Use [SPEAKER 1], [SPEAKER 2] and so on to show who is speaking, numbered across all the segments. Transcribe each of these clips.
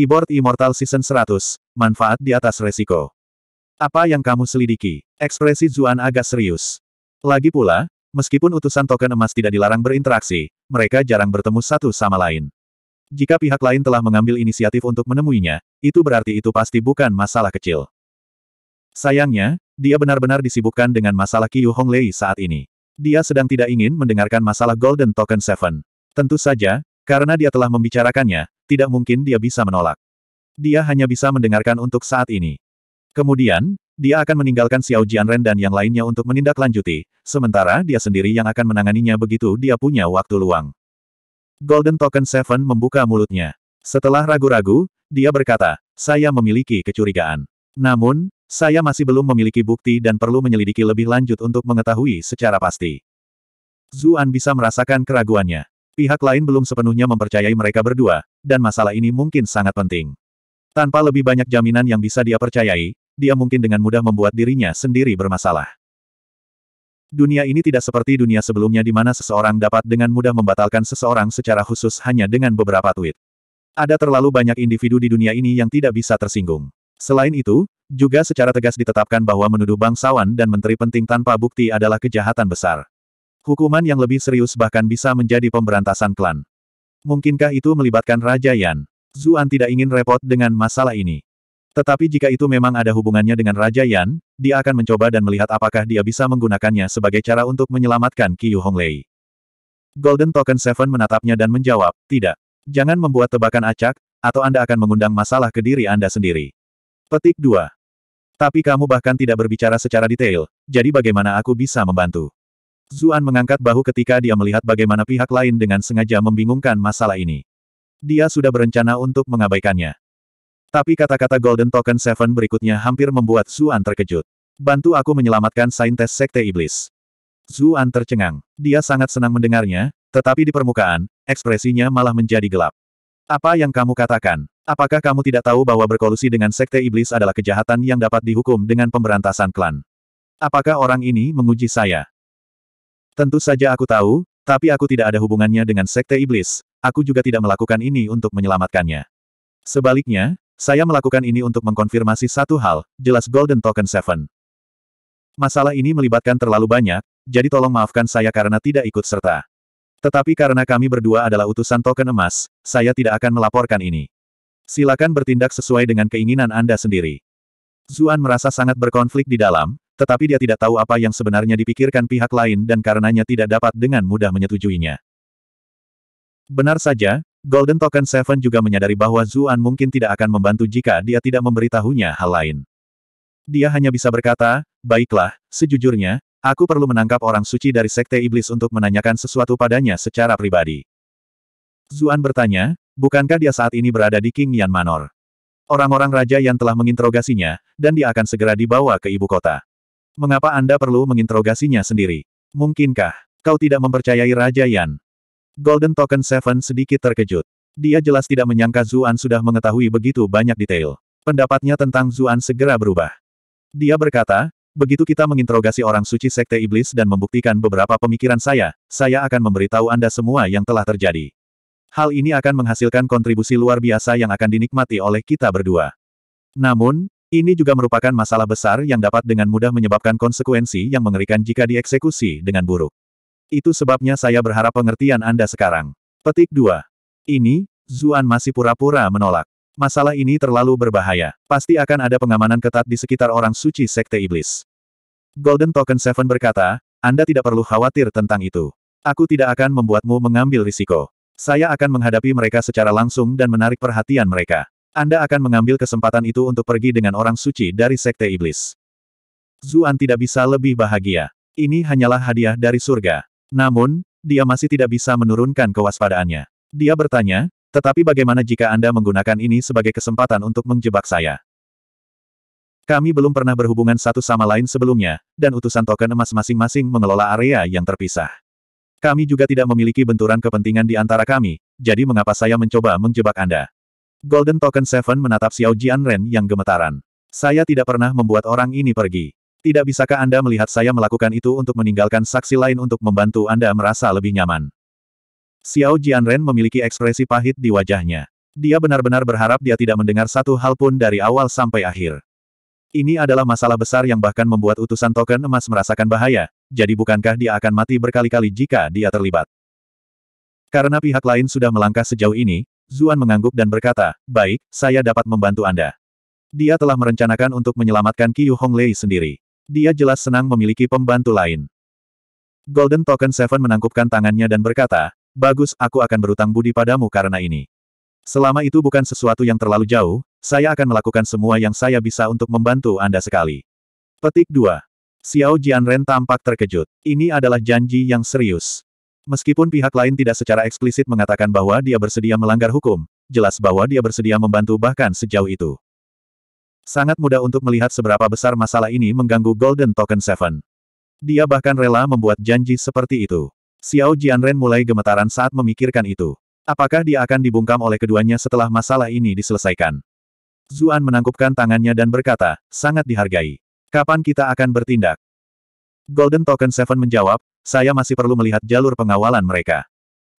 [SPEAKER 1] Keyboard Immortal Season 100, Manfaat di atas resiko. Apa yang kamu selidiki? Ekspresi Zuan agak serius. Lagi pula, meskipun utusan token emas tidak dilarang berinteraksi, mereka jarang bertemu satu sama lain. Jika pihak lain telah mengambil inisiatif untuk menemuinya, itu berarti itu pasti bukan masalah kecil. Sayangnya, dia benar-benar disibukkan dengan masalah Qiu Honglei saat ini. Dia sedang tidak ingin mendengarkan masalah Golden Token Seven. Tentu saja, karena dia telah membicarakannya, tidak mungkin dia bisa menolak. Dia hanya bisa mendengarkan untuk saat ini. Kemudian, dia akan meninggalkan Xiao Jianren dan yang lainnya untuk menindaklanjuti, sementara dia sendiri yang akan menanganinya begitu dia punya waktu luang. Golden Token Seven membuka mulutnya. Setelah ragu-ragu, dia berkata, saya memiliki kecurigaan. Namun, saya masih belum memiliki bukti dan perlu menyelidiki lebih lanjut untuk mengetahui secara pasti. Zuan bisa merasakan keraguannya. Pihak lain belum sepenuhnya mempercayai mereka berdua, dan masalah ini mungkin sangat penting. Tanpa lebih banyak jaminan yang bisa dia percayai, dia mungkin dengan mudah membuat dirinya sendiri bermasalah. Dunia ini tidak seperti dunia sebelumnya di mana seseorang dapat dengan mudah membatalkan seseorang secara khusus hanya dengan beberapa tweet. Ada terlalu banyak individu di dunia ini yang tidak bisa tersinggung. Selain itu, juga secara tegas ditetapkan bahwa menuduh bangsawan dan menteri penting tanpa bukti adalah kejahatan besar. Hukuman yang lebih serius bahkan bisa menjadi pemberantasan klan. Mungkinkah itu melibatkan Raja Yan? Zuan tidak ingin repot dengan masalah ini. Tetapi jika itu memang ada hubungannya dengan Raja Yan, dia akan mencoba dan melihat apakah dia bisa menggunakannya sebagai cara untuk menyelamatkan Qiu Honglei. Golden Token Seven menatapnya dan menjawab, tidak. Jangan membuat tebakan acak, atau Anda akan mengundang masalah ke diri Anda sendiri. Petik 2. Tapi kamu bahkan tidak berbicara secara detail, jadi bagaimana aku bisa membantu? Zuan mengangkat bahu ketika dia melihat bagaimana pihak lain dengan sengaja membingungkan masalah ini. Dia sudah berencana untuk mengabaikannya. Tapi kata-kata Golden Token Seven berikutnya hampir membuat Zuan terkejut. Bantu aku menyelamatkan saintes Sekte Iblis. Zuan tercengang. Dia sangat senang mendengarnya, tetapi di permukaan, ekspresinya malah menjadi gelap. Apa yang kamu katakan? Apakah kamu tidak tahu bahwa berkolusi dengan Sekte Iblis adalah kejahatan yang dapat dihukum dengan pemberantasan klan? Apakah orang ini menguji saya? Tentu saja aku tahu, tapi aku tidak ada hubungannya dengan Sekte Iblis, aku juga tidak melakukan ini untuk menyelamatkannya. Sebaliknya, saya melakukan ini untuk mengkonfirmasi satu hal, jelas Golden Token Seven. Masalah ini melibatkan terlalu banyak, jadi tolong maafkan saya karena tidak ikut serta. Tetapi karena kami berdua adalah utusan token emas, saya tidak akan melaporkan ini. Silakan bertindak sesuai dengan keinginan Anda sendiri. Zuan merasa sangat berkonflik di dalam, tetapi dia tidak tahu apa yang sebenarnya dipikirkan pihak lain dan karenanya tidak dapat dengan mudah menyetujuinya. Benar saja, Golden Token Seven juga menyadari bahwa Zuan mungkin tidak akan membantu jika dia tidak memberitahunya hal lain. Dia hanya bisa berkata, baiklah, sejujurnya, aku perlu menangkap orang suci dari Sekte Iblis untuk menanyakan sesuatu padanya secara pribadi. Zuan bertanya, bukankah dia saat ini berada di King Yan Manor? orang-orang raja yang telah menginterogasinya, dan dia akan segera dibawa ke ibu kota. Mengapa Anda perlu menginterogasinya sendiri? Mungkinkah kau tidak mempercayai Raja Yan? Golden Token Seven sedikit terkejut. Dia jelas tidak menyangka Zuan sudah mengetahui begitu banyak detail. Pendapatnya tentang Zuan segera berubah. Dia berkata, begitu kita menginterogasi orang suci Sekte Iblis dan membuktikan beberapa pemikiran saya, saya akan memberitahu Anda semua yang telah terjadi. Hal ini akan menghasilkan kontribusi luar biasa yang akan dinikmati oleh kita berdua. Namun, ini juga merupakan masalah besar yang dapat dengan mudah menyebabkan konsekuensi yang mengerikan jika dieksekusi dengan buruk. Itu sebabnya saya berharap pengertian Anda sekarang. Petik 2. Ini, Zuan masih pura-pura menolak. Masalah ini terlalu berbahaya. Pasti akan ada pengamanan ketat di sekitar orang suci Sekte Iblis. Golden Token Seven berkata, Anda tidak perlu khawatir tentang itu. Aku tidak akan membuatmu mengambil risiko. Saya akan menghadapi mereka secara langsung dan menarik perhatian mereka. Anda akan mengambil kesempatan itu untuk pergi dengan orang suci dari Sekte Iblis. Zuan tidak bisa lebih bahagia. Ini hanyalah hadiah dari surga. Namun, dia masih tidak bisa menurunkan kewaspadaannya. Dia bertanya, tetapi bagaimana jika Anda menggunakan ini sebagai kesempatan untuk menjebak saya? Kami belum pernah berhubungan satu sama lain sebelumnya, dan utusan token emas masing-masing mengelola area yang terpisah. Kami juga tidak memiliki benturan kepentingan di antara kami, jadi mengapa saya mencoba menjebak Anda? Golden Token Seven menatap Xiao Jianren yang gemetaran. Saya tidak pernah membuat orang ini pergi. Tidak bisakah Anda melihat saya melakukan itu untuk meninggalkan saksi lain untuk membantu Anda merasa lebih nyaman? Xiao Jianren memiliki ekspresi pahit di wajahnya. Dia benar-benar berharap dia tidak mendengar satu hal pun dari awal sampai akhir. Ini adalah masalah besar yang bahkan membuat utusan token emas merasakan bahaya, jadi bukankah dia akan mati berkali-kali jika dia terlibat? Karena pihak lain sudah melangkah sejauh ini, Zuan mengangguk dan berkata, baik, saya dapat membantu Anda. Dia telah merencanakan untuk menyelamatkan Qiu Honglei sendiri. Dia jelas senang memiliki pembantu lain. Golden Token Seven menangkupkan tangannya dan berkata, bagus, aku akan berutang budi padamu karena ini. Selama itu bukan sesuatu yang terlalu jauh, saya akan melakukan semua yang saya bisa untuk membantu Anda sekali. Petik 2. Xiao Jianren tampak terkejut. Ini adalah janji yang serius. Meskipun pihak lain tidak secara eksplisit mengatakan bahwa dia bersedia melanggar hukum, jelas bahwa dia bersedia membantu bahkan sejauh itu. Sangat mudah untuk melihat seberapa besar masalah ini mengganggu Golden Token Seven. Dia bahkan rela membuat janji seperti itu. Xiao Jianren mulai gemetaran saat memikirkan itu. Apakah dia akan dibungkam oleh keduanya setelah masalah ini diselesaikan? Zuan menangkupkan tangannya dan berkata, sangat dihargai. Kapan kita akan bertindak? Golden Token Seven menjawab, saya masih perlu melihat jalur pengawalan mereka.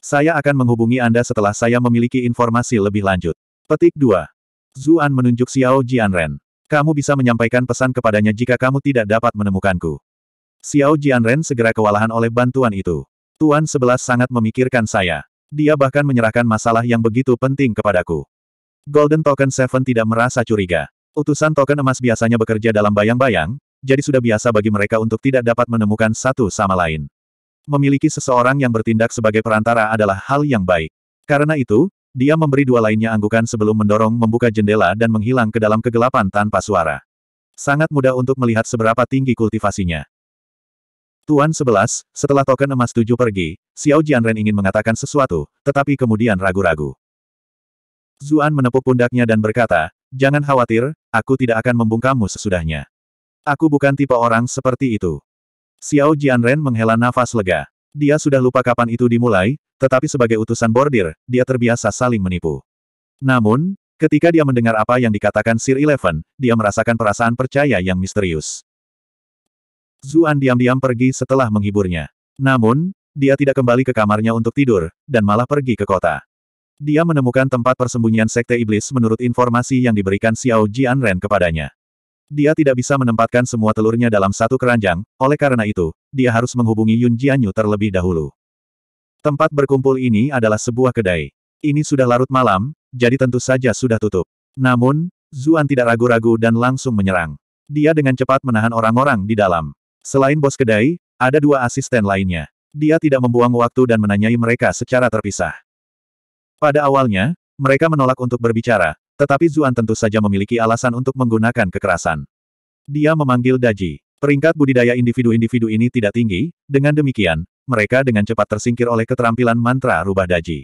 [SPEAKER 1] Saya akan menghubungi Anda setelah saya memiliki informasi lebih lanjut. Petik 2. Zuan menunjuk Xiao Jianren. Kamu bisa menyampaikan pesan kepadanya jika kamu tidak dapat menemukanku. Xiao Jianren segera kewalahan oleh bantuan itu. Tuan Sebelas sangat memikirkan saya. Dia bahkan menyerahkan masalah yang begitu penting kepadaku. Golden Token Seven tidak merasa curiga. Utusan token emas biasanya bekerja dalam bayang-bayang, jadi sudah biasa bagi mereka untuk tidak dapat menemukan satu sama lain. Memiliki seseorang yang bertindak sebagai perantara adalah hal yang baik. Karena itu, dia memberi dua lainnya anggukan sebelum mendorong membuka jendela dan menghilang ke dalam kegelapan tanpa suara. Sangat mudah untuk melihat seberapa tinggi kultivasinya. Tuan sebelas, setelah token emas tujuh pergi, Xiao Jianren ingin mengatakan sesuatu, tetapi kemudian ragu-ragu. Zuan menepuk pundaknya dan berkata, Jangan khawatir, aku tidak akan membungkamu sesudahnya. Aku bukan tipe orang seperti itu. Xiao Jianren menghela nafas lega. Dia sudah lupa kapan itu dimulai, tetapi sebagai utusan bordir, dia terbiasa saling menipu. Namun, ketika dia mendengar apa yang dikatakan Sir Eleven, dia merasakan perasaan percaya yang misterius. Zuan diam-diam pergi setelah menghiburnya. Namun, dia tidak kembali ke kamarnya untuk tidur, dan malah pergi ke kota. Dia menemukan tempat persembunyian Sekte Iblis menurut informasi yang diberikan Xiao Jianren kepadanya. Dia tidak bisa menempatkan semua telurnya dalam satu keranjang, oleh karena itu, dia harus menghubungi Yun Jianyu terlebih dahulu. Tempat berkumpul ini adalah sebuah kedai. Ini sudah larut malam, jadi tentu saja sudah tutup. Namun, Zuan tidak ragu-ragu dan langsung menyerang. Dia dengan cepat menahan orang-orang di dalam. Selain bos kedai, ada dua asisten lainnya. Dia tidak membuang waktu dan menanyai mereka secara terpisah. Pada awalnya, mereka menolak untuk berbicara, tetapi Zuan tentu saja memiliki alasan untuk menggunakan kekerasan. Dia memanggil Daji. Peringkat budidaya individu-individu ini tidak tinggi, dengan demikian, mereka dengan cepat tersingkir oleh keterampilan mantra rubah Daji.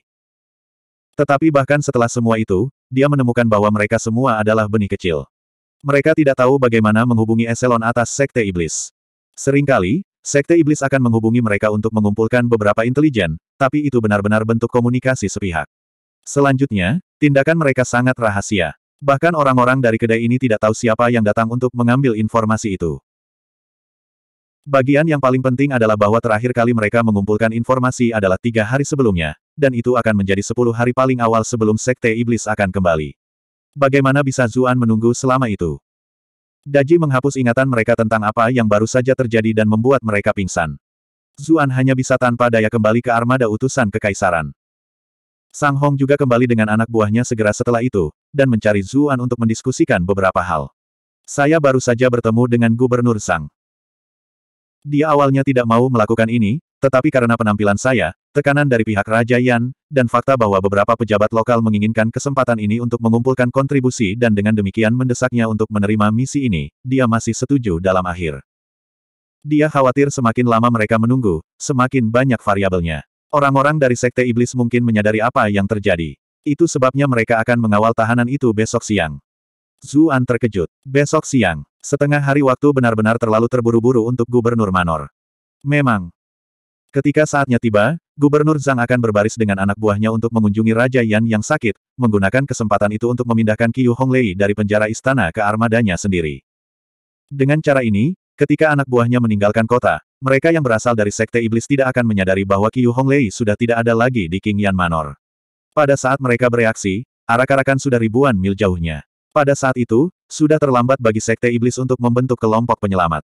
[SPEAKER 1] Tetapi bahkan setelah semua itu, dia menemukan bahwa mereka semua adalah benih kecil. Mereka tidak tahu bagaimana menghubungi eselon atas Sekte Iblis. Seringkali, Sekte Iblis akan menghubungi mereka untuk mengumpulkan beberapa intelijen, tapi itu benar-benar bentuk komunikasi sepihak. Selanjutnya, Tindakan mereka sangat rahasia. Bahkan orang-orang dari kedai ini tidak tahu siapa yang datang untuk mengambil informasi itu. Bagian yang paling penting adalah bahwa terakhir kali mereka mengumpulkan informasi adalah tiga hari sebelumnya, dan itu akan menjadi sepuluh hari paling awal sebelum Sekte Iblis akan kembali. Bagaimana bisa Zuan menunggu selama itu? Daji menghapus ingatan mereka tentang apa yang baru saja terjadi dan membuat mereka pingsan. Zuan hanya bisa tanpa daya kembali ke armada utusan kekaisaran. Sang Hong juga kembali dengan anak buahnya segera setelah itu, dan mencari Zuan untuk mendiskusikan beberapa hal. Saya baru saja bertemu dengan Gubernur Sang. Dia awalnya tidak mau melakukan ini, tetapi karena penampilan saya, tekanan dari pihak Raja Yan, dan fakta bahwa beberapa pejabat lokal menginginkan kesempatan ini untuk mengumpulkan kontribusi dan dengan demikian mendesaknya untuk menerima misi ini, dia masih setuju dalam akhir. Dia khawatir semakin lama mereka menunggu, semakin banyak variabelnya. Orang-orang dari Sekte Iblis mungkin menyadari apa yang terjadi. Itu sebabnya mereka akan mengawal tahanan itu besok siang. Zuan terkejut. Besok siang, setengah hari waktu benar-benar terlalu terburu-buru untuk Gubernur Manor. Memang. Ketika saatnya tiba, Gubernur Zhang akan berbaris dengan anak buahnya untuk mengunjungi Raja Yan yang sakit, menggunakan kesempatan itu untuk memindahkan Qiu Honglei dari penjara istana ke armadanya sendiri. Dengan cara ini, ketika anak buahnya meninggalkan kota, mereka yang berasal dari Sekte Iblis tidak akan menyadari bahwa Qiu Honglei sudah tidak ada lagi di King Yan Manor. Pada saat mereka bereaksi, arak-arakan sudah ribuan mil jauhnya. Pada saat itu, sudah terlambat bagi Sekte Iblis untuk membentuk kelompok penyelamat.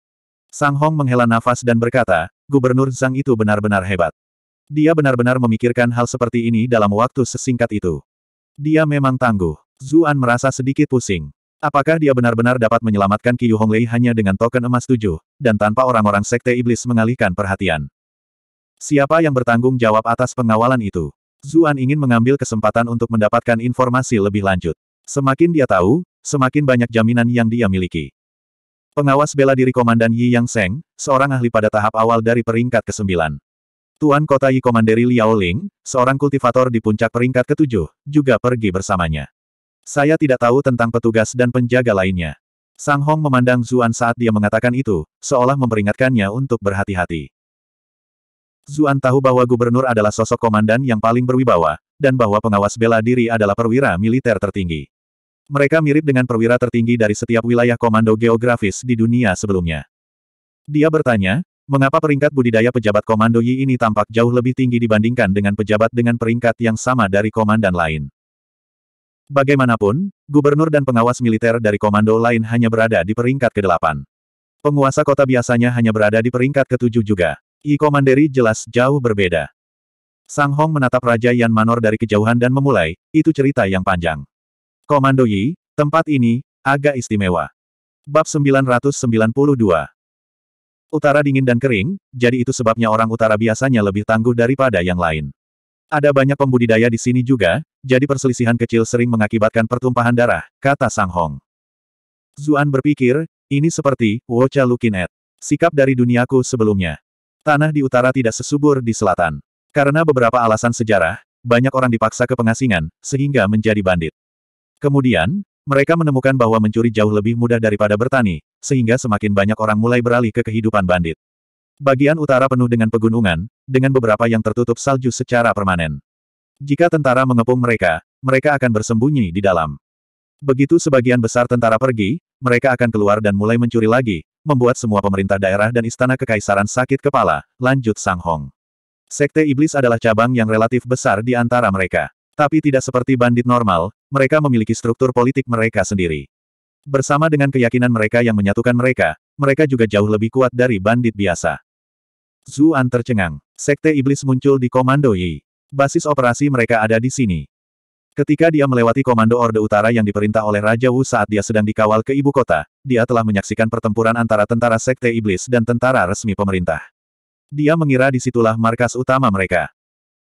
[SPEAKER 1] Sang Hong menghela nafas dan berkata, Gubernur Zhang itu benar-benar hebat. Dia benar-benar memikirkan hal seperti ini dalam waktu sesingkat itu. Dia memang tangguh. Zuan merasa sedikit pusing. Apakah dia benar-benar dapat menyelamatkan Qiu Honglei hanya dengan token emas tujuh, dan tanpa orang-orang sekte iblis mengalihkan perhatian? Siapa yang bertanggung jawab atas pengawalan itu? Zuan ingin mengambil kesempatan untuk mendapatkan informasi lebih lanjut. Semakin dia tahu, semakin banyak jaminan yang dia miliki. Pengawas bela diri Komandan Yi Yang Seng, seorang ahli pada tahap awal dari peringkat ke-9. Tuan Kota Yi Komanderi Liao Ling, seorang kultivator di puncak peringkat ketujuh, juga pergi bersamanya. Saya tidak tahu tentang petugas dan penjaga lainnya. Sang Hong memandang Zuan saat dia mengatakan itu, seolah memperingatkannya untuk berhati-hati. Zuan tahu bahwa gubernur adalah sosok komandan yang paling berwibawa, dan bahwa pengawas bela diri adalah perwira militer tertinggi. Mereka mirip dengan perwira tertinggi dari setiap wilayah komando geografis di dunia sebelumnya. Dia bertanya, mengapa peringkat budidaya pejabat komando Yi ini tampak jauh lebih tinggi dibandingkan dengan pejabat dengan peringkat yang sama dari komandan lain. Bagaimanapun, gubernur dan pengawas militer dari komando lain hanya berada di peringkat ke-8. Penguasa kota biasanya hanya berada di peringkat ke-7 juga. I Komanderi jelas jauh berbeda. Sang Hong menatap Raja Yan Manor dari kejauhan dan memulai, itu cerita yang panjang. Komando Yi, tempat ini, agak istimewa. Bab 992 Utara dingin dan kering, jadi itu sebabnya orang utara biasanya lebih tangguh daripada yang lain. Ada banyak pembudidaya di sini juga, jadi perselisihan kecil sering mengakibatkan pertumpahan darah, kata Sang Hong. Zuan berpikir, ini seperti, Wocha Lukinet. Sikap dari duniaku sebelumnya. Tanah di utara tidak sesubur di selatan. Karena beberapa alasan sejarah, banyak orang dipaksa ke pengasingan, sehingga menjadi bandit. Kemudian, mereka menemukan bahwa mencuri jauh lebih mudah daripada bertani, sehingga semakin banyak orang mulai beralih ke kehidupan bandit. Bagian utara penuh dengan pegunungan, dengan beberapa yang tertutup salju secara permanen. Jika tentara mengepung mereka, mereka akan bersembunyi di dalam. Begitu sebagian besar tentara pergi, mereka akan keluar dan mulai mencuri lagi, membuat semua pemerintah daerah dan istana kekaisaran sakit kepala, lanjut Sang Hong. Sekte Iblis adalah cabang yang relatif besar di antara mereka. Tapi tidak seperti bandit normal, mereka memiliki struktur politik mereka sendiri. Bersama dengan keyakinan mereka yang menyatukan mereka, mereka juga jauh lebih kuat dari bandit biasa. Zuan tercengang. Sekte Iblis muncul di Komando Yi. Basis operasi mereka ada di sini. Ketika dia melewati Komando Orde Utara yang diperintah oleh Raja Wu saat dia sedang dikawal ke ibu kota, dia telah menyaksikan pertempuran antara tentara Sekte Iblis dan tentara resmi pemerintah. Dia mengira disitulah markas utama mereka.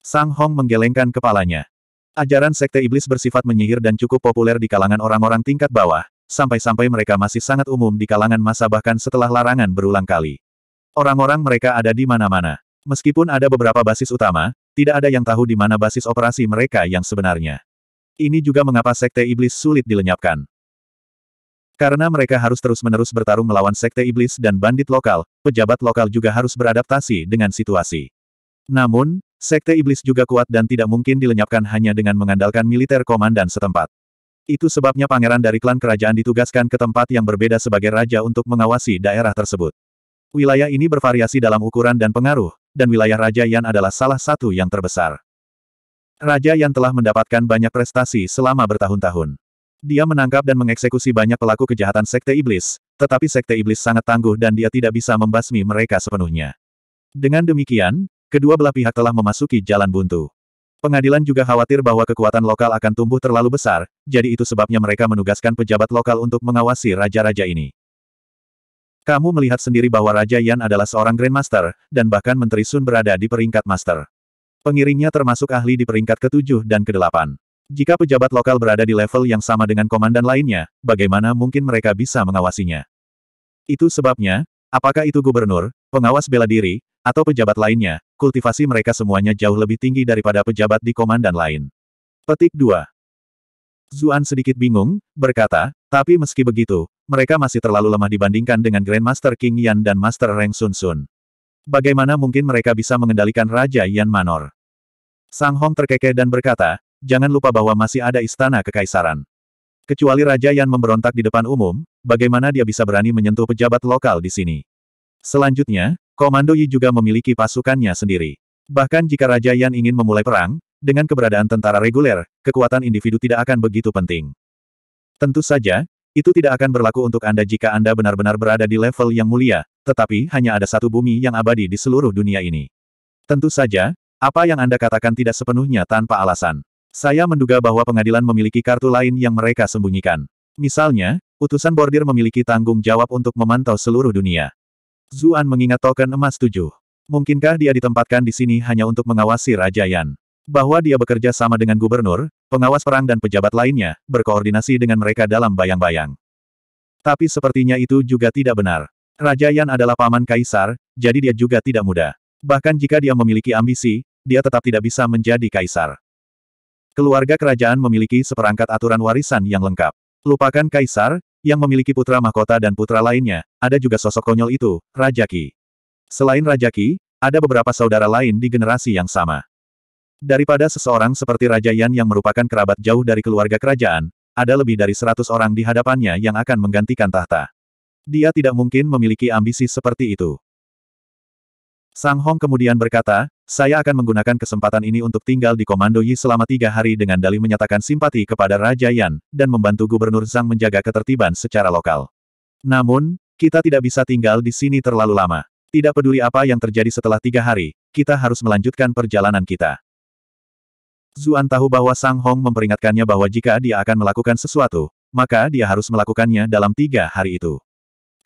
[SPEAKER 1] Sang Hong menggelengkan kepalanya. Ajaran sekte iblis bersifat menyihir dan cukup populer di kalangan orang-orang tingkat bawah, sampai-sampai mereka masih sangat umum di kalangan masa bahkan setelah larangan berulang kali. Orang-orang mereka ada di mana-mana. Meskipun ada beberapa basis utama, tidak ada yang tahu di mana basis operasi mereka yang sebenarnya. Ini juga mengapa Sekte Iblis sulit dilenyapkan. Karena mereka harus terus-menerus bertarung melawan Sekte Iblis dan bandit lokal, pejabat lokal juga harus beradaptasi dengan situasi. Namun, Sekte Iblis juga kuat dan tidak mungkin dilenyapkan hanya dengan mengandalkan militer komandan setempat. Itu sebabnya pangeran dari klan kerajaan ditugaskan ke tempat yang berbeda sebagai raja untuk mengawasi daerah tersebut. Wilayah ini bervariasi dalam ukuran dan pengaruh, dan wilayah Raja Yan adalah salah satu yang terbesar. Raja Yan telah mendapatkan banyak prestasi selama bertahun-tahun. Dia menangkap dan mengeksekusi banyak pelaku kejahatan Sekte Iblis, tetapi Sekte Iblis sangat tangguh dan dia tidak bisa membasmi mereka sepenuhnya. Dengan demikian, kedua belah pihak telah memasuki jalan buntu. Pengadilan juga khawatir bahwa kekuatan lokal akan tumbuh terlalu besar, jadi itu sebabnya mereka menugaskan pejabat lokal untuk mengawasi raja-raja ini. Kamu melihat sendiri bahwa Raja Yan adalah seorang Grandmaster, dan bahkan Menteri Sun berada di peringkat Master. Pengiringnya termasuk ahli di peringkat ke-7 dan ke-8. Jika pejabat lokal berada di level yang sama dengan komandan lainnya, bagaimana mungkin mereka bisa mengawasinya? Itu sebabnya, apakah itu gubernur, pengawas bela diri, atau pejabat lainnya, kultivasi mereka semuanya jauh lebih tinggi daripada pejabat di komandan lain. Petik 2. Zuan sedikit bingung, berkata, tapi meski begitu, mereka masih terlalu lemah dibandingkan dengan Grandmaster King Yan dan Master Reng Sun Sun. Bagaimana mungkin mereka bisa mengendalikan Raja Yan Manor? Sang Hong terkekeh dan berkata, jangan lupa bahwa masih ada istana kekaisaran. Kecuali Raja Yan memberontak di depan umum, bagaimana dia bisa berani menyentuh pejabat lokal di sini? Selanjutnya, Komando Yi juga memiliki pasukannya sendiri. Bahkan jika Raja Yan ingin memulai perang, dengan keberadaan tentara reguler, kekuatan individu tidak akan begitu penting. Tentu saja, itu tidak akan berlaku untuk Anda jika Anda benar-benar berada di level yang mulia, tetapi hanya ada satu bumi yang abadi di seluruh dunia ini. Tentu saja, apa yang Anda katakan tidak sepenuhnya tanpa alasan. Saya menduga bahwa pengadilan memiliki kartu lain yang mereka sembunyikan. Misalnya, utusan bordir memiliki tanggung jawab untuk memantau seluruh dunia. Zuan mengingat token emas tujuh. Mungkinkah dia ditempatkan di sini hanya untuk mengawasi Raja Yan? bahwa dia bekerja sama dengan gubernur, pengawas perang dan pejabat lainnya, berkoordinasi dengan mereka dalam bayang-bayang. Tapi sepertinya itu juga tidak benar. Raja Yan adalah paman kaisar, jadi dia juga tidak muda. Bahkan jika dia memiliki ambisi, dia tetap tidak bisa menjadi kaisar. Keluarga kerajaan memiliki seperangkat aturan warisan yang lengkap. Lupakan kaisar, yang memiliki putra mahkota dan putra lainnya, ada juga sosok konyol itu, Raja Ki. Selain Raja Ki, ada beberapa saudara lain di generasi yang sama. Daripada seseorang seperti Raja Yan yang merupakan kerabat jauh dari keluarga kerajaan, ada lebih dari seratus orang di hadapannya yang akan menggantikan tahta. Dia tidak mungkin memiliki ambisi seperti itu. Sang Hong kemudian berkata, saya akan menggunakan kesempatan ini untuk tinggal di Komando Yi selama tiga hari dengan dalih menyatakan simpati kepada Raja Yan, dan membantu Gubernur Zhang menjaga ketertiban secara lokal. Namun, kita tidak bisa tinggal di sini terlalu lama. Tidak peduli apa yang terjadi setelah tiga hari, kita harus melanjutkan perjalanan kita. Zuan tahu bahwa Sang Hong memperingatkannya bahwa jika dia akan melakukan sesuatu, maka dia harus melakukannya dalam tiga hari itu.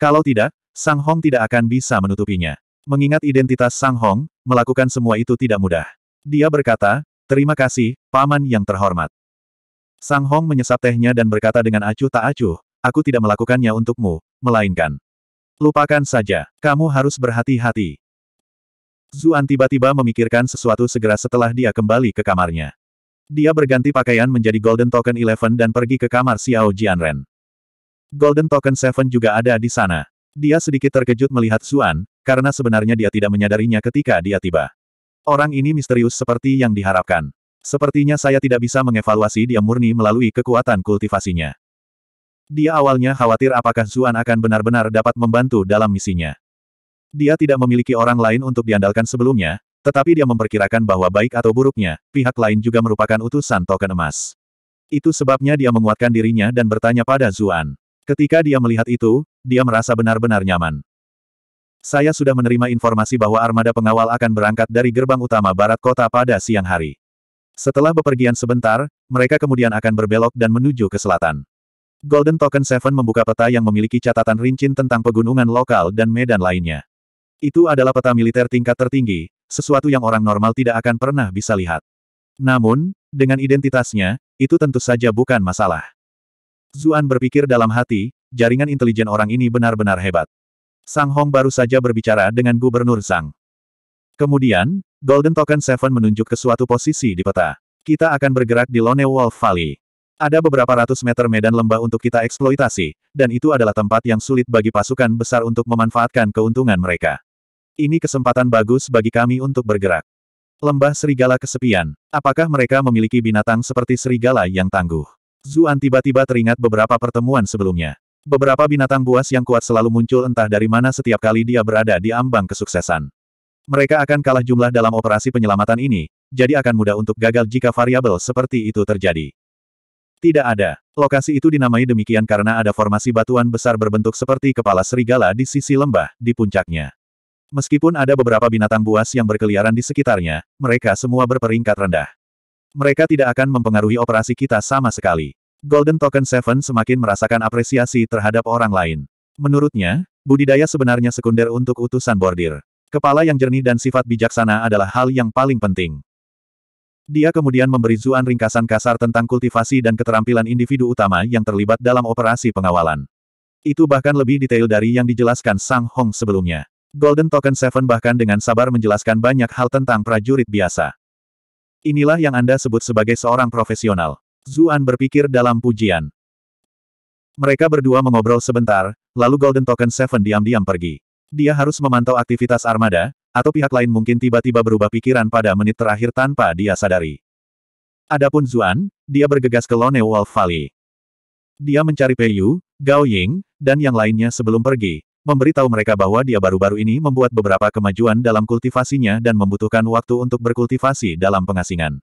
[SPEAKER 1] Kalau tidak, Sang Hong tidak akan bisa menutupinya. Mengingat identitas Sang Hong, melakukan semua itu tidak mudah. Dia berkata, terima kasih, Paman yang terhormat. Sang Hong menyesap tehnya dan berkata dengan acuh tak acuh, aku tidak melakukannya untukmu, melainkan. Lupakan saja, kamu harus berhati-hati. Zuan tiba-tiba memikirkan sesuatu segera setelah dia kembali ke kamarnya. Dia berganti pakaian menjadi Golden Token Eleven dan pergi ke kamar Xiao Jianren. Golden Token Seven juga ada di sana. Dia sedikit terkejut melihat Zuan, karena sebenarnya dia tidak menyadarinya ketika dia tiba. Orang ini misterius seperti yang diharapkan. Sepertinya saya tidak bisa mengevaluasi dia murni melalui kekuatan kultivasinya. Dia awalnya khawatir apakah Zuan akan benar-benar dapat membantu dalam misinya. Dia tidak memiliki orang lain untuk diandalkan sebelumnya, tetapi dia memperkirakan bahwa baik atau buruknya, pihak lain juga merupakan utusan token emas. Itu sebabnya dia menguatkan dirinya dan bertanya pada Zuan. Ketika dia melihat itu, dia merasa benar-benar nyaman. Saya sudah menerima informasi bahwa armada pengawal akan berangkat dari gerbang utama barat kota pada siang hari. Setelah bepergian sebentar, mereka kemudian akan berbelok dan menuju ke selatan. Golden Token Seven membuka peta yang memiliki catatan rincin tentang pegunungan lokal dan medan lainnya. Itu adalah peta militer tingkat tertinggi, sesuatu yang orang normal tidak akan pernah bisa lihat. Namun, dengan identitasnya, itu tentu saja bukan masalah. Zuan berpikir dalam hati, jaringan intelijen orang ini benar-benar hebat. Sang Hong baru saja berbicara dengan Gubernur Sang. Kemudian, Golden Token Seven menunjuk ke suatu posisi di peta. Kita akan bergerak di Lone Wolf Valley. Ada beberapa ratus meter medan lembah untuk kita eksploitasi, dan itu adalah tempat yang sulit bagi pasukan besar untuk memanfaatkan keuntungan mereka. Ini kesempatan bagus bagi kami untuk bergerak. Lembah serigala kesepian. Apakah mereka memiliki binatang seperti serigala yang tangguh? Zuan tiba-tiba teringat beberapa pertemuan sebelumnya. Beberapa binatang buas yang kuat selalu muncul entah dari mana setiap kali dia berada di ambang kesuksesan. Mereka akan kalah jumlah dalam operasi penyelamatan ini, jadi akan mudah untuk gagal jika variabel seperti itu terjadi. Tidak ada. Lokasi itu dinamai demikian karena ada formasi batuan besar berbentuk seperti kepala serigala di sisi lembah, di puncaknya. Meskipun ada beberapa binatang buas yang berkeliaran di sekitarnya, mereka semua berperingkat rendah. Mereka tidak akan mempengaruhi operasi kita sama sekali. Golden Token Seven semakin merasakan apresiasi terhadap orang lain. Menurutnya, budidaya sebenarnya sekunder untuk utusan bordir. Kepala yang jernih dan sifat bijaksana adalah hal yang paling penting. Dia kemudian memberi Zuan ringkasan kasar tentang kultivasi dan keterampilan individu utama yang terlibat dalam operasi pengawalan. Itu bahkan lebih detail dari yang dijelaskan Sang Hong sebelumnya. Golden Token Seven bahkan dengan sabar menjelaskan banyak hal tentang prajurit biasa. Inilah yang Anda sebut sebagai seorang profesional. Zuan berpikir dalam pujian. Mereka berdua mengobrol sebentar, lalu Golden Token Seven diam-diam pergi. Dia harus memantau aktivitas armada, atau pihak lain mungkin tiba-tiba berubah pikiran pada menit terakhir tanpa dia sadari. Adapun Zuan, dia bergegas ke Lone Wolf Valley. Dia mencari Pei Yu, Gao Ying, dan yang lainnya sebelum pergi, memberitahu mereka bahwa dia baru-baru ini membuat beberapa kemajuan dalam kultivasinya dan membutuhkan waktu untuk berkultivasi dalam pengasingan.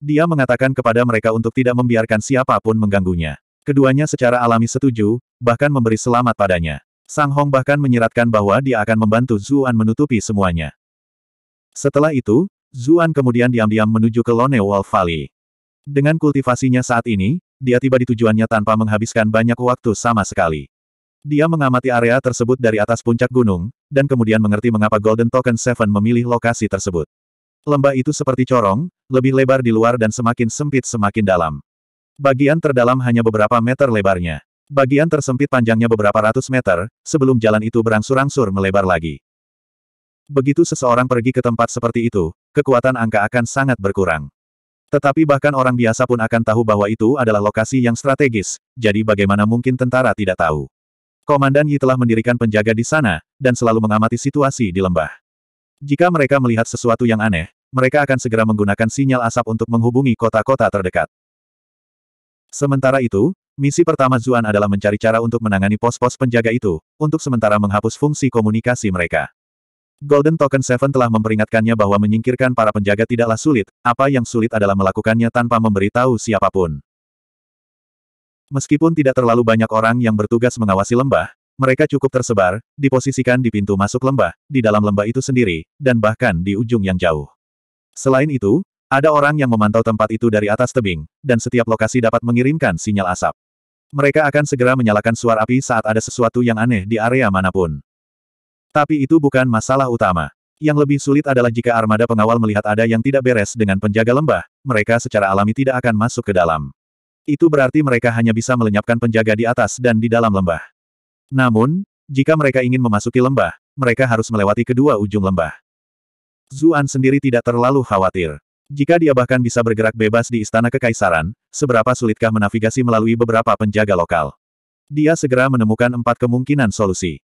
[SPEAKER 1] Dia mengatakan kepada mereka untuk tidak membiarkan siapapun mengganggunya. Keduanya secara alami setuju, bahkan memberi selamat padanya. Sang Hong bahkan menyiratkan bahwa dia akan membantu Zuan menutupi semuanya. Setelah itu, Zuan kemudian diam-diam menuju ke Lone Wolf Valley. Dengan kultivasinya saat ini, dia tiba di tujuannya tanpa menghabiskan banyak waktu sama sekali. Dia mengamati area tersebut dari atas puncak gunung, dan kemudian mengerti mengapa Golden Token Seven memilih lokasi tersebut. Lembah itu seperti corong, lebih lebar di luar dan semakin sempit semakin dalam. Bagian terdalam hanya beberapa meter lebarnya. Bagian tersempit panjangnya beberapa ratus meter, sebelum jalan itu berangsur-angsur melebar lagi. Begitu seseorang pergi ke tempat seperti itu, kekuatan angka akan sangat berkurang. Tetapi bahkan orang biasa pun akan tahu bahwa itu adalah lokasi yang strategis, jadi bagaimana mungkin tentara tidak tahu. Komandan Yi telah mendirikan penjaga di sana, dan selalu mengamati situasi di lembah. Jika mereka melihat sesuatu yang aneh, mereka akan segera menggunakan sinyal asap untuk menghubungi kota-kota terdekat. Sementara itu, misi pertama Zuan adalah mencari cara untuk menangani pos-pos penjaga itu, untuk sementara menghapus fungsi komunikasi mereka. Golden Token Seven telah memperingatkannya bahwa menyingkirkan para penjaga tidaklah sulit, apa yang sulit adalah melakukannya tanpa memberitahu siapapun. Meskipun tidak terlalu banyak orang yang bertugas mengawasi lembah, mereka cukup tersebar, diposisikan di pintu masuk lembah, di dalam lembah itu sendiri, dan bahkan di ujung yang jauh. Selain itu, ada orang yang memantau tempat itu dari atas tebing, dan setiap lokasi dapat mengirimkan sinyal asap. Mereka akan segera menyalakan suar api saat ada sesuatu yang aneh di area manapun. Tapi itu bukan masalah utama. Yang lebih sulit adalah jika armada pengawal melihat ada yang tidak beres dengan penjaga lembah, mereka secara alami tidak akan masuk ke dalam. Itu berarti mereka hanya bisa melenyapkan penjaga di atas dan di dalam lembah. Namun, jika mereka ingin memasuki lembah, mereka harus melewati kedua ujung lembah. Zuan sendiri tidak terlalu khawatir. Jika dia bahkan bisa bergerak bebas di istana kekaisaran, seberapa sulitkah menavigasi melalui beberapa penjaga lokal? Dia segera menemukan empat kemungkinan solusi.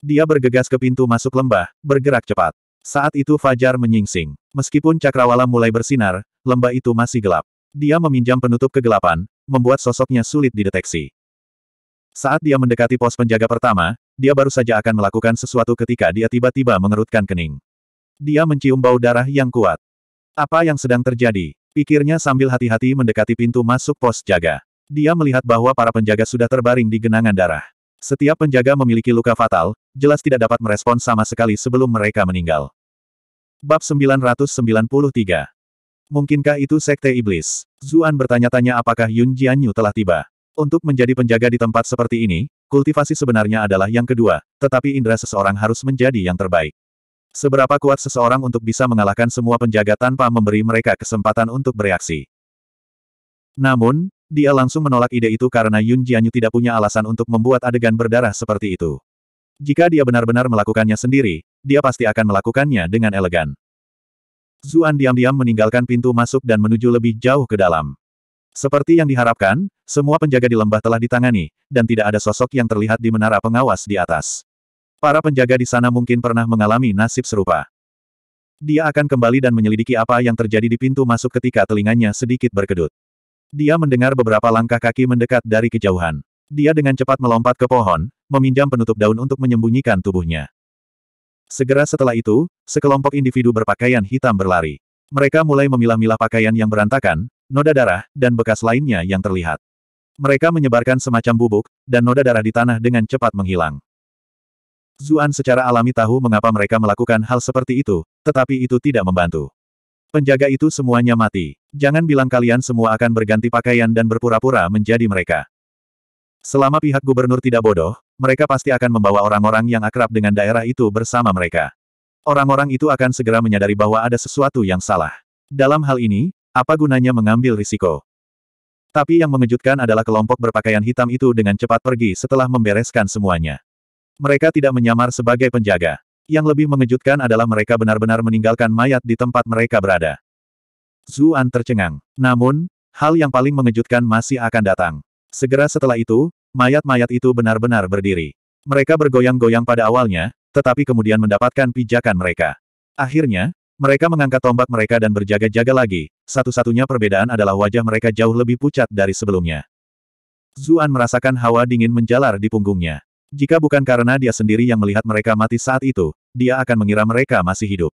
[SPEAKER 1] Dia bergegas ke pintu masuk lembah, bergerak cepat. Saat itu Fajar menyingsing. Meskipun cakrawala mulai bersinar, lembah itu masih gelap. Dia meminjam penutup kegelapan, membuat sosoknya sulit dideteksi. Saat dia mendekati pos penjaga pertama, dia baru saja akan melakukan sesuatu ketika dia tiba-tiba mengerutkan kening. Dia mencium bau darah yang kuat. Apa yang sedang terjadi? Pikirnya sambil hati-hati mendekati pintu masuk pos jaga. Dia melihat bahwa para penjaga sudah terbaring di genangan darah. Setiap penjaga memiliki luka fatal, jelas tidak dapat merespon sama sekali sebelum mereka meninggal. Bab 993 Mungkinkah itu sekte iblis? Zuan bertanya-tanya apakah Yun Jianyu telah tiba. Untuk menjadi penjaga di tempat seperti ini, kultivasi sebenarnya adalah yang kedua, tetapi indera seseorang harus menjadi yang terbaik. Seberapa kuat seseorang untuk bisa mengalahkan semua penjaga tanpa memberi mereka kesempatan untuk bereaksi. Namun, dia langsung menolak ide itu karena Yun Jianyu tidak punya alasan untuk membuat adegan berdarah seperti itu. Jika dia benar-benar melakukannya sendiri, dia pasti akan melakukannya dengan elegan. Zuan diam-diam meninggalkan pintu masuk dan menuju lebih jauh ke dalam. Seperti yang diharapkan, semua penjaga di lembah telah ditangani, dan tidak ada sosok yang terlihat di menara pengawas di atas. Para penjaga di sana mungkin pernah mengalami nasib serupa. Dia akan kembali dan menyelidiki apa yang terjadi di pintu masuk ketika telinganya sedikit berkedut. Dia mendengar beberapa langkah kaki mendekat dari kejauhan. Dia dengan cepat melompat ke pohon, meminjam penutup daun untuk menyembunyikan tubuhnya. Segera setelah itu, sekelompok individu berpakaian hitam berlari. Mereka mulai memilah-milah pakaian yang berantakan, noda darah, dan bekas lainnya yang terlihat. Mereka menyebarkan semacam bubuk, dan noda darah di tanah dengan cepat menghilang. Zuan secara alami tahu mengapa mereka melakukan hal seperti itu, tetapi itu tidak membantu. Penjaga itu semuanya mati. Jangan bilang kalian semua akan berganti pakaian dan berpura-pura menjadi mereka. Selama pihak gubernur tidak bodoh, mereka pasti akan membawa orang-orang yang akrab dengan daerah itu bersama mereka. Orang-orang itu akan segera menyadari bahwa ada sesuatu yang salah. Dalam hal ini, apa gunanya mengambil risiko? Tapi yang mengejutkan adalah kelompok berpakaian hitam itu dengan cepat pergi setelah membereskan semuanya. Mereka tidak menyamar sebagai penjaga. Yang lebih mengejutkan adalah mereka benar-benar meninggalkan mayat di tempat mereka berada. Zuan tercengang. Namun, hal yang paling mengejutkan masih akan datang. Segera setelah itu, mayat-mayat itu benar-benar berdiri. Mereka bergoyang-goyang pada awalnya, tetapi kemudian mendapatkan pijakan mereka. Akhirnya, mereka mengangkat tombak mereka dan berjaga-jaga lagi, satu-satunya perbedaan adalah wajah mereka jauh lebih pucat dari sebelumnya. Zuan merasakan hawa dingin menjalar di punggungnya. Jika bukan karena dia sendiri yang melihat mereka mati saat itu, dia akan mengira mereka masih hidup.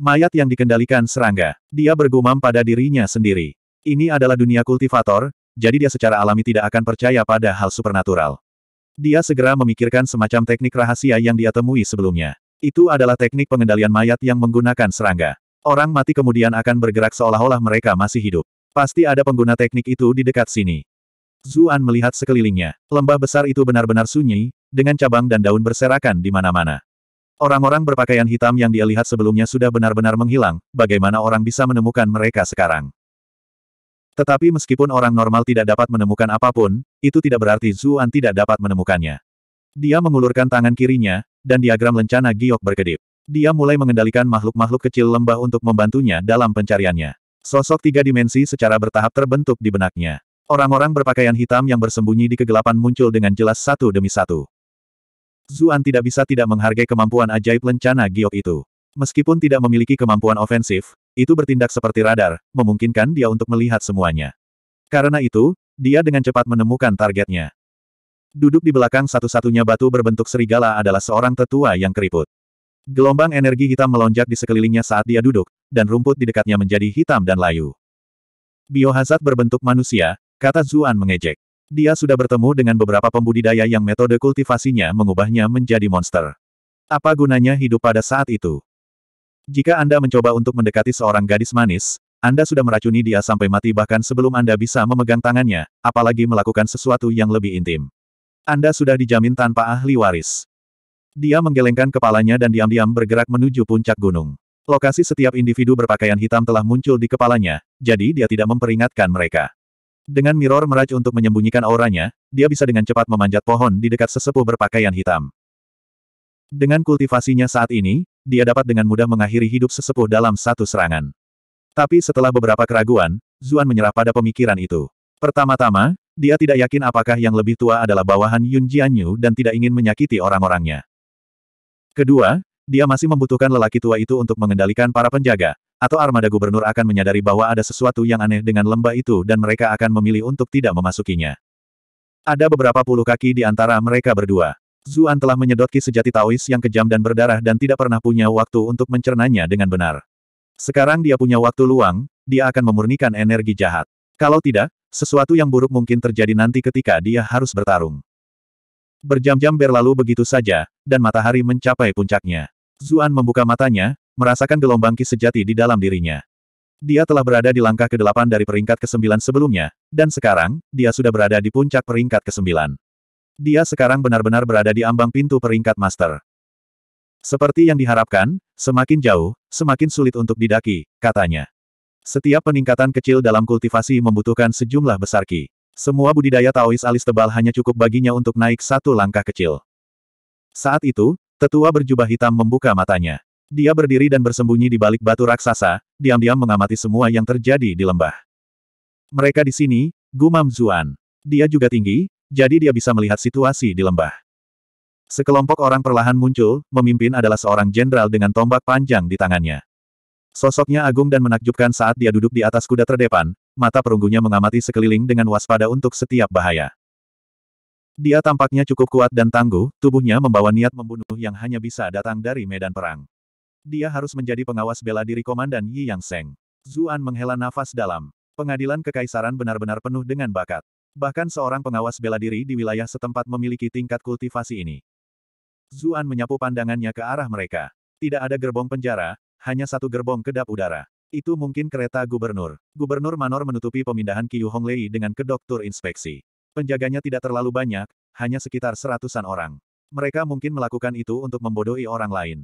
[SPEAKER 1] Mayat yang dikendalikan serangga. Dia bergumam pada dirinya sendiri. Ini adalah dunia kultivator, jadi dia secara alami tidak akan percaya pada hal supernatural. Dia segera memikirkan semacam teknik rahasia yang dia temui sebelumnya. Itu adalah teknik pengendalian mayat yang menggunakan serangga. Orang mati kemudian akan bergerak seolah-olah mereka masih hidup. Pasti ada pengguna teknik itu di dekat sini. Zuan melihat sekelilingnya. Lembah besar itu benar-benar sunyi, dengan cabang dan daun berserakan di mana-mana. Orang-orang berpakaian hitam yang dia lihat sebelumnya sudah benar-benar menghilang, bagaimana orang bisa menemukan mereka sekarang? Tetapi meskipun orang normal tidak dapat menemukan apapun, itu tidak berarti Zuan tidak dapat menemukannya. Dia mengulurkan tangan kirinya, dan diagram lencana giok berkedip. Dia mulai mengendalikan makhluk-makhluk kecil lembah untuk membantunya dalam pencariannya. Sosok tiga dimensi secara bertahap terbentuk di benaknya. Orang-orang berpakaian hitam yang bersembunyi di kegelapan muncul dengan jelas satu demi satu. Zuan tidak bisa tidak menghargai kemampuan ajaib lencana giok itu. Meskipun tidak memiliki kemampuan ofensif, itu bertindak seperti radar, memungkinkan dia untuk melihat semuanya. Karena itu, dia dengan cepat menemukan targetnya. Duduk di belakang satu-satunya batu berbentuk serigala adalah seorang tetua yang keriput. Gelombang energi hitam melonjak di sekelilingnya saat dia duduk, dan rumput di dekatnya menjadi hitam dan layu. Biohazard berbentuk manusia, kata Zuan mengejek. Dia sudah bertemu dengan beberapa pembudidaya yang metode kultivasinya mengubahnya menjadi monster. Apa gunanya hidup pada saat itu? Jika Anda mencoba untuk mendekati seorang gadis manis, Anda sudah meracuni dia sampai mati bahkan sebelum Anda bisa memegang tangannya, apalagi melakukan sesuatu yang lebih intim. Anda sudah dijamin tanpa ahli waris. Dia menggelengkan kepalanya dan diam-diam bergerak menuju puncak gunung. Lokasi setiap individu berpakaian hitam telah muncul di kepalanya, jadi dia tidak memperingatkan mereka. Dengan mirror meraj untuk menyembunyikan auranya, dia bisa dengan cepat memanjat pohon di dekat sesepuh berpakaian hitam. Dengan kultivasinya saat ini, dia dapat dengan mudah mengakhiri hidup sesepuh dalam satu serangan. Tapi setelah beberapa keraguan, Zuan menyerah pada pemikiran itu. Pertama-tama, dia tidak yakin apakah yang lebih tua adalah bawahan Yun Jianyu dan tidak ingin menyakiti orang-orangnya. Kedua, dia masih membutuhkan lelaki tua itu untuk mengendalikan para penjaga, atau armada gubernur akan menyadari bahwa ada sesuatu yang aneh dengan lembah itu dan mereka akan memilih untuk tidak memasukinya. Ada beberapa puluh kaki di antara mereka berdua. Zuan telah menyedot ki sejati Taois yang kejam dan berdarah dan tidak pernah punya waktu untuk mencernanya dengan benar. Sekarang dia punya waktu luang, dia akan memurnikan energi jahat. Kalau tidak, sesuatu yang buruk mungkin terjadi nanti ketika dia harus bertarung. Berjam-jam berlalu begitu saja, dan matahari mencapai puncaknya. Zuan membuka matanya, merasakan gelombang ki sejati di dalam dirinya. Dia telah berada di langkah ke-8 dari peringkat ke-9 sebelumnya, dan sekarang, dia sudah berada di puncak peringkat ke-9. Dia sekarang benar-benar berada di ambang pintu peringkat master. Seperti yang diharapkan, semakin jauh, semakin sulit untuk didaki, katanya. Setiap peningkatan kecil dalam kultivasi membutuhkan sejumlah besar ki. Semua budidaya Taois alis tebal hanya cukup baginya untuk naik satu langkah kecil. Saat itu, tetua berjubah hitam membuka matanya. Dia berdiri dan bersembunyi di balik batu raksasa, diam-diam mengamati semua yang terjadi di lembah. Mereka di sini, gumam Zuan. Dia juga tinggi, jadi dia bisa melihat situasi di lembah. Sekelompok orang perlahan muncul, memimpin adalah seorang jenderal dengan tombak panjang di tangannya. Sosoknya agung dan menakjubkan saat dia duduk di atas kuda terdepan, mata perunggunya mengamati sekeliling dengan waspada untuk setiap bahaya. Dia tampaknya cukup kuat dan tangguh, tubuhnya membawa niat membunuh yang hanya bisa datang dari medan perang. Dia harus menjadi pengawas bela diri Komandan Yi Yang Seng. Zuan menghela nafas dalam. Pengadilan kekaisaran benar-benar penuh dengan bakat. Bahkan seorang pengawas bela diri di wilayah setempat memiliki tingkat kultivasi ini. Zuan menyapu pandangannya ke arah mereka. Tidak ada gerbong penjara, hanya satu gerbong kedap udara. Itu mungkin kereta gubernur. Gubernur Manor menutupi pemindahan Qiu Honglei dengan kedok tur inspeksi. Penjaganya tidak terlalu banyak, hanya sekitar seratusan orang. Mereka mungkin melakukan itu untuk membodohi orang lain.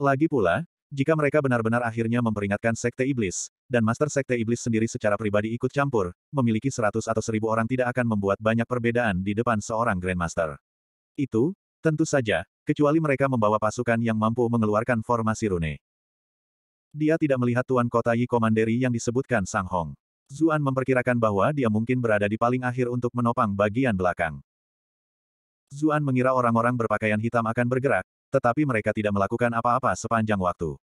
[SPEAKER 1] Lagi pula, jika mereka benar-benar akhirnya memperingatkan Sekte Iblis, dan Master Sekte Iblis sendiri secara pribadi ikut campur, memiliki seratus atau seribu orang tidak akan membuat banyak perbedaan di depan seorang Grandmaster. Itu, tentu saja, kecuali mereka membawa pasukan yang mampu mengeluarkan formasi rune. Dia tidak melihat Tuan Kota Yi Komanderi yang disebutkan Sang Hong. Zuan memperkirakan bahwa dia mungkin berada di paling akhir untuk menopang bagian belakang. Zuan mengira orang-orang berpakaian hitam akan bergerak, tetapi mereka tidak melakukan apa-apa sepanjang waktu.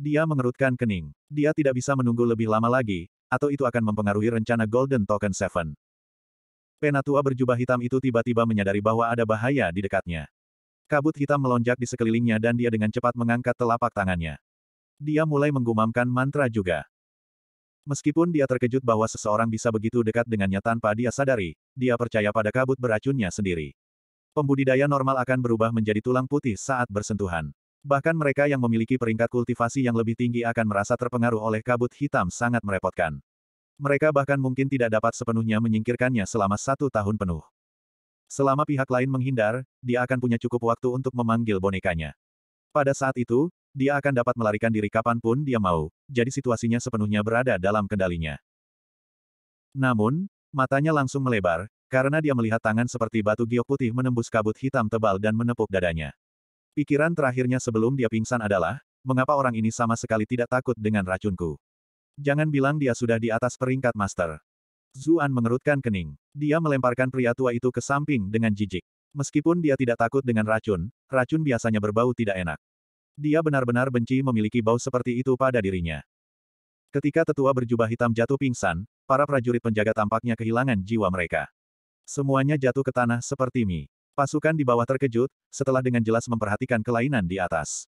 [SPEAKER 1] Dia mengerutkan kening. Dia tidak bisa menunggu lebih lama lagi, atau itu akan mempengaruhi rencana Golden Token Seven. Penatua berjubah hitam itu tiba-tiba menyadari bahwa ada bahaya di dekatnya. Kabut hitam melonjak di sekelilingnya dan dia dengan cepat mengangkat telapak tangannya. Dia mulai menggumamkan mantra juga. Meskipun dia terkejut bahwa seseorang bisa begitu dekat dengannya tanpa dia sadari, dia percaya pada kabut beracunnya sendiri. Pembudidaya normal akan berubah menjadi tulang putih saat bersentuhan. Bahkan mereka yang memiliki peringkat kultivasi yang lebih tinggi akan merasa terpengaruh oleh kabut hitam sangat merepotkan. Mereka bahkan mungkin tidak dapat sepenuhnya menyingkirkannya selama satu tahun penuh. Selama pihak lain menghindar, dia akan punya cukup waktu untuk memanggil bonekanya. Pada saat itu, dia akan dapat melarikan diri kapanpun dia mau, jadi situasinya sepenuhnya berada dalam kendalinya. Namun, matanya langsung melebar, karena dia melihat tangan seperti batu giok putih menembus kabut hitam tebal dan menepuk dadanya. Pikiran terakhirnya sebelum dia pingsan adalah, mengapa orang ini sama sekali tidak takut dengan racunku? Jangan bilang dia sudah di atas peringkat master. Zuan mengerutkan kening. Dia melemparkan pria tua itu ke samping dengan jijik. Meskipun dia tidak takut dengan racun, racun biasanya berbau tidak enak. Dia benar-benar benci memiliki bau seperti itu pada dirinya. Ketika tetua berjubah hitam jatuh pingsan, para prajurit penjaga tampaknya kehilangan jiwa mereka. Semuanya jatuh ke tanah seperti mie. Pasukan di bawah terkejut, setelah dengan jelas memperhatikan kelainan di atas.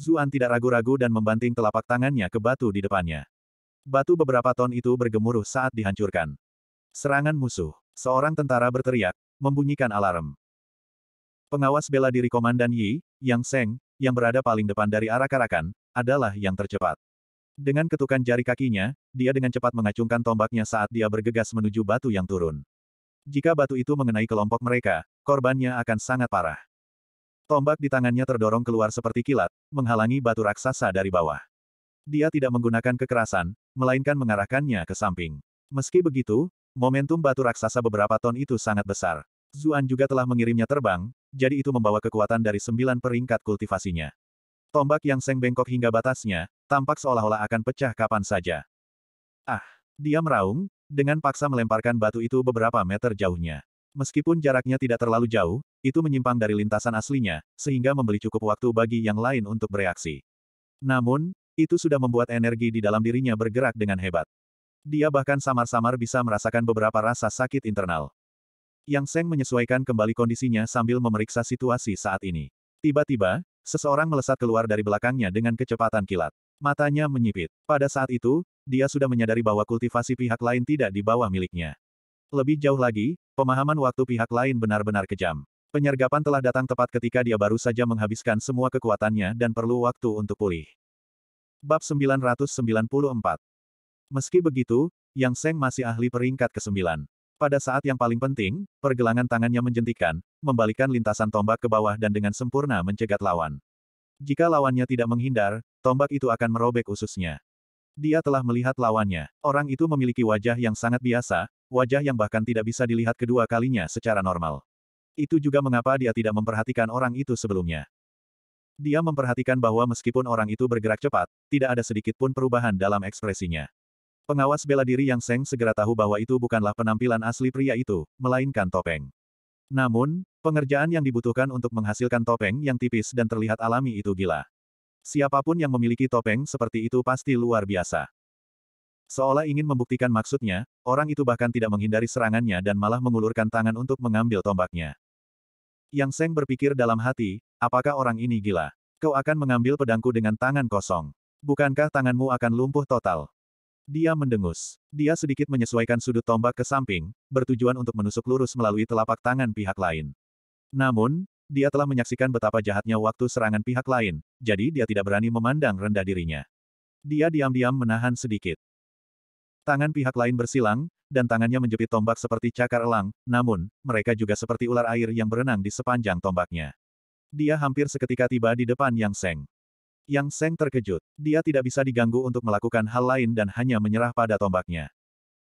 [SPEAKER 1] Zuan tidak ragu-ragu dan membanting telapak tangannya ke batu di depannya. Batu beberapa ton itu bergemuruh saat dihancurkan. Serangan musuh. Seorang tentara berteriak, membunyikan alarm. Pengawas bela diri Komandan Yi, Yang Seng, yang berada paling depan dari arah Karakan, adalah yang tercepat. Dengan ketukan jari kakinya, dia dengan cepat mengacungkan tombaknya saat dia bergegas menuju batu yang turun. Jika batu itu mengenai kelompok mereka, korbannya akan sangat parah. Tombak di tangannya terdorong keluar seperti kilat, menghalangi batu raksasa dari bawah. Dia tidak menggunakan kekerasan, melainkan mengarahkannya ke samping. Meski begitu, momentum batu raksasa beberapa ton itu sangat besar. Zuan juga telah mengirimnya terbang, jadi itu membawa kekuatan dari sembilan peringkat kultivasinya. Tombak yang seng bengkok hingga batasnya, tampak seolah-olah akan pecah kapan saja. Ah, dia meraung, dengan paksa melemparkan batu itu beberapa meter jauhnya. Meskipun jaraknya tidak terlalu jauh, itu menyimpang dari lintasan aslinya, sehingga membeli cukup waktu bagi yang lain untuk bereaksi. Namun, itu sudah membuat energi di dalam dirinya bergerak dengan hebat. Dia bahkan samar-samar bisa merasakan beberapa rasa sakit internal. Yang Seng menyesuaikan kembali kondisinya sambil memeriksa situasi saat ini. Tiba-tiba, seseorang melesat keluar dari belakangnya dengan kecepatan kilat. Matanya menyipit. Pada saat itu, dia sudah menyadari bahwa kultivasi pihak lain tidak di bawah miliknya. Lebih jauh lagi, pemahaman waktu pihak lain benar-benar kejam. Penyergapan telah datang tepat ketika dia baru saja menghabiskan semua kekuatannya dan perlu waktu untuk pulih. Bab 994 Meski begitu, Yang Seng masih ahli peringkat ke-9. Pada saat yang paling penting, pergelangan tangannya menjentikan, membalikan lintasan tombak ke bawah dan dengan sempurna mencegat lawan. Jika lawannya tidak menghindar, tombak itu akan merobek ususnya. Dia telah melihat lawannya. Orang itu memiliki wajah yang sangat biasa, wajah yang bahkan tidak bisa dilihat kedua kalinya secara normal. Itu juga mengapa dia tidak memperhatikan orang itu sebelumnya. Dia memperhatikan bahwa meskipun orang itu bergerak cepat, tidak ada sedikit pun perubahan dalam ekspresinya. Pengawas bela diri yang Seng segera tahu bahwa itu bukanlah penampilan asli pria itu, melainkan topeng. Namun, pengerjaan yang dibutuhkan untuk menghasilkan topeng yang tipis dan terlihat alami itu gila. Siapapun yang memiliki topeng seperti itu pasti luar biasa. Seolah ingin membuktikan maksudnya, orang itu bahkan tidak menghindari serangannya dan malah mengulurkan tangan untuk mengambil tombaknya. Yang Seng berpikir dalam hati, apakah orang ini gila? Kau akan mengambil pedangku dengan tangan kosong. Bukankah tanganmu akan lumpuh total? Dia mendengus. Dia sedikit menyesuaikan sudut tombak ke samping, bertujuan untuk menusuk lurus melalui telapak tangan pihak lain. Namun, dia telah menyaksikan betapa jahatnya waktu serangan pihak lain, jadi dia tidak berani memandang rendah dirinya. Dia diam-diam menahan sedikit. Tangan pihak lain bersilang, dan tangannya menjepit tombak seperti cakar elang, namun, mereka juga seperti ular air yang berenang di sepanjang tombaknya. Dia hampir seketika tiba di depan Yang Seng. Yang Seng terkejut. Dia tidak bisa diganggu untuk melakukan hal lain dan hanya menyerah pada tombaknya.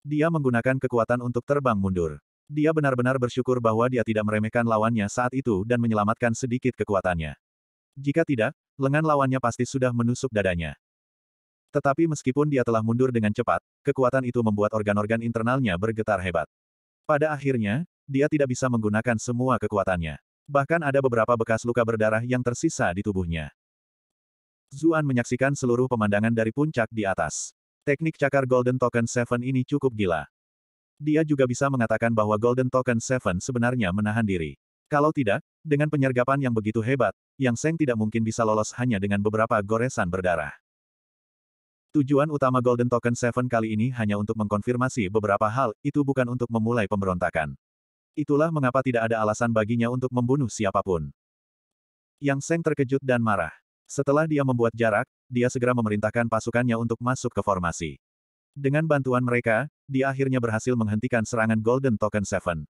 [SPEAKER 1] Dia menggunakan kekuatan untuk terbang mundur. Dia benar-benar bersyukur bahwa dia tidak meremehkan lawannya saat itu dan menyelamatkan sedikit kekuatannya. Jika tidak, lengan lawannya pasti sudah menusuk dadanya. Tetapi meskipun dia telah mundur dengan cepat, kekuatan itu membuat organ-organ internalnya bergetar hebat. Pada akhirnya, dia tidak bisa menggunakan semua kekuatannya. Bahkan ada beberapa bekas luka berdarah yang tersisa di tubuhnya. Zuan menyaksikan seluruh pemandangan dari puncak di atas. Teknik cakar Golden Token Seven ini cukup gila. Dia juga bisa mengatakan bahwa Golden Token Seven sebenarnya menahan diri. Kalau tidak, dengan penyergapan yang begitu hebat, Yang Seng tidak mungkin bisa lolos hanya dengan beberapa goresan berdarah. Tujuan utama Golden Token Seven kali ini hanya untuk mengkonfirmasi beberapa hal, itu bukan untuk memulai pemberontakan. Itulah mengapa tidak ada alasan baginya untuk membunuh siapapun. Yang Seng terkejut dan marah. Setelah dia membuat jarak, dia segera memerintahkan pasukannya untuk masuk ke formasi. Dengan bantuan mereka, dia akhirnya berhasil menghentikan serangan Golden Token Seven.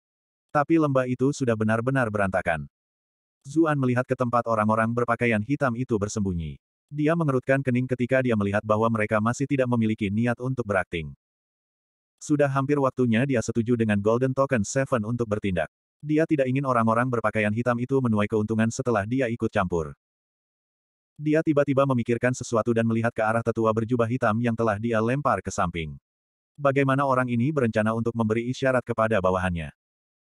[SPEAKER 1] Tapi lembah itu sudah benar-benar berantakan. Zuan melihat ke tempat orang-orang berpakaian hitam itu bersembunyi. Dia mengerutkan kening ketika dia melihat bahwa mereka masih tidak memiliki niat untuk berakting. Sudah hampir waktunya dia setuju dengan Golden Token Seven untuk bertindak. Dia tidak ingin orang-orang berpakaian hitam itu menuai keuntungan setelah dia ikut campur. Dia tiba-tiba memikirkan sesuatu dan melihat ke arah tetua berjubah hitam yang telah dia lempar ke samping. Bagaimana orang ini berencana untuk memberi isyarat kepada bawahannya?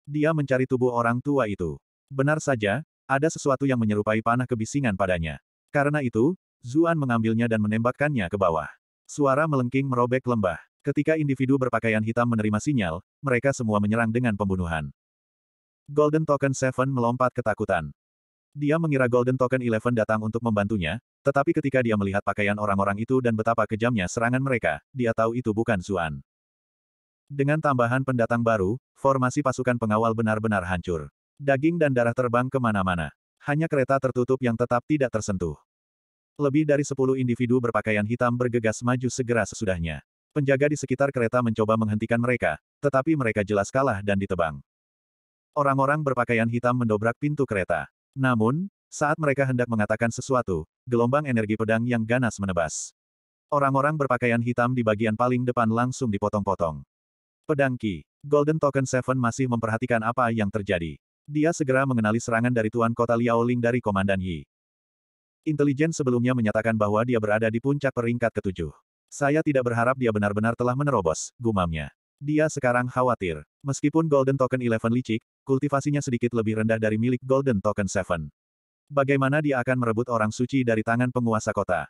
[SPEAKER 1] Dia mencari tubuh orang tua itu. Benar saja, ada sesuatu yang menyerupai panah kebisingan padanya. Karena itu, Zuan mengambilnya dan menembakkannya ke bawah. Suara melengking merobek lembah. Ketika individu berpakaian hitam menerima sinyal, mereka semua menyerang dengan pembunuhan. Golden Token Seven melompat ketakutan. Dia mengira Golden Token Eleven datang untuk membantunya, tetapi ketika dia melihat pakaian orang-orang itu dan betapa kejamnya serangan mereka, dia tahu itu bukan Zuan. Dengan tambahan pendatang baru, formasi pasukan pengawal benar-benar hancur. Daging dan darah terbang kemana-mana. Hanya kereta tertutup yang tetap tidak tersentuh. Lebih dari sepuluh individu berpakaian hitam bergegas maju segera sesudahnya. Penjaga di sekitar kereta mencoba menghentikan mereka, tetapi mereka jelas kalah dan ditebang. Orang-orang berpakaian hitam mendobrak pintu kereta. Namun, saat mereka hendak mengatakan sesuatu, gelombang energi pedang yang ganas menebas. Orang-orang berpakaian hitam di bagian paling depan langsung dipotong-potong. Pedang Ki, Golden Token Seven masih memperhatikan apa yang terjadi. Dia segera mengenali serangan dari Tuan Kota Ling dari Komandan Yi. Intelijen sebelumnya menyatakan bahwa dia berada di puncak peringkat ketujuh. Saya tidak berharap dia benar-benar telah menerobos, gumamnya. Dia sekarang khawatir. Meskipun Golden Token Eleven licik, kultivasinya sedikit lebih rendah dari milik Golden Token Seven. Bagaimana dia akan merebut orang suci dari tangan penguasa kota?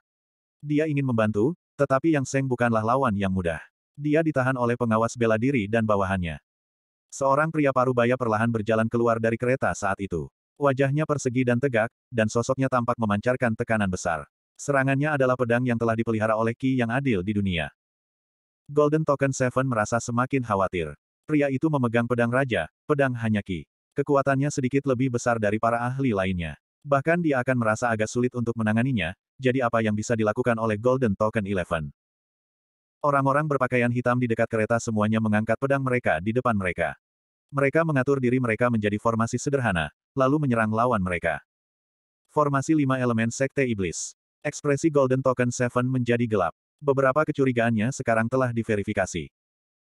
[SPEAKER 1] Dia ingin membantu, tetapi Yang Seng bukanlah lawan yang mudah. Dia ditahan oleh pengawas bela diri dan bawahannya. Seorang pria parubaya perlahan berjalan keluar dari kereta saat itu. Wajahnya persegi dan tegak, dan sosoknya tampak memancarkan tekanan besar. Serangannya adalah pedang yang telah dipelihara oleh Ki yang adil di dunia. Golden Token Seven merasa semakin khawatir. Pria itu memegang pedang raja, pedang Hanyaki. Kekuatannya sedikit lebih besar dari para ahli lainnya. Bahkan dia akan merasa agak sulit untuk menanganinya, jadi apa yang bisa dilakukan oleh Golden Token Eleven? Orang-orang berpakaian hitam di dekat kereta semuanya mengangkat pedang mereka di depan mereka. Mereka mengatur diri mereka menjadi formasi sederhana, lalu menyerang lawan mereka. Formasi lima elemen Sekte Iblis. Ekspresi Golden Token Seven menjadi gelap. Beberapa kecurigaannya sekarang telah diverifikasi.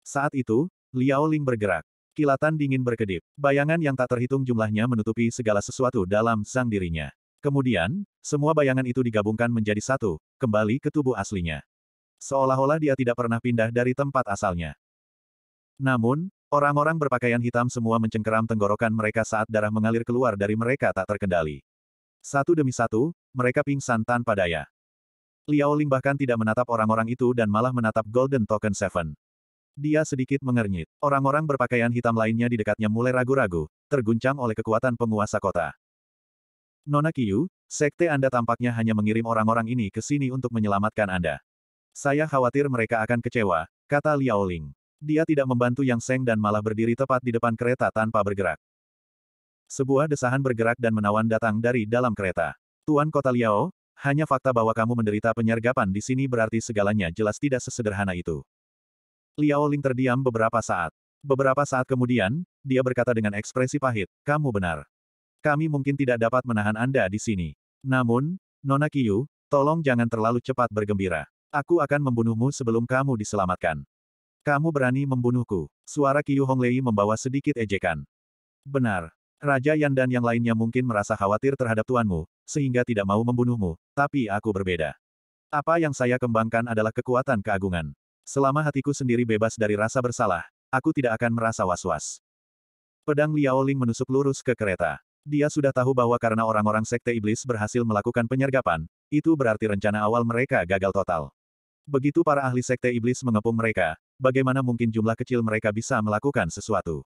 [SPEAKER 1] Saat itu, Liao Ling bergerak. Kilatan dingin berkedip. Bayangan yang tak terhitung jumlahnya menutupi segala sesuatu dalam sang dirinya. Kemudian, semua bayangan itu digabungkan menjadi satu, kembali ke tubuh aslinya. Seolah-olah dia tidak pernah pindah dari tempat asalnya. Namun, orang-orang berpakaian hitam semua mencengkeram tenggorokan mereka saat darah mengalir keluar dari mereka tak terkendali. Satu demi satu, mereka pingsan tanpa daya. Liao Ling bahkan tidak menatap orang-orang itu dan malah menatap Golden Token Seven. Dia sedikit mengernyit. Orang-orang berpakaian hitam lainnya di dekatnya mulai ragu-ragu, terguncang oleh kekuatan penguasa kota. Nona Kiyu, sekte Anda tampaknya hanya mengirim orang-orang ini ke sini untuk menyelamatkan Anda. Saya khawatir mereka akan kecewa, kata Liao Ling. Dia tidak membantu Yang Seng dan malah berdiri tepat di depan kereta tanpa bergerak. Sebuah desahan bergerak dan menawan datang dari dalam kereta. Tuan Kota Liao, hanya fakta bahwa kamu menderita penyergapan di sini berarti segalanya jelas tidak sesederhana itu. Liao Ling terdiam beberapa saat. Beberapa saat kemudian, dia berkata dengan ekspresi pahit, kamu benar. Kami mungkin tidak dapat menahan Anda di sini. Namun, Nona Kiyu, tolong jangan terlalu cepat bergembira. Aku akan membunuhmu sebelum kamu diselamatkan. Kamu berani membunuhku. Suara Kiyu Honglei membawa sedikit ejekan. Benar. Raja Yan dan yang lainnya mungkin merasa khawatir terhadap tuanmu, sehingga tidak mau membunuhmu, tapi aku berbeda. Apa yang saya kembangkan adalah kekuatan keagungan. Selama hatiku sendiri bebas dari rasa bersalah, aku tidak akan merasa was-was. Pedang Liaoling menusuk lurus ke kereta. Dia sudah tahu bahwa karena orang-orang sekte iblis berhasil melakukan penyergapan, itu berarti rencana awal mereka gagal total. Begitu para ahli sekte iblis mengepung mereka, bagaimana mungkin jumlah kecil mereka bisa melakukan sesuatu?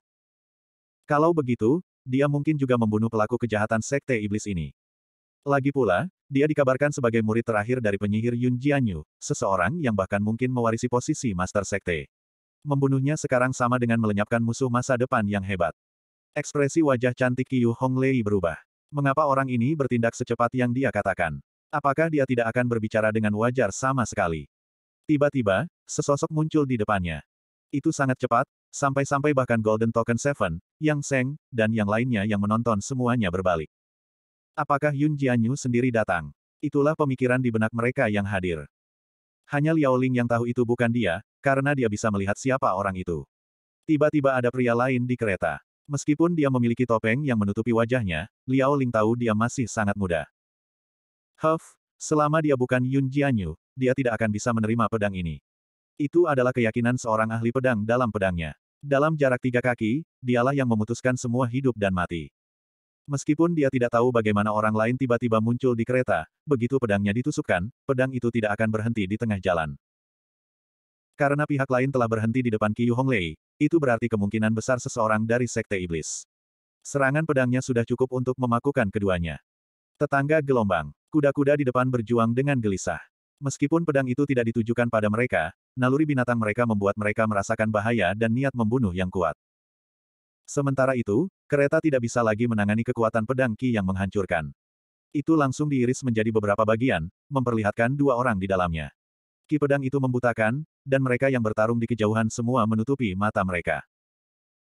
[SPEAKER 1] Kalau begitu, dia mungkin juga membunuh pelaku kejahatan sekte iblis ini. Lagi pula, dia dikabarkan sebagai murid terakhir dari penyihir Yun Jianyu, seseorang yang bahkan mungkin mewarisi posisi Master Sekte. Membunuhnya sekarang sama dengan melenyapkan musuh masa depan yang hebat. Ekspresi wajah cantik Qiu Honglei berubah. Mengapa orang ini bertindak secepat yang dia katakan? Apakah dia tidak akan berbicara dengan wajar sama sekali? Tiba-tiba, sesosok muncul di depannya. Itu sangat cepat, sampai-sampai bahkan Golden Token Seven, Yang Seng, dan yang lainnya yang menonton semuanya berbalik. Apakah Yun Jianyu sendiri datang? Itulah pemikiran di benak mereka yang hadir. Hanya Liao Ling yang tahu itu bukan dia, karena dia bisa melihat siapa orang itu. Tiba-tiba ada pria lain di kereta. Meskipun dia memiliki topeng yang menutupi wajahnya, Liao Ling tahu dia masih sangat muda. Huff, selama dia bukan Yun Jianyu, dia tidak akan bisa menerima pedang ini. Itu adalah keyakinan seorang ahli pedang dalam pedangnya. Dalam jarak tiga kaki, dialah yang memutuskan semua hidup dan mati. Meskipun dia tidak tahu bagaimana orang lain tiba-tiba muncul di kereta, begitu pedangnya ditusukkan, pedang itu tidak akan berhenti di tengah jalan. Karena pihak lain telah berhenti di depan Qiyu Honglei, itu berarti kemungkinan besar seseorang dari Sekte Iblis. Serangan pedangnya sudah cukup untuk memakukan keduanya. Tetangga gelombang, kuda-kuda di depan berjuang dengan gelisah. Meskipun pedang itu tidak ditujukan pada mereka, naluri binatang mereka membuat mereka merasakan bahaya dan niat membunuh yang kuat. Sementara itu, kereta tidak bisa lagi menangani kekuatan pedang Ki yang menghancurkan. Itu langsung diiris menjadi beberapa bagian, memperlihatkan dua orang di dalamnya. Ki pedang itu membutakan, dan mereka yang bertarung di kejauhan semua menutupi mata mereka.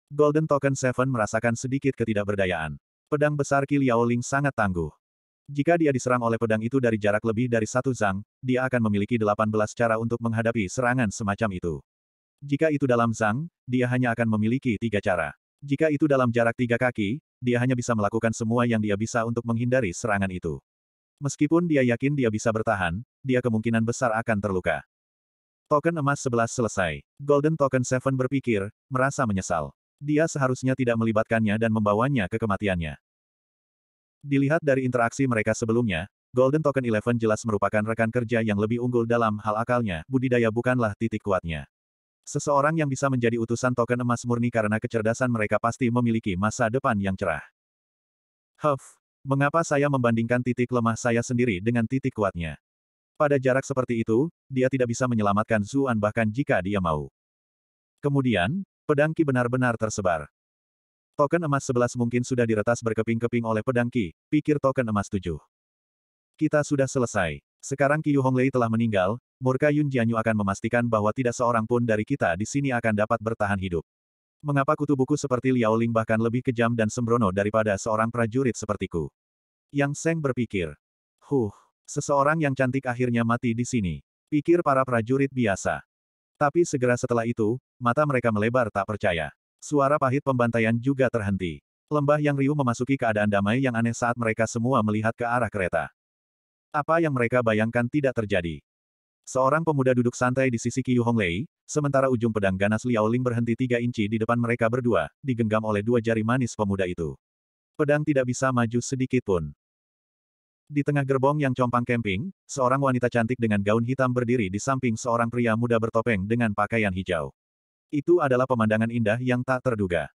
[SPEAKER 1] Golden Token Seven merasakan sedikit ketidakberdayaan. Pedang besar Ki Liaoling sangat tangguh. Jika dia diserang oleh pedang itu dari jarak lebih dari satu zang, dia akan memiliki 18 cara untuk menghadapi serangan semacam itu. Jika itu dalam zang, dia hanya akan memiliki tiga cara. Jika itu dalam jarak tiga kaki, dia hanya bisa melakukan semua yang dia bisa untuk menghindari serangan itu. Meskipun dia yakin dia bisa bertahan, dia kemungkinan besar akan terluka. Token emas 11 selesai. Golden Token Seven berpikir, merasa menyesal. Dia seharusnya tidak melibatkannya dan membawanya ke kematiannya. Dilihat dari interaksi mereka sebelumnya, Golden Token Eleven jelas merupakan rekan kerja yang lebih unggul dalam hal akalnya, budidaya bukanlah titik kuatnya. Seseorang yang bisa menjadi utusan token emas murni karena kecerdasan mereka pasti memiliki masa depan yang cerah. Huff, mengapa saya membandingkan titik lemah saya sendiri dengan titik kuatnya? Pada jarak seperti itu, dia tidak bisa menyelamatkan Zuan bahkan jika dia mau. Kemudian, pedangki benar-benar tersebar. Token emas sebelas mungkin sudah diretas berkeping-keping oleh pedang Ki, pikir token emas tujuh. Kita sudah selesai. Sekarang Qiu Honglei telah meninggal, murka Yun Jianyu akan memastikan bahwa tidak seorang pun dari kita di sini akan dapat bertahan hidup. Mengapa kutu buku seperti Liao Ling bahkan lebih kejam dan sembrono daripada seorang prajurit sepertiku? Yang Seng berpikir. Huh, seseorang yang cantik akhirnya mati di sini. Pikir para prajurit biasa. Tapi segera setelah itu, mata mereka melebar tak percaya. Suara pahit pembantaian juga terhenti. Lembah yang riuh memasuki keadaan damai yang aneh saat mereka semua melihat ke arah kereta. Apa yang mereka bayangkan tidak terjadi. Seorang pemuda duduk santai di sisi Qiu Honglei, sementara ujung pedang ganas Liao Ling berhenti tiga inci di depan mereka berdua, digenggam oleh dua jari manis pemuda itu. Pedang tidak bisa maju sedikit pun. Di tengah gerbong yang compang camping, seorang wanita cantik dengan gaun hitam berdiri di samping seorang pria muda bertopeng dengan pakaian hijau. Itu adalah pemandangan indah yang tak terduga.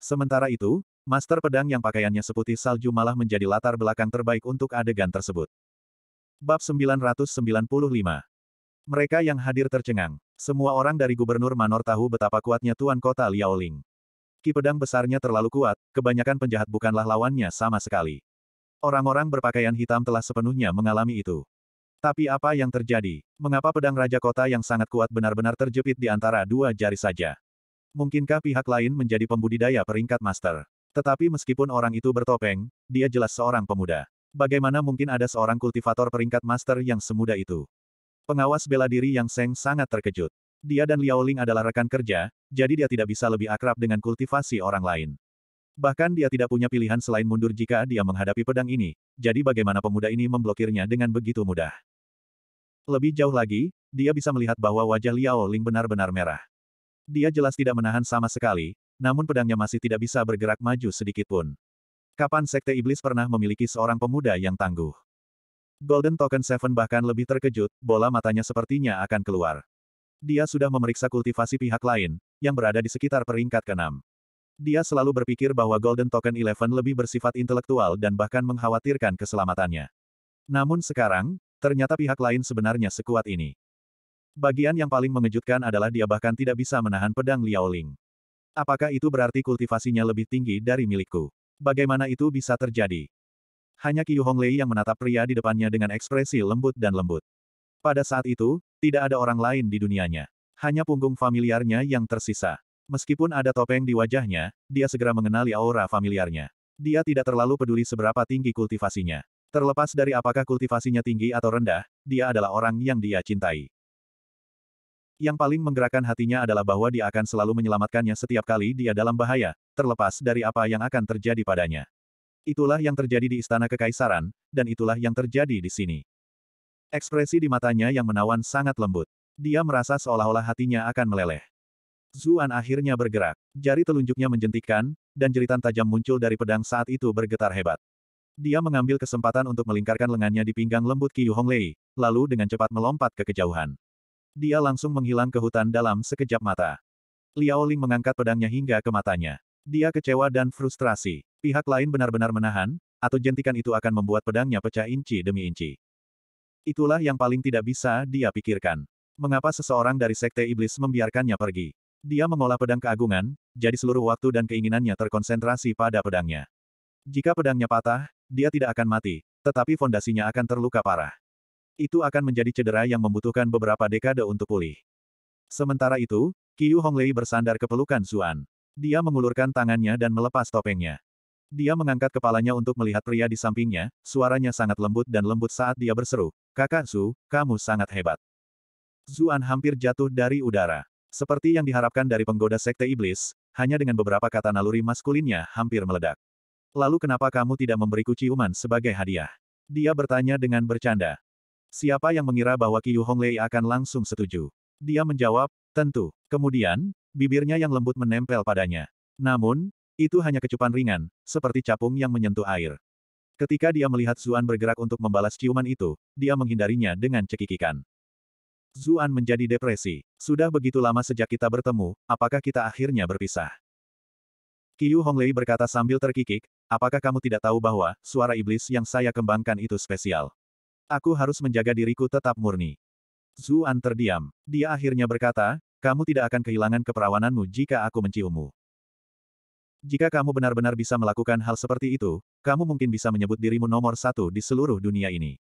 [SPEAKER 1] Sementara itu, Master pedang yang pakaiannya seputih salju malah menjadi latar belakang terbaik untuk adegan tersebut. Bab 995 Mereka yang hadir tercengang. Semua orang dari Gubernur Manor tahu betapa kuatnya Tuan Kota Liaoling. Ki pedang besarnya terlalu kuat, kebanyakan penjahat bukanlah lawannya sama sekali. Orang-orang berpakaian hitam telah sepenuhnya mengalami itu. Tapi apa yang terjadi? Mengapa pedang Raja Kota yang sangat kuat benar-benar terjepit di antara dua jari saja? Mungkinkah pihak lain menjadi pembudidaya peringkat master? Tetapi meskipun orang itu bertopeng, dia jelas seorang pemuda. Bagaimana mungkin ada seorang kultivator peringkat master yang semuda itu? Pengawas bela diri Yang Seng sangat terkejut. Dia dan Liao Ling adalah rekan kerja, jadi dia tidak bisa lebih akrab dengan kultivasi orang lain. Bahkan dia tidak punya pilihan selain mundur jika dia menghadapi pedang ini, jadi bagaimana pemuda ini memblokirnya dengan begitu mudah. Lebih jauh lagi, dia bisa melihat bahwa wajah Liao Ling benar-benar merah. Dia jelas tidak menahan sama sekali, namun pedangnya masih tidak bisa bergerak maju sedikit pun. Kapan Sekte Iblis pernah memiliki seorang pemuda yang tangguh? Golden Token Seven bahkan lebih terkejut, bola matanya sepertinya akan keluar. Dia sudah memeriksa kultivasi pihak lain, yang berada di sekitar peringkat ke-6. Dia selalu berpikir bahwa Golden Token Eleven lebih bersifat intelektual dan bahkan mengkhawatirkan keselamatannya. Namun sekarang, Ternyata pihak lain sebenarnya sekuat ini. Bagian yang paling mengejutkan adalah dia bahkan tidak bisa menahan pedang Ling. Apakah itu berarti kultivasinya lebih tinggi dari milikku? Bagaimana itu bisa terjadi? Hanya Qiu Honglei yang menatap pria di depannya dengan ekspresi lembut dan lembut. Pada saat itu, tidak ada orang lain di dunianya. Hanya punggung familiarnya yang tersisa. Meskipun ada topeng di wajahnya, dia segera mengenali aura familiarnya. Dia tidak terlalu peduli seberapa tinggi kultivasinya. Terlepas dari apakah kultivasinya tinggi atau rendah, dia adalah orang yang dia cintai. Yang paling menggerakkan hatinya adalah bahwa dia akan selalu menyelamatkannya setiap kali dia dalam bahaya, terlepas dari apa yang akan terjadi padanya. Itulah yang terjadi di Istana Kekaisaran, dan itulah yang terjadi di sini. Ekspresi di matanya yang menawan sangat lembut. Dia merasa seolah-olah hatinya akan meleleh. Zuan akhirnya bergerak. Jari telunjuknya menjentikan, dan jeritan tajam muncul dari pedang saat itu bergetar hebat. Dia mengambil kesempatan untuk melingkarkan lengannya di pinggang lembut Qiu Honglei, lalu dengan cepat melompat ke kejauhan. Dia langsung menghilang ke hutan dalam sekejap mata. Liao Ling mengangkat pedangnya hingga ke matanya. Dia kecewa dan frustrasi. Pihak lain benar-benar menahan, atau jentikan itu akan membuat pedangnya pecah inci demi inci. Itulah yang paling tidak bisa dia pikirkan. Mengapa seseorang dari Sekte Iblis membiarkannya pergi? Dia mengolah pedang keagungan, jadi seluruh waktu dan keinginannya terkonsentrasi pada pedangnya. Jika pedangnya patah, dia tidak akan mati, tetapi fondasinya akan terluka parah. Itu akan menjadi cedera yang membutuhkan beberapa dekade untuk pulih. Sementara itu, Qiu Honglei bersandar ke pelukan Zuan. Dia mengulurkan tangannya dan melepas topengnya. Dia mengangkat kepalanya untuk melihat pria di sampingnya, suaranya sangat lembut dan lembut saat dia berseru, Kakak Su, kamu sangat hebat. Zuan hampir jatuh dari udara. Seperti yang diharapkan dari penggoda sekte iblis, hanya dengan beberapa kata naluri maskulinnya hampir meledak. Lalu kenapa kamu tidak memberiku ciuman sebagai hadiah? Dia bertanya dengan bercanda. Siapa yang mengira bahwa Qiu Honglei akan langsung setuju? Dia menjawab, tentu. Kemudian, bibirnya yang lembut menempel padanya. Namun, itu hanya kecupan ringan, seperti capung yang menyentuh air. Ketika dia melihat Zuan bergerak untuk membalas ciuman itu, dia menghindarinya dengan cekikikan. Zuan menjadi depresi. Sudah begitu lama sejak kita bertemu, apakah kita akhirnya berpisah? Qiu Honglei berkata sambil terkikik, Apakah kamu tidak tahu bahwa suara iblis yang saya kembangkan itu spesial? Aku harus menjaga diriku tetap murni. Zuan terdiam. Dia akhirnya berkata, kamu tidak akan kehilangan keperawananmu jika aku menciummu. Jika kamu benar-benar bisa melakukan hal seperti itu, kamu mungkin bisa menyebut dirimu nomor satu di seluruh dunia ini.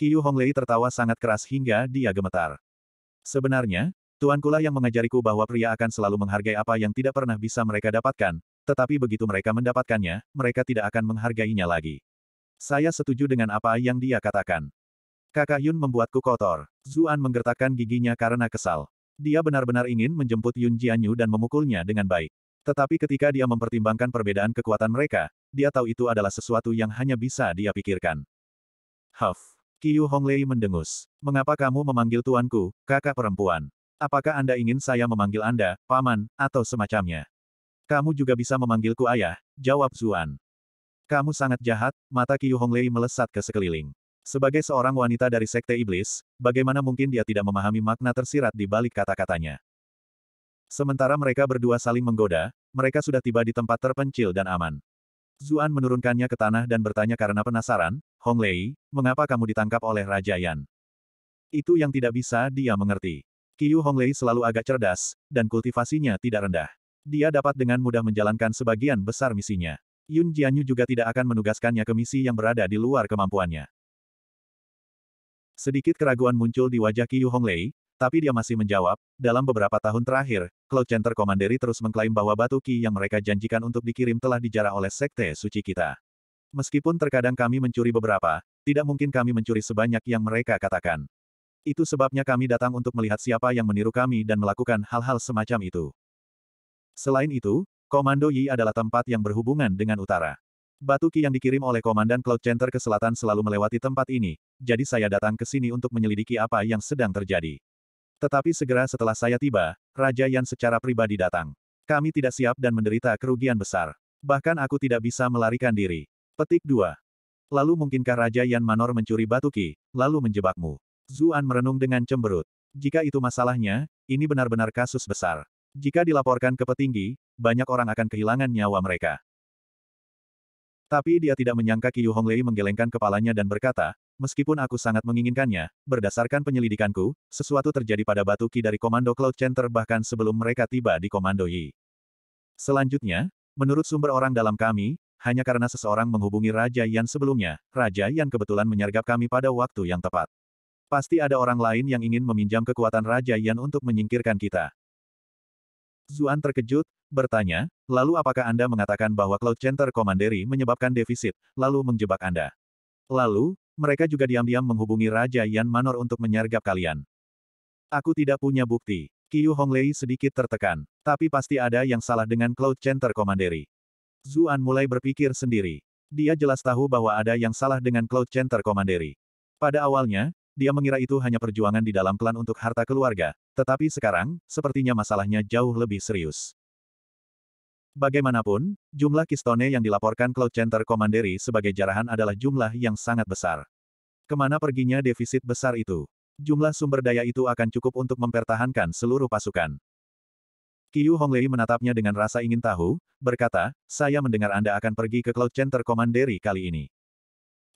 [SPEAKER 1] Qiu Honglei tertawa sangat keras hingga dia gemetar. Sebenarnya, Tuan tuankulah yang mengajariku bahwa pria akan selalu menghargai apa yang tidak pernah bisa mereka dapatkan, tetapi begitu mereka mendapatkannya, mereka tidak akan menghargainya lagi. Saya setuju dengan apa yang dia katakan. Kakak Yun membuatku kotor. Zuan menggertakkan giginya karena kesal. Dia benar-benar ingin menjemput Yun Jianyu dan memukulnya dengan baik. Tetapi ketika dia mempertimbangkan perbedaan kekuatan mereka, dia tahu itu adalah sesuatu yang hanya bisa dia pikirkan. Huff. Qiu Honglei mendengus. Mengapa kamu memanggil tuanku, kakak perempuan? Apakah Anda ingin saya memanggil Anda, paman, atau semacamnya? Kamu juga bisa memanggilku ayah, jawab Zuan. Kamu sangat jahat, mata Qiu Honglei melesat ke sekeliling. Sebagai seorang wanita dari Sekte Iblis, bagaimana mungkin dia tidak memahami makna tersirat di balik kata-katanya. Sementara mereka berdua saling menggoda, mereka sudah tiba di tempat terpencil dan aman. Zuan menurunkannya ke tanah dan bertanya karena penasaran, Honglei, mengapa kamu ditangkap oleh Raja Yan? Itu yang tidak bisa dia mengerti. Qiu Honglei selalu agak cerdas, dan kultivasinya tidak rendah. Dia dapat dengan mudah menjalankan sebagian besar misinya. Yun Jianyu juga tidak akan menugaskannya ke misi yang berada di luar kemampuannya. Sedikit keraguan muncul di wajah Qiu Honglei, tapi dia masih menjawab, dalam beberapa tahun terakhir, Cloud Center Commandery terus mengklaim bahwa batu Qi yang mereka janjikan untuk dikirim telah dijarah oleh Sekte Suci kita. Meskipun terkadang kami mencuri beberapa, tidak mungkin kami mencuri sebanyak yang mereka katakan. Itu sebabnya kami datang untuk melihat siapa yang meniru kami dan melakukan hal-hal semacam itu. Selain itu, Komando Yi adalah tempat yang berhubungan dengan utara. Batu Ki yang dikirim oleh Komandan Cloud Center ke selatan selalu melewati tempat ini, jadi saya datang ke sini untuk menyelidiki apa yang sedang terjadi. Tetapi segera setelah saya tiba, Raja Yan secara pribadi datang. Kami tidak siap dan menderita kerugian besar. Bahkan aku tidak bisa melarikan diri. Petik 2. Lalu mungkinkah Raja Yan Manor mencuri batu Ki, lalu menjebakmu? Zuan merenung dengan cemberut. Jika itu masalahnya, ini benar-benar kasus besar. Jika dilaporkan ke petinggi, banyak orang akan kehilangan nyawa mereka. Tapi dia tidak menyangka Qiu Honglei menggelengkan kepalanya dan berkata, meskipun aku sangat menginginkannya, berdasarkan penyelidikanku, sesuatu terjadi pada batu Ki dari Komando Cloud Center bahkan sebelum mereka tiba di Komando Yi. Selanjutnya, menurut sumber orang dalam kami, hanya karena seseorang menghubungi Raja Yan sebelumnya, Raja Yan kebetulan menyergap kami pada waktu yang tepat. Pasti ada orang lain yang ingin meminjam kekuatan Raja Yan untuk menyingkirkan kita. Zuan terkejut, bertanya, lalu apakah Anda mengatakan bahwa Cloud Center Commandery menyebabkan defisit, lalu menjebak Anda? Lalu, mereka juga diam-diam menghubungi Raja Yan Manor untuk menyergap kalian. Aku tidak punya bukti. Qiu Honglei sedikit tertekan. Tapi pasti ada yang salah dengan Cloud Center Commandery. Zuan mulai berpikir sendiri. Dia jelas tahu bahwa ada yang salah dengan Cloud Center Commandery. Pada awalnya, dia mengira itu hanya perjuangan di dalam klan untuk harta keluarga, tetapi sekarang, sepertinya masalahnya jauh lebih serius. Bagaimanapun, jumlah kistone yang dilaporkan Cloud Center Commandery sebagai jarahan adalah jumlah yang sangat besar. Kemana perginya defisit besar itu? Jumlah sumber daya itu akan cukup untuk mempertahankan seluruh pasukan. Qiu Honglei menatapnya dengan rasa ingin tahu, berkata, saya mendengar Anda akan pergi ke Cloud Center Commandery kali ini.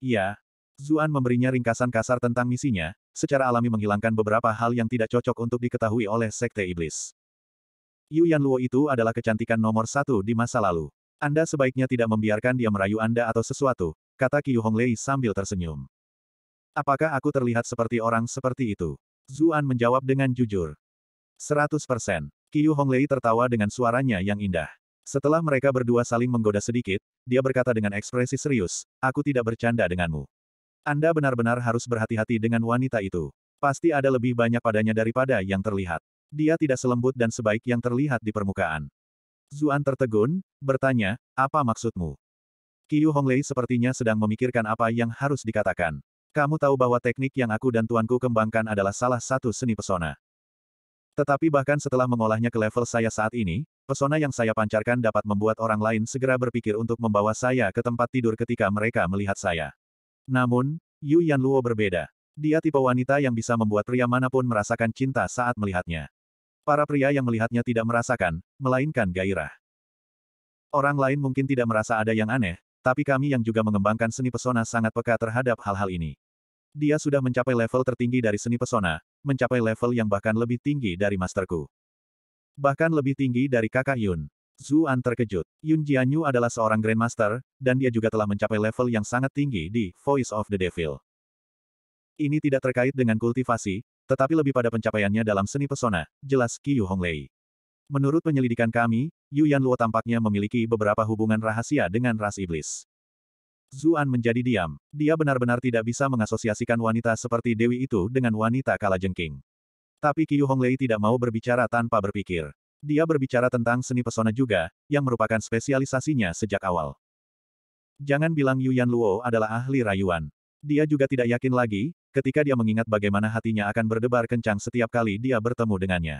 [SPEAKER 1] Iya, Zuan memberinya ringkasan kasar tentang misinya, secara alami menghilangkan beberapa hal yang tidak cocok untuk diketahui oleh Sekte Iblis. Yu Yan Luo itu adalah kecantikan nomor satu di masa lalu. Anda sebaiknya tidak membiarkan dia merayu Anda atau sesuatu, kata Qiu Honglei sambil tersenyum. Apakah aku terlihat seperti orang seperti itu? Zuan menjawab dengan jujur. 100 persen. Qiu Honglei tertawa dengan suaranya yang indah. Setelah mereka berdua saling menggoda sedikit, dia berkata dengan ekspresi serius, aku tidak bercanda denganmu. Anda benar-benar harus berhati-hati dengan wanita itu. Pasti ada lebih banyak padanya daripada yang terlihat. Dia tidak selembut dan sebaik yang terlihat di permukaan. Zuan tertegun, bertanya, apa maksudmu? Qiu Honglei sepertinya sedang memikirkan apa yang harus dikatakan. Kamu tahu bahwa teknik yang aku dan tuanku kembangkan adalah salah satu seni pesona. Tetapi bahkan setelah mengolahnya ke level saya saat ini, pesona yang saya pancarkan dapat membuat orang lain segera berpikir untuk membawa saya ke tempat tidur ketika mereka melihat saya. Namun, Yu Yanluo berbeda. Dia tipe wanita yang bisa membuat pria manapun merasakan cinta saat melihatnya. Para pria yang melihatnya tidak merasakan, melainkan gairah. Orang lain mungkin tidak merasa ada yang aneh, tapi kami yang juga mengembangkan seni pesona sangat peka terhadap hal-hal ini. Dia sudah mencapai level tertinggi dari seni pesona, mencapai level yang bahkan lebih tinggi dari masterku. Bahkan lebih tinggi dari kakak Yun. Zuan terkejut. Yun Jianyu adalah seorang Grandmaster, dan dia juga telah mencapai level yang sangat tinggi di Voice of the Devil. Ini tidak terkait dengan kultivasi, tetapi lebih pada pencapaiannya dalam seni pesona, jelas Qiu Honglei. Menurut penyelidikan kami, Yu Yan Luo tampaknya memiliki beberapa hubungan rahasia dengan ras iblis. Zuan menjadi diam. Dia benar-benar tidak bisa mengasosiasikan wanita seperti Dewi itu dengan wanita kalajengking. Tapi Qiu Honglei tidak mau berbicara tanpa berpikir. Dia berbicara tentang seni pesona juga, yang merupakan spesialisasinya sejak awal. Jangan bilang Yuan Luo adalah ahli rayuan. Dia juga tidak yakin lagi, ketika dia mengingat bagaimana hatinya akan berdebar kencang setiap kali dia bertemu dengannya.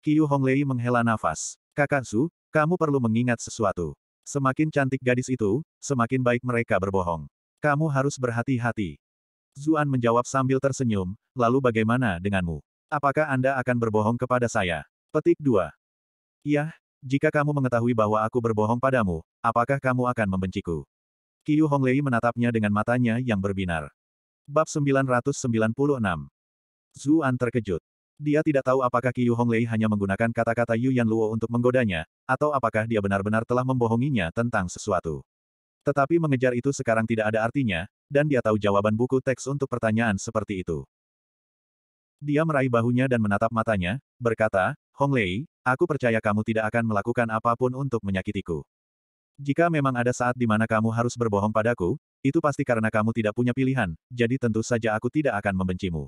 [SPEAKER 1] Qiu Honglei menghela nafas. Kakak Su, kamu perlu mengingat sesuatu. Semakin cantik gadis itu, semakin baik mereka berbohong. Kamu harus berhati-hati. Zuan menjawab sambil tersenyum, lalu bagaimana denganmu? Apakah Anda akan berbohong kepada saya? Petik 2. Yah, jika kamu mengetahui bahwa aku berbohong padamu, apakah kamu akan membenciku? Qiu Honglei menatapnya dengan matanya yang berbinar. Bab 996 Zuan terkejut. Dia tidak tahu apakah Qiu Honglei hanya menggunakan kata-kata Yu Yan Luo untuk menggodanya, atau apakah dia benar-benar telah membohonginya tentang sesuatu. Tetapi mengejar itu sekarang tidak ada artinya, dan dia tahu jawaban buku teks untuk pertanyaan seperti itu. Dia meraih bahunya dan menatap matanya, berkata, Hong Lei, aku percaya kamu tidak akan melakukan apapun untuk menyakitiku. Jika memang ada saat di mana kamu harus berbohong padaku, itu pasti karena kamu tidak punya pilihan, jadi tentu saja aku tidak akan membencimu.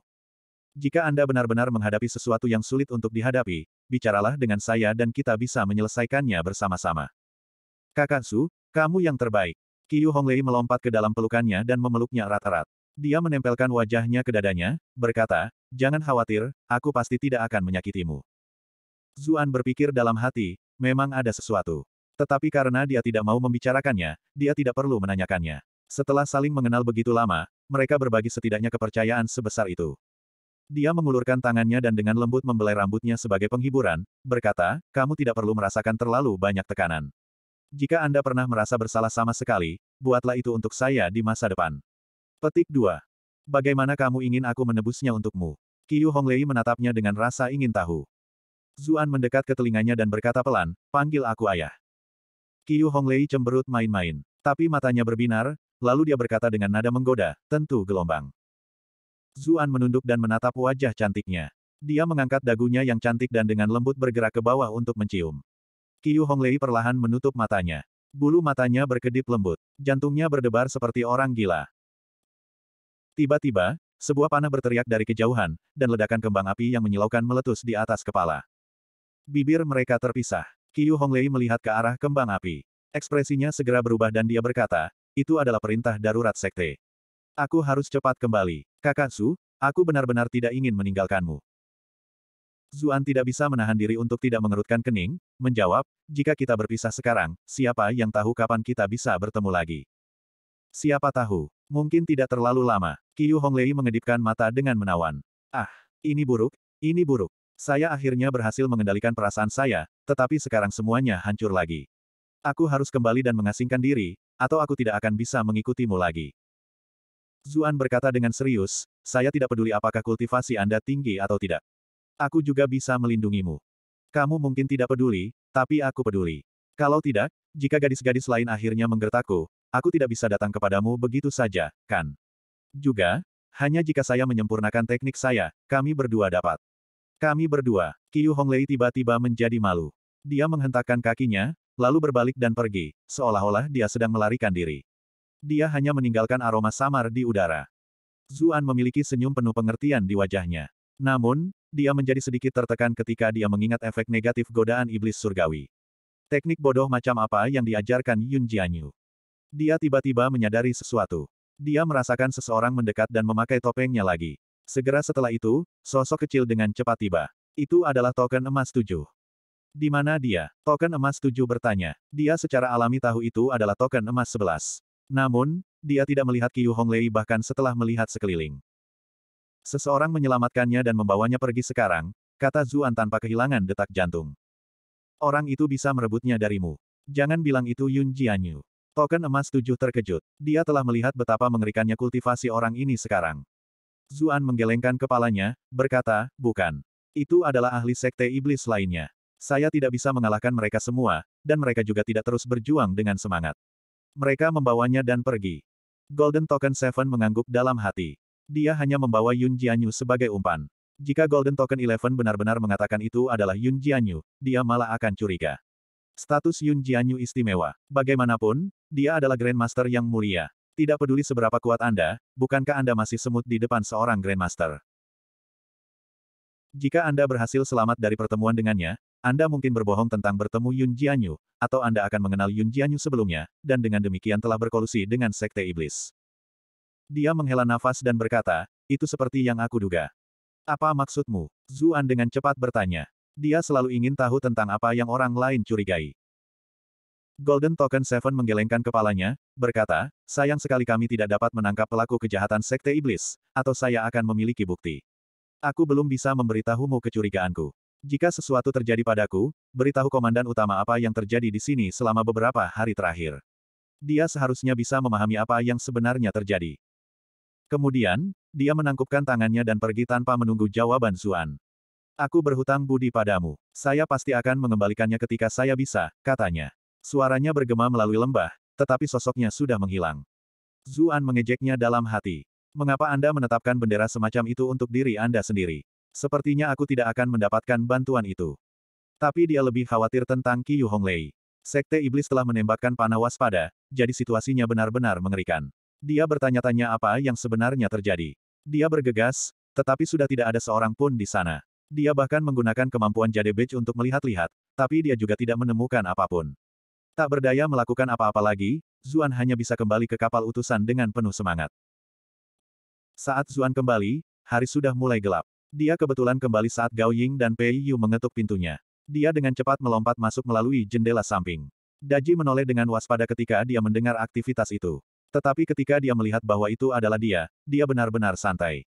[SPEAKER 1] Jika Anda benar-benar menghadapi sesuatu yang sulit untuk dihadapi, bicaralah dengan saya dan kita bisa menyelesaikannya bersama-sama. Kakak Su, kamu yang terbaik. Qiu Honglei melompat ke dalam pelukannya dan memeluknya erat-erat. Dia menempelkan wajahnya ke dadanya, berkata, Jangan khawatir, aku pasti tidak akan menyakitimu. Zuan berpikir dalam hati, memang ada sesuatu. Tetapi karena dia tidak mau membicarakannya, dia tidak perlu menanyakannya. Setelah saling mengenal begitu lama, mereka berbagi setidaknya kepercayaan sebesar itu. Dia mengulurkan tangannya dan dengan lembut membelai rambutnya sebagai penghiburan, berkata, kamu tidak perlu merasakan terlalu banyak tekanan. Jika Anda pernah merasa bersalah sama sekali, buatlah itu untuk saya di masa depan. Petik 2. Bagaimana kamu ingin aku menebusnya untukmu? Qiu Honglei menatapnya dengan rasa ingin tahu. Zuan mendekat ke telinganya dan berkata pelan, panggil aku ayah. Qiu Honglei cemberut main-main. Tapi matanya berbinar, lalu dia berkata dengan nada menggoda, tentu gelombang. Zuan menunduk dan menatap wajah cantiknya. Dia mengangkat dagunya yang cantik dan dengan lembut bergerak ke bawah untuk mencium. Qiu Honglei perlahan menutup matanya. Bulu matanya berkedip lembut. Jantungnya berdebar seperti orang gila. Tiba-tiba, sebuah panah berteriak dari kejauhan, dan ledakan kembang api yang menyilaukan meletus di atas kepala. Bibir mereka terpisah. Qiu Honglei melihat ke arah kembang api. Ekspresinya segera berubah dan dia berkata, itu adalah perintah darurat sekte. Aku harus cepat kembali. Kakak Su, aku benar-benar tidak ingin meninggalkanmu. Zuan tidak bisa menahan diri untuk tidak mengerutkan kening, menjawab, jika kita berpisah sekarang, siapa yang tahu kapan kita bisa bertemu lagi? Siapa tahu, mungkin tidak terlalu lama, Qiu Honglei mengedipkan mata dengan menawan. Ah, ini buruk, ini buruk. Saya akhirnya berhasil mengendalikan perasaan saya, tetapi sekarang semuanya hancur lagi. Aku harus kembali dan mengasingkan diri, atau aku tidak akan bisa mengikutimu lagi. Zuan berkata dengan serius, saya tidak peduli apakah kultivasi Anda tinggi atau tidak. Aku juga bisa melindungimu. Kamu mungkin tidak peduli, tapi aku peduli. Kalau tidak, jika gadis-gadis lain akhirnya menggertakku, aku tidak bisa datang kepadamu begitu saja, kan? Juga, hanya jika saya menyempurnakan teknik saya, kami berdua dapat. Kami berdua, Qiu Honglei tiba-tiba menjadi malu. Dia menghentakkan kakinya, lalu berbalik dan pergi, seolah-olah dia sedang melarikan diri. Dia hanya meninggalkan aroma samar di udara. Zuan memiliki senyum penuh pengertian di wajahnya. Namun, dia menjadi sedikit tertekan ketika dia mengingat efek negatif godaan iblis surgawi. Teknik bodoh macam apa yang diajarkan Yun Jianyu? Dia tiba-tiba menyadari sesuatu. Dia merasakan seseorang mendekat dan memakai topengnya lagi. Segera setelah itu, sosok kecil dengan cepat tiba. Itu adalah token emas tujuh. Di mana dia? Token emas tujuh bertanya. Dia secara alami tahu itu adalah token emas sebelas. Namun, dia tidak melihat Qiu Honglei bahkan setelah melihat sekeliling. Seseorang menyelamatkannya dan membawanya pergi sekarang, kata Zuan tanpa kehilangan detak jantung. Orang itu bisa merebutnya darimu. Jangan bilang itu Yun Jianyu. Token emas tujuh terkejut. Dia telah melihat betapa mengerikannya kultivasi orang ini sekarang. Zuan menggelengkan kepalanya, berkata, bukan. Itu adalah ahli sekte iblis lainnya. Saya tidak bisa mengalahkan mereka semua, dan mereka juga tidak terus berjuang dengan semangat. Mereka membawanya dan pergi. Golden Token Seven mengangguk dalam hati. Dia hanya membawa Yun Jianyu sebagai umpan. Jika Golden Token Eleven benar-benar mengatakan itu adalah Yun Jianyu, dia malah akan curiga. Status Yun Jianyu istimewa. Bagaimanapun, dia adalah Grandmaster yang mulia. Tidak peduli seberapa kuat Anda, bukankah Anda masih semut di depan seorang Grandmaster? Jika Anda berhasil selamat dari pertemuan dengannya, Anda mungkin berbohong tentang bertemu Yun Jianyu, atau Anda akan mengenal Yun Jianyu sebelumnya, dan dengan demikian telah berkolusi dengan Sekte Iblis. Dia menghela nafas dan berkata, itu seperti yang aku duga. Apa maksudmu? Zuan dengan cepat bertanya. Dia selalu ingin tahu tentang apa yang orang lain curigai. Golden Token Seven menggelengkan kepalanya, berkata, sayang sekali kami tidak dapat menangkap pelaku kejahatan Sekte Iblis, atau saya akan memiliki bukti. Aku belum bisa memberitahumu kecurigaanku. Jika sesuatu terjadi padaku, beritahu komandan utama apa yang terjadi di sini selama beberapa hari terakhir. Dia seharusnya bisa memahami apa yang sebenarnya terjadi. Kemudian, dia menangkupkan tangannya dan pergi tanpa menunggu jawaban Zuan. Aku berhutang budi padamu. Saya pasti akan mengembalikannya ketika saya bisa, katanya. Suaranya bergema melalui lembah, tetapi sosoknya sudah menghilang. Zuan mengejeknya dalam hati. Mengapa Anda menetapkan bendera semacam itu untuk diri Anda sendiri? Sepertinya aku tidak akan mendapatkan bantuan itu. Tapi dia lebih khawatir tentang Qiyu Honglei. Sekte Iblis telah menembakkan panah waspada, jadi situasinya benar-benar mengerikan. Dia bertanya-tanya apa yang sebenarnya terjadi. Dia bergegas, tetapi sudah tidak ada seorang pun di sana. Dia bahkan menggunakan kemampuan Jade Beige untuk melihat-lihat, tapi dia juga tidak menemukan apapun. Tak berdaya melakukan apa-apa lagi, Zuan hanya bisa kembali ke kapal utusan dengan penuh semangat. Saat Zuan kembali, hari sudah mulai gelap. Dia kebetulan kembali saat Gao Ying dan Pei Yu mengetuk pintunya. Dia dengan cepat melompat masuk melalui jendela samping. Daji menoleh dengan waspada ketika dia mendengar aktivitas itu. Tetapi ketika dia melihat bahwa itu adalah dia, dia benar-benar santai.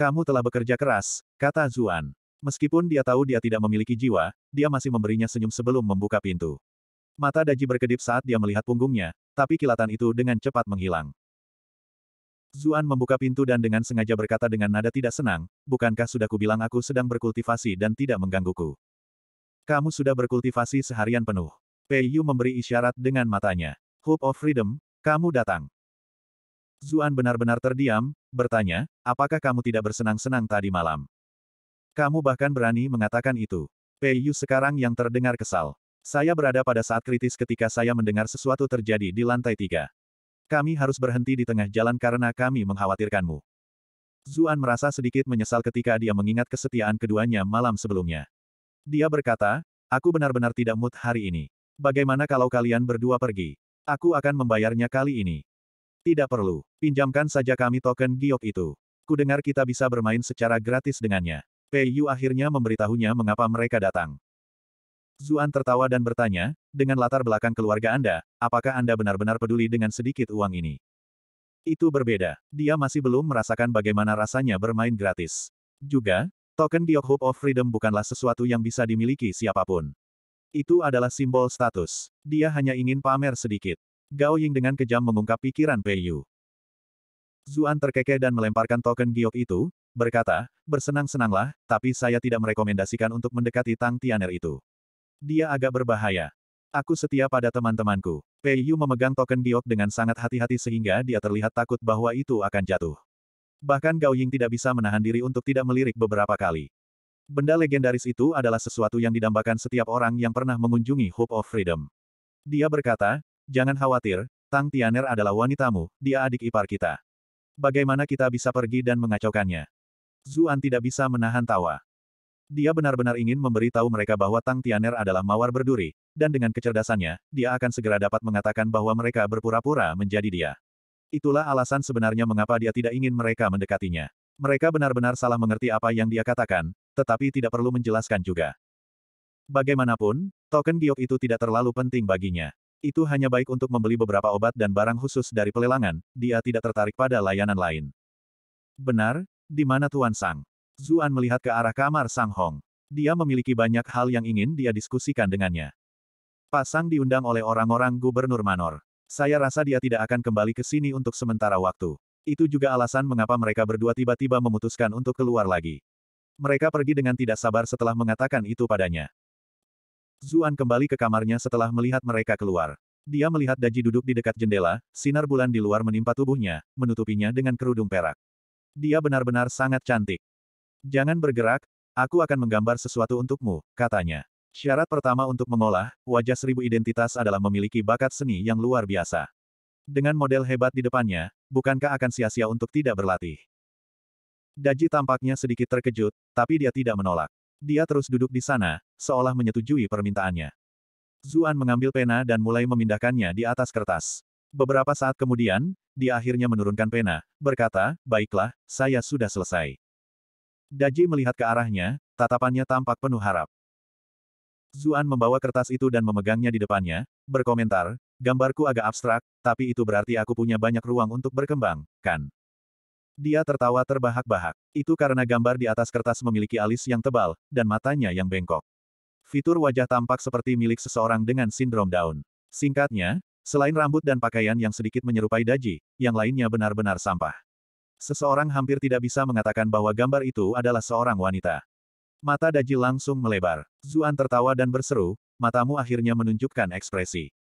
[SPEAKER 1] Kamu telah bekerja keras, kata Zuan. Meskipun dia tahu dia tidak memiliki jiwa, dia masih memberinya senyum sebelum membuka pintu. Mata Daji berkedip saat dia melihat punggungnya, tapi kilatan itu dengan cepat menghilang. Zuan membuka pintu dan dengan sengaja berkata dengan nada tidak senang, bukankah sudah kubilang aku sedang berkultivasi dan tidak menggangguku. Kamu sudah berkultivasi seharian penuh. Pei Yu memberi isyarat dengan matanya. Hope of Freedom, kamu datang. Zuan benar-benar terdiam, bertanya, apakah kamu tidak bersenang-senang tadi malam? Kamu bahkan berani mengatakan itu. Pei Yu sekarang yang terdengar kesal. Saya berada pada saat kritis ketika saya mendengar sesuatu terjadi di lantai tiga. Kami harus berhenti di tengah jalan karena kami mengkhawatirkanmu. Zuan merasa sedikit menyesal ketika dia mengingat kesetiaan keduanya malam sebelumnya. Dia berkata, aku benar-benar tidak mood hari ini. Bagaimana kalau kalian berdua pergi? Aku akan membayarnya kali ini. Tidak perlu. Pinjamkan saja kami token giok itu. Kudengar kita bisa bermain secara gratis dengannya. Pei Yu akhirnya memberitahunya mengapa mereka datang. Zuan tertawa dan bertanya, dengan latar belakang keluarga Anda, apakah Anda benar-benar peduli dengan sedikit uang ini? Itu berbeda. Dia masih belum merasakan bagaimana rasanya bermain gratis. Juga, token Diok Hope of Freedom bukanlah sesuatu yang bisa dimiliki siapapun. Itu adalah simbol status. Dia hanya ingin pamer sedikit. Gao Ying dengan kejam mengungkap pikiran Pei Yu. Zuan terkekeh dan melemparkan token giok itu, berkata, bersenang-senanglah, tapi saya tidak merekomendasikan untuk mendekati Tang Tianer itu. Dia agak berbahaya. Aku setia pada teman-temanku. Pei Yu memegang token giok dengan sangat hati-hati sehingga dia terlihat takut bahwa itu akan jatuh. Bahkan Gao Ying tidak bisa menahan diri untuk tidak melirik beberapa kali. Benda legendaris itu adalah sesuatu yang didambakan setiap orang yang pernah mengunjungi Hope of Freedom. Dia berkata, jangan khawatir, Tang Tianer adalah wanitamu, dia adik ipar kita. Bagaimana kita bisa pergi dan mengacaukannya? Zuan tidak bisa menahan tawa. Dia benar-benar ingin memberitahu mereka bahwa Tang Tianer adalah mawar berduri, dan dengan kecerdasannya, dia akan segera dapat mengatakan bahwa mereka berpura-pura menjadi dia. Itulah alasan sebenarnya mengapa dia tidak ingin mereka mendekatinya. Mereka benar-benar salah mengerti apa yang dia katakan, tetapi tidak perlu menjelaskan juga. Bagaimanapun, token giok itu tidak terlalu penting baginya. Itu hanya baik untuk membeli beberapa obat dan barang khusus dari pelelangan, dia tidak tertarik pada layanan lain. Benar, di mana Tuan Sang? Zuan melihat ke arah kamar Sang Hong. Dia memiliki banyak hal yang ingin dia diskusikan dengannya. Pasang diundang oleh orang-orang Gubernur Manor. Saya rasa dia tidak akan kembali ke sini untuk sementara waktu. Itu juga alasan mengapa mereka berdua tiba-tiba memutuskan untuk keluar lagi. Mereka pergi dengan tidak sabar setelah mengatakan itu padanya. Zuan kembali ke kamarnya setelah melihat mereka keluar. Dia melihat Daji duduk di dekat jendela, sinar bulan di luar menimpa tubuhnya, menutupinya dengan kerudung perak. Dia benar-benar sangat cantik. Jangan bergerak, aku akan menggambar sesuatu untukmu, katanya. Syarat pertama untuk mengolah wajah seribu identitas adalah memiliki bakat seni yang luar biasa. Dengan model hebat di depannya, bukankah akan sia-sia untuk tidak berlatih? Daji tampaknya sedikit terkejut, tapi dia tidak menolak. Dia terus duduk di sana, seolah menyetujui permintaannya. Zuan mengambil pena dan mulai memindahkannya di atas kertas. Beberapa saat kemudian, dia akhirnya menurunkan pena, berkata, "Baiklah, saya sudah selesai." Daji melihat ke arahnya, tatapannya tampak penuh harap. Zuan membawa kertas itu dan memegangnya di depannya, berkomentar, gambarku agak abstrak, tapi itu berarti aku punya banyak ruang untuk berkembang, kan? Dia tertawa terbahak-bahak. Itu karena gambar di atas kertas memiliki alis yang tebal, dan matanya yang bengkok. Fitur wajah tampak seperti milik seseorang dengan sindrom Down. Singkatnya, selain rambut dan pakaian yang sedikit menyerupai daji, yang lainnya benar-benar sampah. Seseorang hampir tidak bisa mengatakan bahwa gambar itu adalah seorang wanita. Mata Daji langsung melebar. Zuan tertawa dan berseru, matamu akhirnya menunjukkan ekspresi.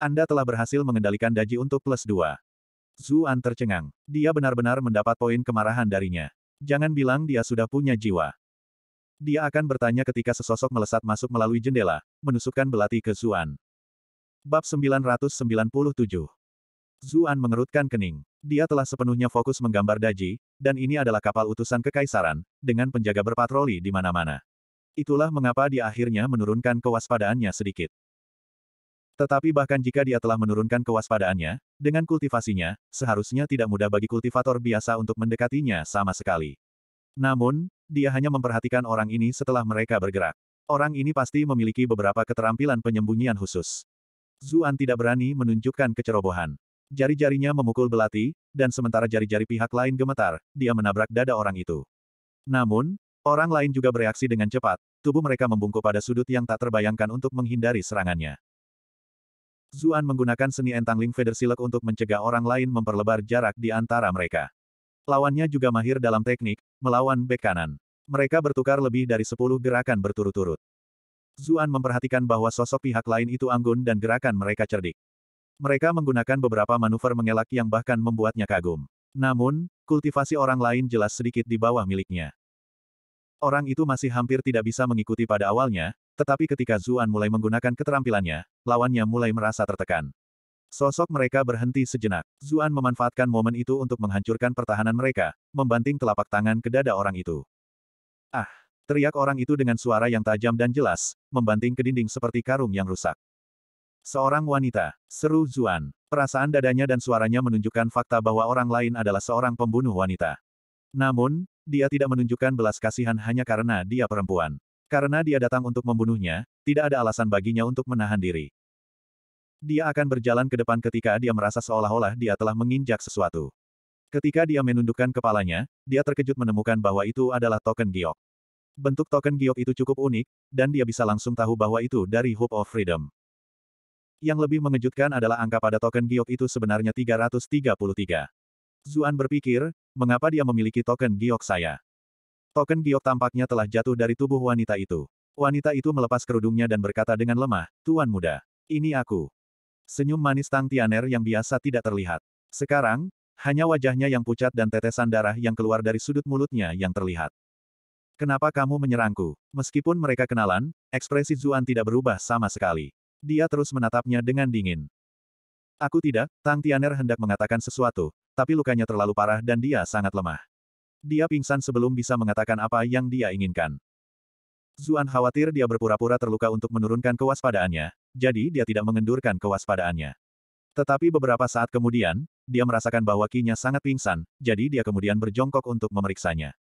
[SPEAKER 1] Anda telah berhasil mengendalikan Daji untuk plus dua. Zuan tercengang. Dia benar-benar mendapat poin kemarahan darinya. Jangan bilang dia sudah punya jiwa. Dia akan bertanya ketika sesosok melesat masuk melalui jendela, menusukkan belati ke Zuan. Bab 997 Zuan mengerutkan kening. Dia telah sepenuhnya fokus menggambar Daji, dan ini adalah kapal utusan kekaisaran, dengan penjaga berpatroli di mana-mana. Itulah mengapa dia akhirnya menurunkan kewaspadaannya sedikit. Tetapi bahkan jika dia telah menurunkan kewaspadaannya, dengan kultivasinya, seharusnya tidak mudah bagi kultivator biasa untuk mendekatinya sama sekali. Namun, dia hanya memperhatikan orang ini setelah mereka bergerak. Orang ini pasti memiliki beberapa keterampilan penyembunyian khusus. Zuan tidak berani menunjukkan kecerobohan. Jari-jarinya memukul belati, dan sementara jari-jari pihak lain gemetar, dia menabrak dada orang itu. Namun, orang lain juga bereaksi dengan cepat, tubuh mereka membungkuk pada sudut yang tak terbayangkan untuk menghindari serangannya. Zuan menggunakan seni entangling feather silk untuk mencegah orang lain memperlebar jarak di antara mereka. Lawannya juga mahir dalam teknik, melawan bek kanan. Mereka bertukar lebih dari 10 gerakan berturut-turut. Zuan memperhatikan bahwa sosok pihak lain itu anggun dan gerakan mereka cerdik. Mereka menggunakan beberapa manuver mengelak yang bahkan membuatnya kagum. Namun, kultivasi orang lain jelas sedikit di bawah miliknya. Orang itu masih hampir tidak bisa mengikuti pada awalnya, tetapi ketika Zuan mulai menggunakan keterampilannya, lawannya mulai merasa tertekan. Sosok mereka berhenti sejenak. Zuan memanfaatkan momen itu untuk menghancurkan pertahanan mereka, membanting telapak tangan ke dada orang itu. Ah! Teriak orang itu dengan suara yang tajam dan jelas, membanting ke dinding seperti karung yang rusak. Seorang wanita, seru Zuan. Perasaan dadanya dan suaranya menunjukkan fakta bahwa orang lain adalah seorang pembunuh wanita. Namun, dia tidak menunjukkan belas kasihan hanya karena dia perempuan. Karena dia datang untuk membunuhnya, tidak ada alasan baginya untuk menahan diri. Dia akan berjalan ke depan ketika dia merasa seolah-olah dia telah menginjak sesuatu. Ketika dia menundukkan kepalanya, dia terkejut menemukan bahwa itu adalah token giok. Bentuk token giok itu cukup unik, dan dia bisa langsung tahu bahwa itu dari Hope of Freedom. Yang lebih mengejutkan adalah angka pada token giok itu sebenarnya 333. Zuan berpikir, mengapa dia memiliki token giok saya? Token giok tampaknya telah jatuh dari tubuh wanita itu. Wanita itu melepas kerudungnya dan berkata dengan lemah, Tuan muda, ini aku. Senyum manis Tang Tianer yang biasa tidak terlihat. Sekarang, hanya wajahnya yang pucat dan tetesan darah yang keluar dari sudut mulutnya yang terlihat. Kenapa kamu menyerangku? Meskipun mereka kenalan, ekspresi Zuan tidak berubah sama sekali. Dia terus menatapnya dengan dingin. Aku tidak, Tang Tianer hendak mengatakan sesuatu, tapi lukanya terlalu parah dan dia sangat lemah. Dia pingsan sebelum bisa mengatakan apa yang dia inginkan. Zuan khawatir dia berpura-pura terluka untuk menurunkan kewaspadaannya, jadi dia tidak mengendurkan kewaspadaannya. Tetapi beberapa saat kemudian, dia merasakan bahwa kinya sangat pingsan, jadi dia kemudian berjongkok untuk memeriksanya.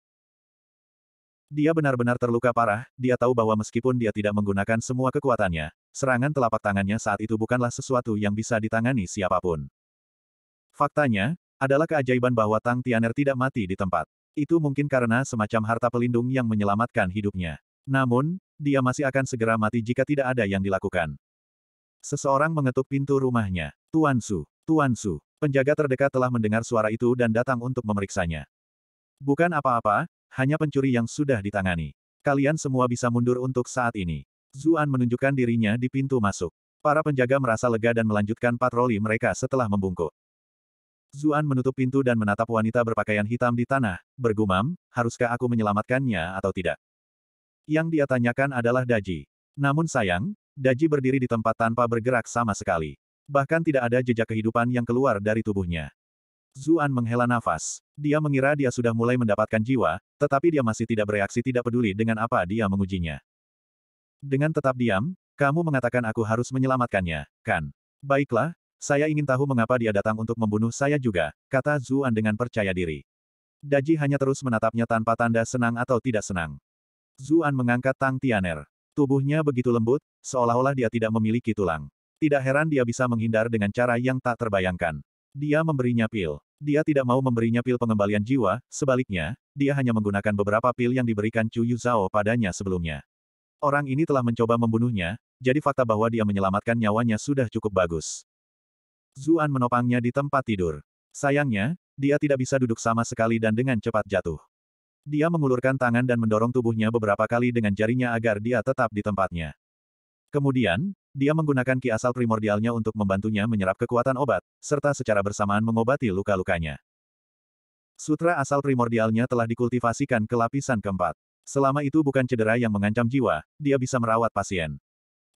[SPEAKER 1] Dia benar-benar terluka parah, dia tahu bahwa meskipun dia tidak menggunakan semua kekuatannya, serangan telapak tangannya saat itu bukanlah sesuatu yang bisa ditangani siapapun. Faktanya, adalah keajaiban bahwa Tang Tianer tidak mati di tempat. Itu mungkin karena semacam harta pelindung yang menyelamatkan hidupnya. Namun, dia masih akan segera mati jika tidak ada yang dilakukan. Seseorang mengetuk pintu rumahnya. Tuan Su, Tuan Su, penjaga terdekat telah mendengar suara itu dan datang untuk memeriksanya. Bukan apa-apa, hanya pencuri yang sudah ditangani. Kalian semua bisa mundur untuk saat ini. Zuan menunjukkan dirinya di pintu masuk. Para penjaga merasa lega dan melanjutkan patroli mereka setelah membungkuk. Zuan menutup pintu dan menatap wanita berpakaian hitam di tanah, bergumam, haruskah aku menyelamatkannya atau tidak? Yang dia tanyakan adalah Daji. Namun sayang, Daji berdiri di tempat tanpa bergerak sama sekali. Bahkan tidak ada jejak kehidupan yang keluar dari tubuhnya. Zuan menghela nafas. Dia mengira dia sudah mulai mendapatkan jiwa, tetapi dia masih tidak bereaksi tidak peduli dengan apa dia mengujinya. Dengan tetap diam, kamu mengatakan aku harus menyelamatkannya, kan? Baiklah, saya ingin tahu mengapa dia datang untuk membunuh saya juga, kata Zuan dengan percaya diri. Daji hanya terus menatapnya tanpa tanda senang atau tidak senang. Zuan mengangkat Tang Tianer. Tubuhnya begitu lembut, seolah-olah dia tidak memiliki tulang. Tidak heran dia bisa menghindar dengan cara yang tak terbayangkan. Dia memberinya pil. Dia tidak mau memberinya pil pengembalian jiwa, sebaliknya, dia hanya menggunakan beberapa pil yang diberikan Chu Zhao padanya sebelumnya. Orang ini telah mencoba membunuhnya, jadi fakta bahwa dia menyelamatkan nyawanya sudah cukup bagus. Zuan menopangnya di tempat tidur. Sayangnya, dia tidak bisa duduk sama sekali dan dengan cepat jatuh. Dia mengulurkan tangan dan mendorong tubuhnya beberapa kali dengan jarinya agar dia tetap di tempatnya. Kemudian, dia menggunakan ki asal primordialnya untuk membantunya menyerap kekuatan obat, serta secara bersamaan mengobati luka-lukanya. Sutra asal primordialnya telah dikultivasikan ke lapisan keempat. Selama itu bukan cedera yang mengancam jiwa, dia bisa merawat pasien.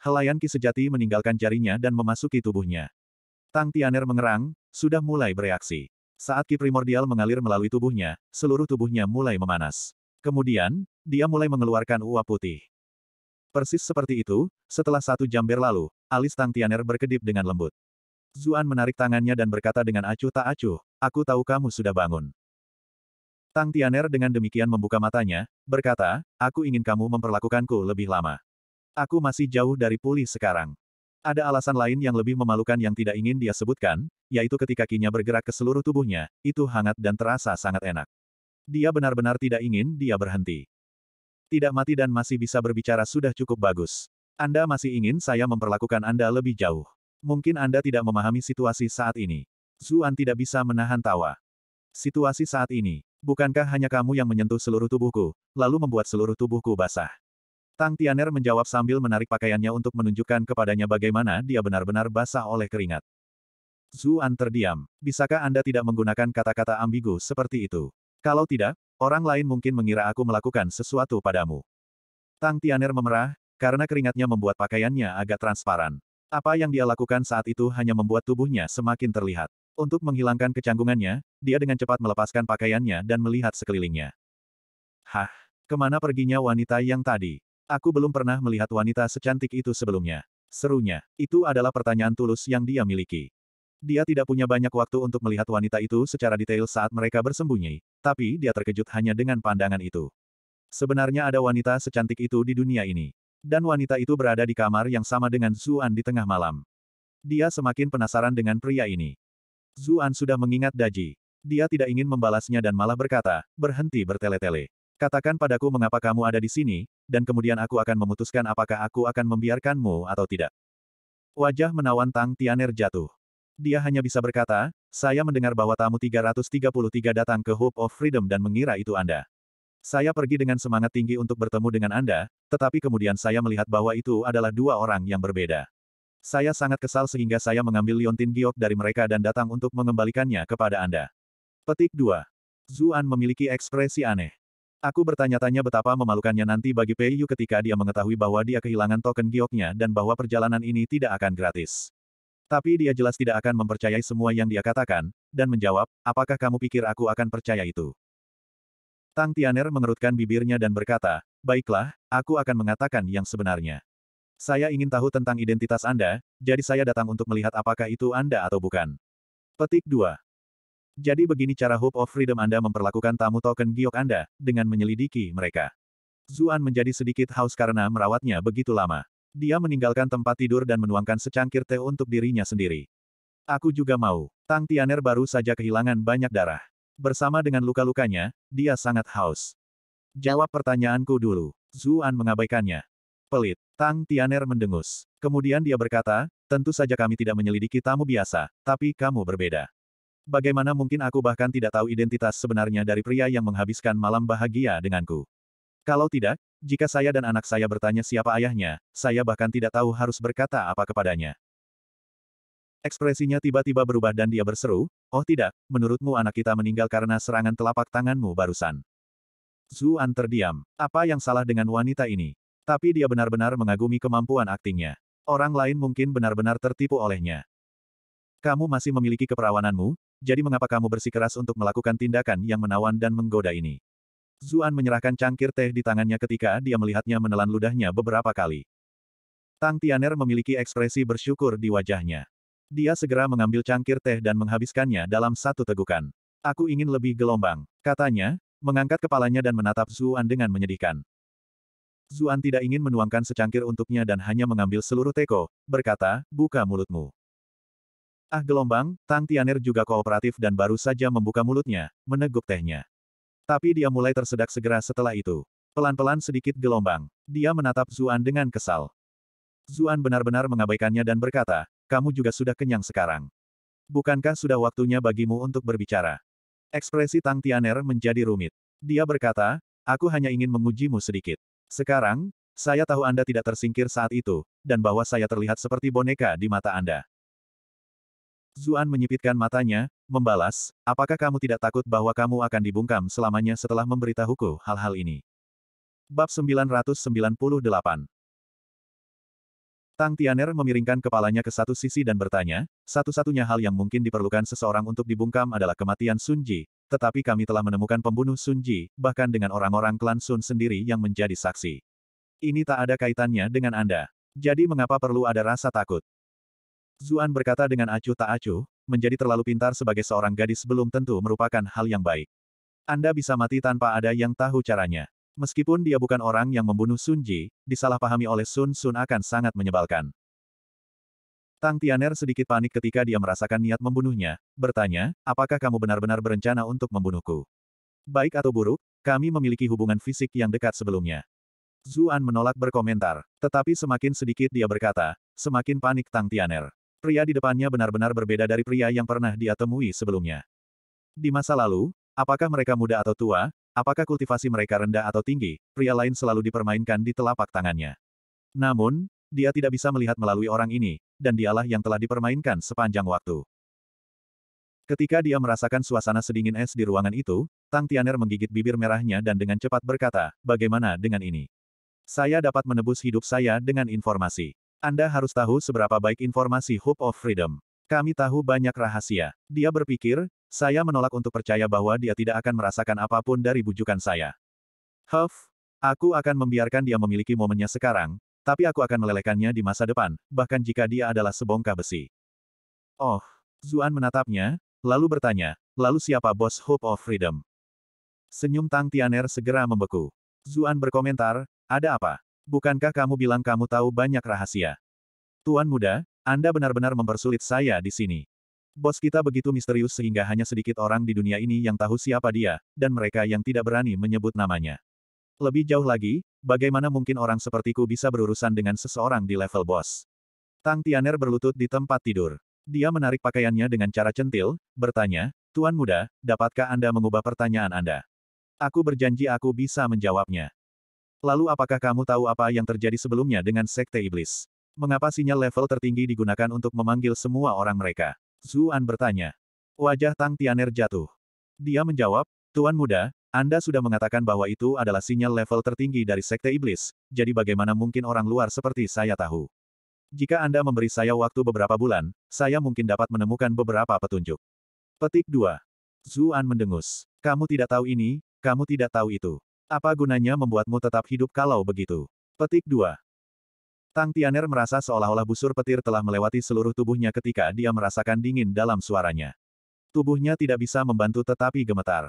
[SPEAKER 1] Helayan ki sejati meninggalkan jarinya dan memasuki tubuhnya. Tang Tianer mengerang, sudah mulai bereaksi. Saat ki primordial mengalir melalui tubuhnya, seluruh tubuhnya mulai memanas. Kemudian, dia mulai mengeluarkan uap putih. Persis seperti itu, setelah satu jam berlalu, alis Tang Tianer berkedip dengan lembut. Zuan menarik tangannya dan berkata dengan acuh tak acuh, aku tahu kamu sudah bangun. Tang Tianer dengan demikian membuka matanya, berkata, aku ingin kamu memperlakukanku lebih lama. Aku masih jauh dari pulih sekarang. Ada alasan lain yang lebih memalukan yang tidak ingin dia sebutkan, yaitu ketika kinya bergerak ke seluruh tubuhnya, itu hangat dan terasa sangat enak. Dia benar-benar tidak ingin dia berhenti. Tidak mati dan masih bisa berbicara sudah cukup bagus. Anda masih ingin saya memperlakukan Anda lebih jauh. Mungkin Anda tidak memahami situasi saat ini. Zuan tidak bisa menahan tawa. Situasi saat ini, bukankah hanya kamu yang menyentuh seluruh tubuhku, lalu membuat seluruh tubuhku basah? Tang Tianer menjawab sambil menarik pakaiannya untuk menunjukkan kepadanya bagaimana dia benar-benar basah oleh keringat. Zuan terdiam. Bisakah Anda tidak menggunakan kata-kata ambigu seperti itu? Kalau tidak, Orang lain mungkin mengira aku melakukan sesuatu padamu. Tang Tianer memerah, karena keringatnya membuat pakaiannya agak transparan. Apa yang dia lakukan saat itu hanya membuat tubuhnya semakin terlihat. Untuk menghilangkan kecanggungannya, dia dengan cepat melepaskan pakaiannya dan melihat sekelilingnya. Hah, kemana perginya wanita yang tadi? Aku belum pernah melihat wanita secantik itu sebelumnya. Serunya, itu adalah pertanyaan tulus yang dia miliki. Dia tidak punya banyak waktu untuk melihat wanita itu secara detail saat mereka bersembunyi, tapi dia terkejut hanya dengan pandangan itu. Sebenarnya ada wanita secantik itu di dunia ini. Dan wanita itu berada di kamar yang sama dengan Zuan di tengah malam. Dia semakin penasaran dengan pria ini. Zuan sudah mengingat Daji. Dia tidak ingin membalasnya dan malah berkata, berhenti bertele-tele. Katakan padaku mengapa kamu ada di sini, dan kemudian aku akan memutuskan apakah aku akan membiarkanmu atau tidak. Wajah menawan Tang Tianer jatuh dia hanya bisa berkata, saya mendengar bahwa tamu 333 datang ke Hope of Freedom dan mengira itu Anda. Saya pergi dengan semangat tinggi untuk bertemu dengan Anda, tetapi kemudian saya melihat bahwa itu adalah dua orang yang berbeda. Saya sangat kesal sehingga saya mengambil Liontin Giok dari mereka dan datang untuk mengembalikannya kepada Anda. Petik 2. Zuan memiliki ekspresi aneh. Aku bertanya-tanya betapa memalukannya nanti bagi Pei Yu ketika dia mengetahui bahwa dia kehilangan token gioknya dan bahwa perjalanan ini tidak akan gratis. Tapi dia jelas tidak akan mempercayai semua yang dia katakan, dan menjawab, apakah kamu pikir aku akan percaya itu? Tang Tianer mengerutkan bibirnya dan berkata, baiklah, aku akan mengatakan yang sebenarnya. Saya ingin tahu tentang identitas Anda, jadi saya datang untuk melihat apakah itu Anda atau bukan. Petik 2. Jadi begini cara Hope of Freedom Anda memperlakukan tamu token giok Anda, dengan menyelidiki mereka. Zuan menjadi sedikit haus karena merawatnya begitu lama. Dia meninggalkan tempat tidur dan menuangkan secangkir teh untuk dirinya sendiri. Aku juga mau. Tang Tianer baru saja kehilangan banyak darah. Bersama dengan luka-lukanya, dia sangat haus. Jawab pertanyaanku dulu. Zuan mengabaikannya. Pelit. Tang Tianer mendengus. Kemudian dia berkata, tentu saja kami tidak menyelidiki tamu biasa, tapi kamu berbeda. Bagaimana mungkin aku bahkan tidak tahu identitas sebenarnya dari pria yang menghabiskan malam bahagia denganku? Kalau tidak, jika saya dan anak saya bertanya siapa ayahnya, saya bahkan tidak tahu harus berkata apa kepadanya. Ekspresinya tiba-tiba berubah dan dia berseru, Oh tidak, menurutmu anak kita meninggal karena serangan telapak tanganmu barusan. Zuan terdiam. Apa yang salah dengan wanita ini? Tapi dia benar-benar mengagumi kemampuan aktingnya. Orang lain mungkin benar-benar tertipu olehnya. Kamu masih memiliki keperawananmu, jadi mengapa kamu bersikeras untuk melakukan tindakan yang menawan dan menggoda ini? Zuan menyerahkan cangkir teh di tangannya ketika dia melihatnya menelan ludahnya beberapa kali. Tang Tianer memiliki ekspresi bersyukur di wajahnya. Dia segera mengambil cangkir teh dan menghabiskannya dalam satu tegukan. Aku ingin lebih gelombang, katanya, mengangkat kepalanya dan menatap Zuan dengan menyedihkan. Zuan tidak ingin menuangkan secangkir untuknya dan hanya mengambil seluruh teko, berkata, buka mulutmu. Ah gelombang, Tang Tianer juga kooperatif dan baru saja membuka mulutnya, meneguk tehnya. Tapi dia mulai tersedak segera setelah itu. Pelan-pelan sedikit gelombang. Dia menatap Zuan dengan kesal. Zuan benar-benar mengabaikannya dan berkata, kamu juga sudah kenyang sekarang. Bukankah sudah waktunya bagimu untuk berbicara? Ekspresi Tang Tianer menjadi rumit. Dia berkata, aku hanya ingin mengujimu sedikit. Sekarang, saya tahu Anda tidak tersingkir saat itu, dan bahwa saya terlihat seperti boneka di mata Anda. Zuan menyipitkan matanya, membalas, apakah kamu tidak takut bahwa kamu akan dibungkam selamanya setelah memberitahuku hal-hal ini? Bab 998 Tang Tianer memiringkan kepalanya ke satu sisi dan bertanya, satu-satunya hal yang mungkin diperlukan seseorang untuk dibungkam adalah kematian Sun Ji, tetapi kami telah menemukan pembunuh Sun Ji, bahkan dengan orang-orang klan Sun sendiri yang menjadi saksi. Ini tak ada kaitannya dengan Anda. Jadi mengapa perlu ada rasa takut? Zuan berkata dengan acuh tak acuh, menjadi terlalu pintar sebagai seorang gadis belum tentu merupakan hal yang baik. Anda bisa mati tanpa ada yang tahu caranya. Meskipun dia bukan orang yang membunuh Sun Ji, disalahpahami oleh Sun Sun akan sangat menyebalkan. Tang Tianer sedikit panik ketika dia merasakan niat membunuhnya, bertanya, apakah kamu benar-benar berencana untuk membunuhku? Baik atau buruk, kami memiliki hubungan fisik yang dekat sebelumnya. Zuan menolak berkomentar, tetapi semakin sedikit dia berkata, semakin panik Tang Tianer. Pria di depannya benar-benar berbeda dari pria yang pernah dia temui sebelumnya. Di masa lalu, apakah mereka muda atau tua, apakah kultivasi mereka rendah atau tinggi, pria lain selalu dipermainkan di telapak tangannya. Namun, dia tidak bisa melihat melalui orang ini, dan dialah yang telah dipermainkan sepanjang waktu. Ketika dia merasakan suasana sedingin es di ruangan itu, Tang Tianer menggigit bibir merahnya dan dengan cepat berkata, bagaimana dengan ini? Saya dapat menebus hidup saya dengan informasi. Anda harus tahu seberapa baik informasi Hope of Freedom. Kami tahu banyak rahasia. Dia berpikir, saya menolak untuk percaya bahwa dia tidak akan merasakan apapun dari bujukan saya. Huff, aku akan membiarkan dia memiliki momennya sekarang, tapi aku akan melelehkannya di masa depan, bahkan jika dia adalah sebongkah besi. Oh, Zuan menatapnya, lalu bertanya, lalu siapa bos Hope of Freedom? Senyum Tang Tianer segera membeku. Zuan berkomentar, ada apa? bukankah kamu bilang kamu tahu banyak rahasia? Tuan muda, Anda benar-benar mempersulit saya di sini. Bos kita begitu misterius sehingga hanya sedikit orang di dunia ini yang tahu siapa dia, dan mereka yang tidak berani menyebut namanya. Lebih jauh lagi, bagaimana mungkin orang sepertiku bisa berurusan dengan seseorang di level bos? Tang Tianer berlutut di tempat tidur. Dia menarik pakaiannya dengan cara centil, bertanya, Tuan muda, dapatkah Anda mengubah pertanyaan Anda? Aku berjanji aku bisa menjawabnya. Lalu apakah kamu tahu apa yang terjadi sebelumnya dengan Sekte Iblis? Mengapa sinyal level tertinggi digunakan untuk memanggil semua orang mereka? Zuan bertanya. Wajah Tang Tianer jatuh. Dia menjawab, Tuan Muda, Anda sudah mengatakan bahwa itu adalah sinyal level tertinggi dari Sekte Iblis, jadi bagaimana mungkin orang luar seperti saya tahu? Jika Anda memberi saya waktu beberapa bulan, saya mungkin dapat menemukan beberapa petunjuk. Petik 2. Zuan mendengus. Kamu tidak tahu ini, kamu tidak tahu itu. Apa gunanya membuatmu tetap hidup kalau begitu? Petik 2. Tang Tianer merasa seolah-olah busur petir telah melewati seluruh tubuhnya ketika dia merasakan dingin dalam suaranya. Tubuhnya tidak bisa membantu tetapi gemetar.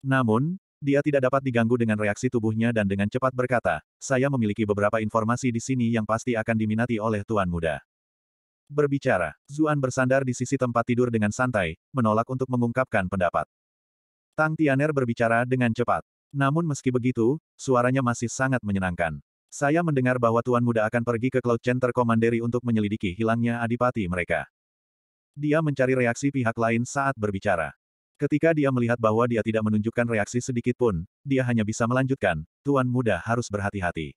[SPEAKER 1] Namun, dia tidak dapat diganggu dengan reaksi tubuhnya dan dengan cepat berkata, saya memiliki beberapa informasi di sini yang pasti akan diminati oleh Tuan Muda. Berbicara, Zuan bersandar di sisi tempat tidur dengan santai, menolak untuk mengungkapkan pendapat. Tang Tianer berbicara dengan cepat. Namun meski begitu, suaranya masih sangat menyenangkan. Saya mendengar bahwa Tuan Muda akan pergi ke Cloud Center Commandery untuk menyelidiki hilangnya adipati mereka. Dia mencari reaksi pihak lain saat berbicara. Ketika dia melihat bahwa dia tidak menunjukkan reaksi sedikit pun, dia hanya bisa melanjutkan, Tuan Muda harus berhati-hati.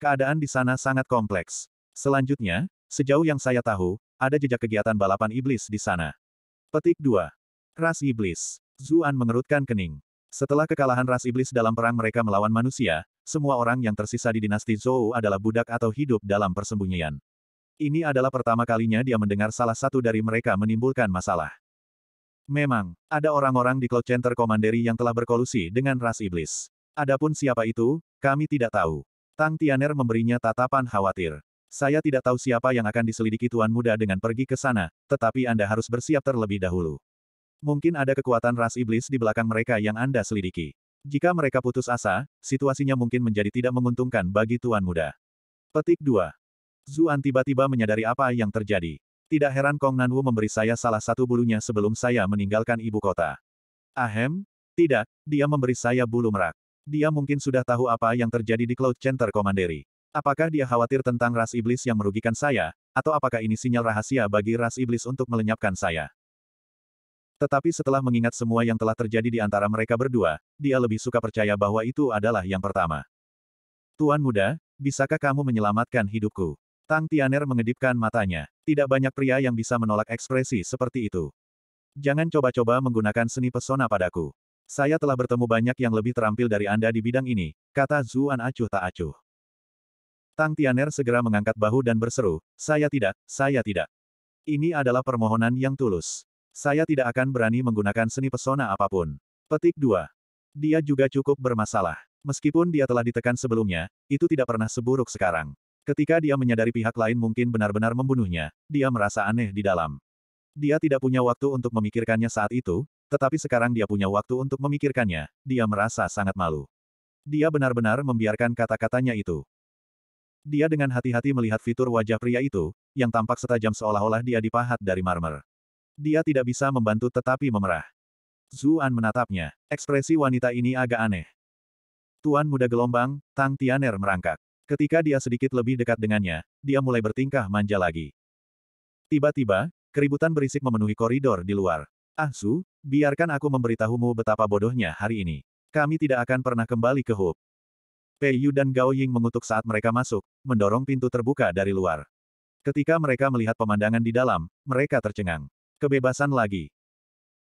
[SPEAKER 1] Keadaan di sana sangat kompleks. Selanjutnya, sejauh yang saya tahu, ada jejak kegiatan balapan iblis di sana. Petik 2. Ras Iblis. Zuan mengerutkan kening. Setelah kekalahan ras iblis dalam perang mereka melawan manusia, semua orang yang tersisa di dinasti Zhou adalah budak atau hidup dalam persembunyian. Ini adalah pertama kalinya dia mendengar salah satu dari mereka menimbulkan masalah. Memang, ada orang-orang di Cloud Center Commandery yang telah berkolusi dengan ras iblis. Adapun siapa itu, kami tidak tahu. Tang Tianer memberinya tatapan khawatir. Saya tidak tahu siapa yang akan diselidiki Tuan Muda dengan pergi ke sana, tetapi Anda harus bersiap terlebih dahulu. Mungkin ada kekuatan ras iblis di belakang mereka yang Anda selidiki. Jika mereka putus asa, situasinya mungkin menjadi tidak menguntungkan bagi Tuan Muda. Petik 2. Zuan tiba-tiba menyadari apa yang terjadi. Tidak heran Kong Nanwu memberi saya salah satu bulunya sebelum saya meninggalkan ibu kota. Ahem? Tidak, dia memberi saya bulu merak. Dia mungkin sudah tahu apa yang terjadi di Cloud Center Commandery. Apakah dia khawatir tentang ras iblis yang merugikan saya, atau apakah ini sinyal rahasia bagi ras iblis untuk melenyapkan saya? Tetapi setelah mengingat semua yang telah terjadi di antara mereka berdua, dia lebih suka percaya bahwa itu adalah yang pertama. Tuan muda, bisakah kamu menyelamatkan hidupku? Tang Tianer mengedipkan matanya. Tidak banyak pria yang bisa menolak ekspresi seperti itu. Jangan coba-coba menggunakan seni pesona padaku. Saya telah bertemu banyak yang lebih terampil dari Anda di bidang ini, kata Zuan acuh tak acuh. Tang Tianer segera mengangkat bahu dan berseru, saya tidak, saya tidak. Ini adalah permohonan yang tulus. Saya tidak akan berani menggunakan seni pesona apapun. Petik 2. Dia juga cukup bermasalah. Meskipun dia telah ditekan sebelumnya, itu tidak pernah seburuk sekarang. Ketika dia menyadari pihak lain mungkin benar-benar membunuhnya, dia merasa aneh di dalam. Dia tidak punya waktu untuk memikirkannya saat itu, tetapi sekarang dia punya waktu untuk memikirkannya, dia merasa sangat malu. Dia benar-benar membiarkan kata-katanya itu. Dia dengan hati-hati melihat fitur wajah pria itu, yang tampak setajam seolah-olah dia dipahat dari marmer. Dia tidak bisa membantu tetapi memerah. Zuan menatapnya. Ekspresi wanita ini agak aneh. Tuan muda gelombang, Tang Tianer merangkak. Ketika dia sedikit lebih dekat dengannya, dia mulai bertingkah manja lagi. Tiba-tiba, keributan berisik memenuhi koridor di luar. Ah Su, biarkan aku memberitahumu betapa bodohnya hari ini. Kami tidak akan pernah kembali ke Hub. Pei Yu dan Gao Ying mengutuk saat mereka masuk, mendorong pintu terbuka dari luar. Ketika mereka melihat pemandangan di dalam, mereka tercengang. Kebebasan lagi.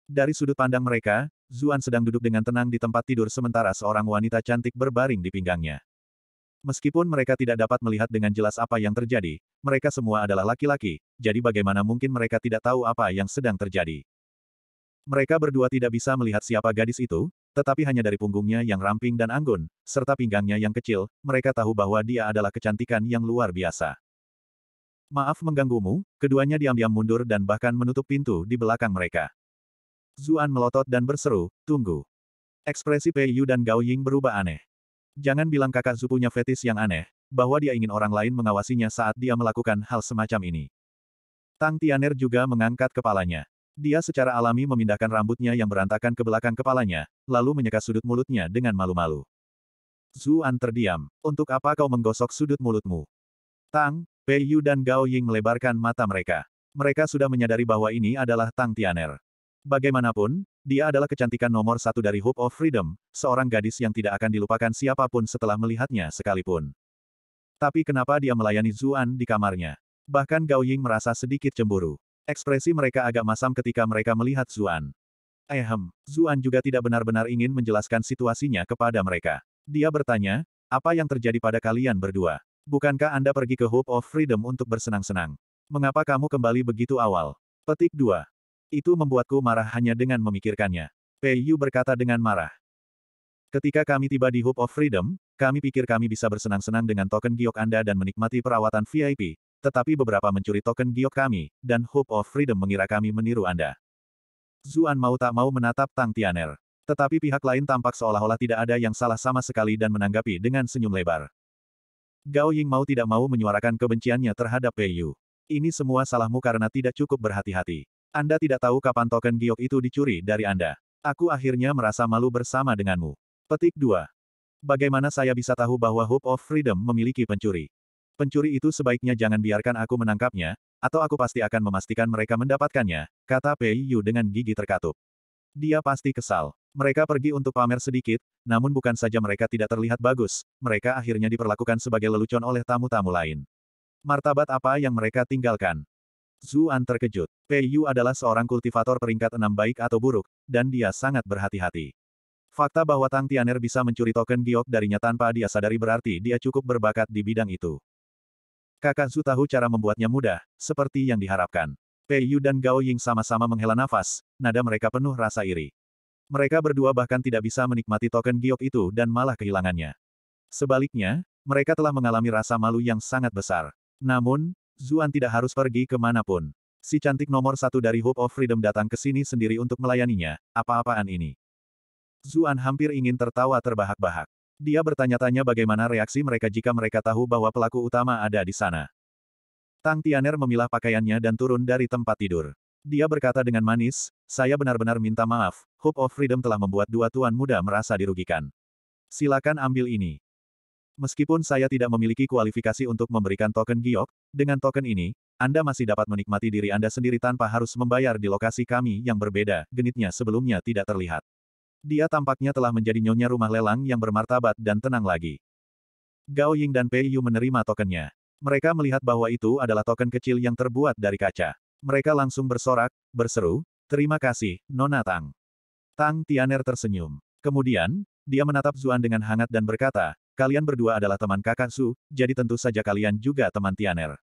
[SPEAKER 1] Dari sudut pandang mereka, Zuan sedang duduk dengan tenang di tempat tidur sementara seorang wanita cantik berbaring di pinggangnya. Meskipun mereka tidak dapat melihat dengan jelas apa yang terjadi, mereka semua adalah laki-laki, jadi bagaimana mungkin mereka tidak tahu apa yang sedang terjadi. Mereka berdua tidak bisa melihat siapa gadis itu, tetapi hanya dari punggungnya yang ramping dan anggun, serta pinggangnya yang kecil, mereka tahu bahwa dia adalah kecantikan yang luar biasa. Maaf mengganggumu, keduanya diam-diam mundur dan bahkan menutup pintu di belakang mereka. Zuan melotot dan berseru, tunggu. Ekspresi Pei Yu dan Gao Ying berubah aneh. Jangan bilang kakak Zu punya fetis yang aneh, bahwa dia ingin orang lain mengawasinya saat dia melakukan hal semacam ini. Tang Tianer juga mengangkat kepalanya. Dia secara alami memindahkan rambutnya yang berantakan ke belakang kepalanya, lalu menyeka sudut mulutnya dengan malu-malu. Zuan terdiam. Untuk apa kau menggosok sudut mulutmu? Tang, Pei Yu dan Gao Ying melebarkan mata mereka. Mereka sudah menyadari bahwa ini adalah Tang Tianer. Bagaimanapun, dia adalah kecantikan nomor satu dari Hope of Freedom, seorang gadis yang tidak akan dilupakan siapapun setelah melihatnya sekalipun. Tapi kenapa dia melayani Zuan di kamarnya? Bahkan Gao Ying merasa sedikit cemburu. Ekspresi mereka agak masam ketika mereka melihat Zuan. Ehem, Zuan juga tidak benar-benar ingin menjelaskan situasinya kepada mereka. Dia bertanya, apa yang terjadi pada kalian berdua? Bukankah Anda pergi ke Hope of Freedom untuk bersenang-senang? Mengapa kamu kembali begitu awal? Petik 2. Itu membuatku marah hanya dengan memikirkannya. Pei Yu berkata dengan marah. Ketika kami tiba di Hope of Freedom, kami pikir kami bisa bersenang-senang dengan token giok Anda dan menikmati perawatan VIP, tetapi beberapa mencuri token giok kami, dan Hope of Freedom mengira kami meniru Anda. Zuan mau tak mau menatap Tang Tianer. Tetapi pihak lain tampak seolah-olah tidak ada yang salah sama sekali dan menanggapi dengan senyum lebar. Gao Ying mau tidak mau menyuarakan kebenciannya terhadap Pei Yu. Ini semua salahmu karena tidak cukup berhati-hati. Anda tidak tahu kapan token giok itu dicuri dari Anda. Aku akhirnya merasa malu bersama denganmu. Petik 2. Bagaimana saya bisa tahu bahwa Hope of Freedom memiliki pencuri? Pencuri itu sebaiknya jangan biarkan aku menangkapnya, atau aku pasti akan memastikan mereka mendapatkannya, kata Pei Yu dengan gigi terkatup. Dia pasti kesal. Mereka pergi untuk pamer sedikit, namun bukan saja mereka tidak terlihat bagus, mereka akhirnya diperlakukan sebagai lelucon oleh tamu-tamu lain. Martabat apa yang mereka tinggalkan? Zuan terkejut. Pei Yu adalah seorang kultivator peringkat enam baik atau buruk, dan dia sangat berhati-hati. Fakta bahwa Tang Tianer bisa mencuri token giok darinya tanpa dia sadari berarti dia cukup berbakat di bidang itu. Kakak Zu tahu cara membuatnya mudah, seperti yang diharapkan. Pei Yu dan Gao Ying sama-sama menghela nafas, nada mereka penuh rasa iri. Mereka berdua bahkan tidak bisa menikmati token giok itu dan malah kehilangannya. Sebaliknya, mereka telah mengalami rasa malu yang sangat besar. Namun, Zuan tidak harus pergi kemanapun. Si cantik nomor satu dari Hope of Freedom datang ke sini sendiri untuk melayaninya, apa-apaan ini. Zuan hampir ingin tertawa terbahak-bahak. Dia bertanya-tanya bagaimana reaksi mereka jika mereka tahu bahwa pelaku utama ada di sana. Tang Tianer memilah pakaiannya dan turun dari tempat tidur. Dia berkata dengan manis, saya benar-benar minta maaf, Hope of Freedom telah membuat dua tuan muda merasa dirugikan. Silakan ambil ini. Meskipun saya tidak memiliki kualifikasi untuk memberikan token giok, dengan token ini, Anda masih dapat menikmati diri Anda sendiri tanpa harus membayar di lokasi kami yang berbeda, genitnya sebelumnya tidak terlihat. Dia tampaknya telah menjadi nyonya rumah lelang yang bermartabat dan tenang lagi. Gao Ying dan Pei Yu menerima tokennya. Mereka melihat bahwa itu adalah token kecil yang terbuat dari kaca. Mereka langsung bersorak, berseru, Terima kasih, Nona Tang. Tang Tianer tersenyum. Kemudian, dia menatap Zuan dengan hangat dan berkata, Kalian berdua adalah teman kakak Su, jadi tentu saja kalian juga teman Tianer.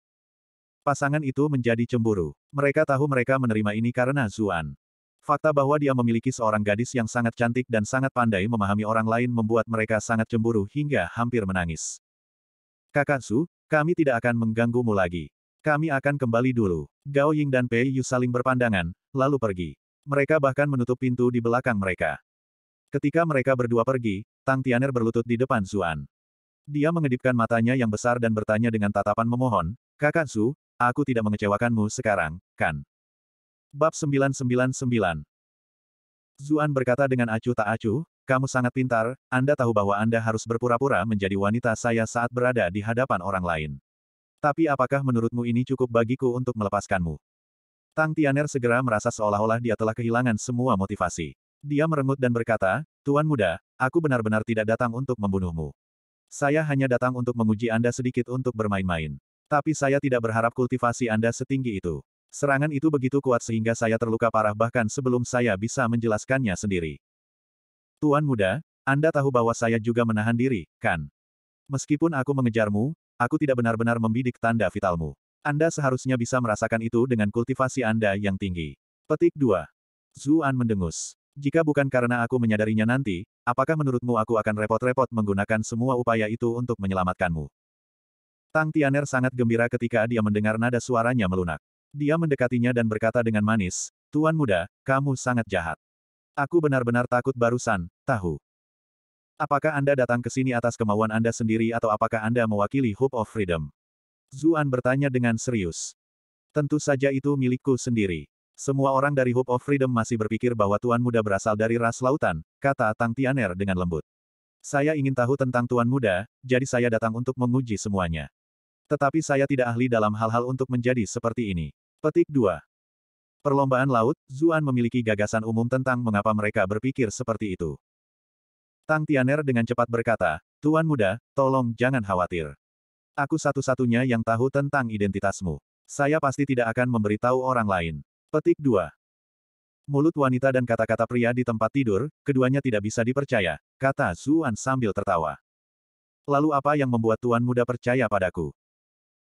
[SPEAKER 1] Pasangan itu menjadi cemburu. Mereka tahu mereka menerima ini karena Zuan. Fakta bahwa dia memiliki seorang gadis yang sangat cantik dan sangat pandai memahami orang lain membuat mereka sangat cemburu hingga hampir menangis. Kakak Su, kami tidak akan mengganggumu lagi. Kami akan kembali dulu. Gao Ying dan Pei Yu saling berpandangan, lalu pergi. Mereka bahkan menutup pintu di belakang mereka. Ketika mereka berdua pergi, Tang Tianer berlutut di depan Zuan. Dia mengedipkan matanya yang besar dan bertanya dengan tatapan memohon, Kakak Su, aku tidak mengecewakanmu sekarang, kan? Bab 999 Zuan berkata dengan acuh tak acuh, kamu sangat pintar, Anda tahu bahwa Anda harus berpura-pura menjadi wanita saya saat berada di hadapan orang lain. Tapi apakah menurutmu ini cukup bagiku untuk melepaskanmu? Tang Tianer segera merasa seolah-olah dia telah kehilangan semua motivasi. Dia merengut dan berkata, Tuan muda, aku benar-benar tidak datang untuk membunuhmu. Saya hanya datang untuk menguji Anda sedikit untuk bermain-main. Tapi saya tidak berharap kultivasi Anda setinggi itu. Serangan itu begitu kuat sehingga saya terluka parah bahkan sebelum saya bisa menjelaskannya sendiri. Tuan muda, Anda tahu bahwa saya juga menahan diri, kan? Meskipun aku mengejarmu, aku tidak benar-benar membidik tanda vitalmu. Anda seharusnya bisa merasakan itu dengan kultivasi Anda yang tinggi. Petik 2. Zuan mendengus. Jika bukan karena aku menyadarinya nanti, apakah menurutmu aku akan repot-repot menggunakan semua upaya itu untuk menyelamatkanmu? Tang Tianer sangat gembira ketika dia mendengar nada suaranya melunak. Dia mendekatinya dan berkata dengan manis, Tuan muda, kamu sangat jahat. Aku benar-benar takut barusan, tahu. Apakah Anda datang ke sini atas kemauan Anda sendiri atau apakah Anda mewakili Hope of Freedom? Zuan bertanya dengan serius. Tentu saja itu milikku sendiri. Semua orang dari Hope of Freedom masih berpikir bahwa Tuan Muda berasal dari ras lautan, kata Tang Tianer dengan lembut. Saya ingin tahu tentang Tuan Muda, jadi saya datang untuk menguji semuanya. Tetapi saya tidak ahli dalam hal-hal untuk menjadi seperti ini. Petik 2. Perlombaan laut, Zuan memiliki gagasan umum tentang mengapa mereka berpikir seperti itu. Tang Tianer dengan cepat berkata, Tuan muda, tolong jangan khawatir. Aku satu-satunya yang tahu tentang identitasmu. Saya pasti tidak akan memberitahu orang lain. Petik 2. Mulut wanita dan kata-kata pria di tempat tidur, keduanya tidak bisa dipercaya, kata Zuan sambil tertawa. Lalu apa yang membuat Tuan muda percaya padaku?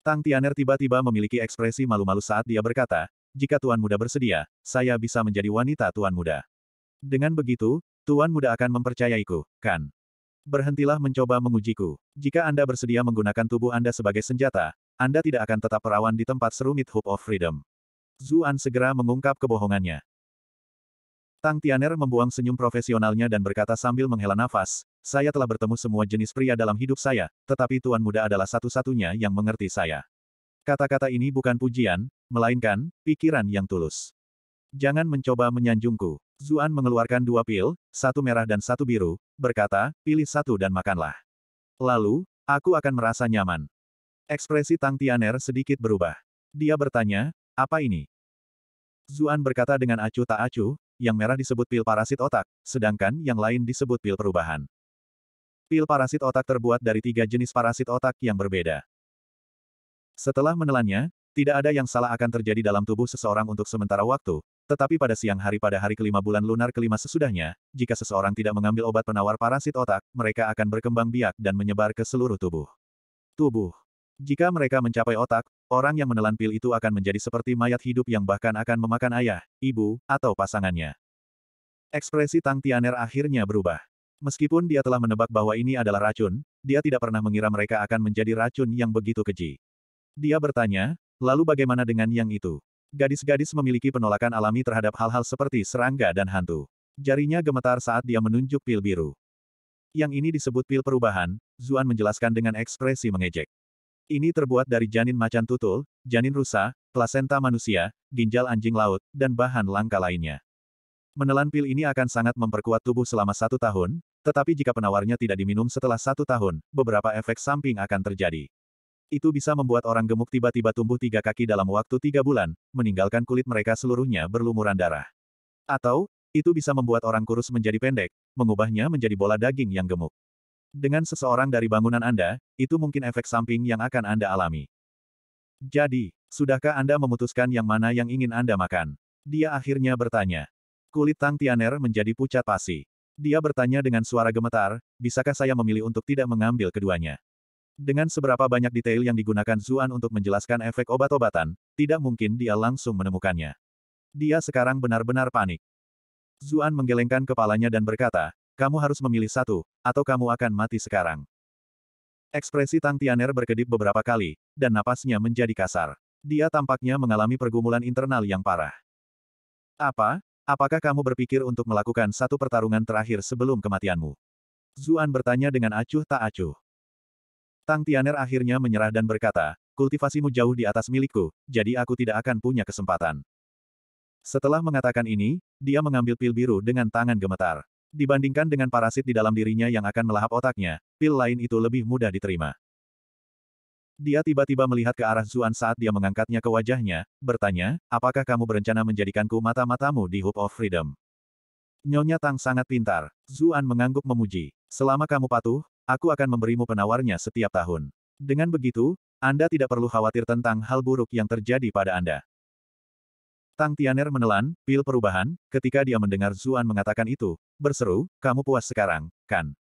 [SPEAKER 1] Tang Tianer tiba-tiba memiliki ekspresi malu-malu saat dia berkata, jika Tuan Muda bersedia, saya bisa menjadi wanita Tuan Muda. Dengan begitu, Tuan Muda akan mempercayaiku, kan? Berhentilah mencoba mengujiku. Jika Anda bersedia menggunakan tubuh Anda sebagai senjata, Anda tidak akan tetap perawan di tempat serumit Hope of Freedom. Zuan segera mengungkap kebohongannya. Tang Tianer membuang senyum profesionalnya dan berkata sambil menghela nafas, saya telah bertemu semua jenis pria dalam hidup saya, tetapi Tuan Muda adalah satu-satunya yang mengerti saya. Kata-kata ini bukan pujian, melainkan pikiran yang tulus. Jangan mencoba menyanjungku. Zuan mengeluarkan dua pil, satu merah dan satu biru, berkata, pilih satu dan makanlah. Lalu, aku akan merasa nyaman. Ekspresi Tang Tianer sedikit berubah. Dia bertanya, apa ini? Zuan berkata dengan acuh tak acuh, yang merah disebut pil parasit otak, sedangkan yang lain disebut pil perubahan. Pil parasit otak terbuat dari tiga jenis parasit otak yang berbeda. Setelah menelannya, tidak ada yang salah akan terjadi dalam tubuh seseorang untuk sementara waktu, tetapi pada siang hari pada hari kelima bulan lunar kelima sesudahnya, jika seseorang tidak mengambil obat penawar parasit otak, mereka akan berkembang biak dan menyebar ke seluruh tubuh. Tubuh. Jika mereka mencapai otak, orang yang menelan pil itu akan menjadi seperti mayat hidup yang bahkan akan memakan ayah, ibu, atau pasangannya. Ekspresi Tang Tianer akhirnya berubah. Meskipun dia telah menebak bahwa ini adalah racun, dia tidak pernah mengira mereka akan menjadi racun yang begitu keji. Dia bertanya, lalu bagaimana dengan yang itu? Gadis-gadis memiliki penolakan alami terhadap hal-hal seperti serangga dan hantu. Jarinya gemetar saat dia menunjuk pil biru. Yang ini disebut pil perubahan, Zuan menjelaskan dengan ekspresi mengejek. Ini terbuat dari janin macan tutul, janin rusa, plasenta manusia, ginjal anjing laut, dan bahan langka lainnya. Menelan pil ini akan sangat memperkuat tubuh selama satu tahun, tetapi jika penawarnya tidak diminum setelah satu tahun, beberapa efek samping akan terjadi. Itu bisa membuat orang gemuk tiba-tiba tumbuh tiga kaki dalam waktu tiga bulan, meninggalkan kulit mereka seluruhnya berlumuran darah. Atau, itu bisa membuat orang kurus menjadi pendek, mengubahnya menjadi bola daging yang gemuk. Dengan seseorang dari bangunan Anda, itu mungkin efek samping yang akan Anda alami. Jadi, sudahkah Anda memutuskan yang mana yang ingin Anda makan? Dia akhirnya bertanya. Kulit Tang Tianer menjadi pucat pasi. Dia bertanya dengan suara gemetar, bisakah saya memilih untuk tidak mengambil keduanya? Dengan seberapa banyak detail yang digunakan Zuan untuk menjelaskan efek obat-obatan, tidak mungkin dia langsung menemukannya. Dia sekarang benar-benar panik. Zuan menggelengkan kepalanya dan berkata, kamu harus memilih satu, atau kamu akan mati sekarang. Ekspresi Tang Tianer berkedip beberapa kali, dan napasnya menjadi kasar. Dia tampaknya mengalami pergumulan internal yang parah. Apa? Apakah kamu berpikir untuk melakukan satu pertarungan terakhir sebelum kematianmu? Zuan bertanya dengan acuh tak acuh. Tang Tianer akhirnya menyerah dan berkata, kultivasimu jauh di atas milikku, jadi aku tidak akan punya kesempatan. Setelah mengatakan ini, dia mengambil pil biru dengan tangan gemetar. Dibandingkan dengan parasit di dalam dirinya yang akan melahap otaknya, pil lain itu lebih mudah diterima. Dia tiba-tiba melihat ke arah Zuan saat dia mengangkatnya ke wajahnya, bertanya, apakah kamu berencana menjadikanku mata-matamu di Hope of Freedom? Nyonya Tang sangat pintar. Zuan mengangguk memuji. Selama kamu patuh, Aku akan memberimu penawarnya setiap tahun. Dengan begitu, Anda tidak perlu khawatir tentang hal buruk yang terjadi pada Anda. Tang Tianer menelan, pil perubahan, ketika dia mendengar Zuan mengatakan itu, berseru, kamu puas sekarang, kan?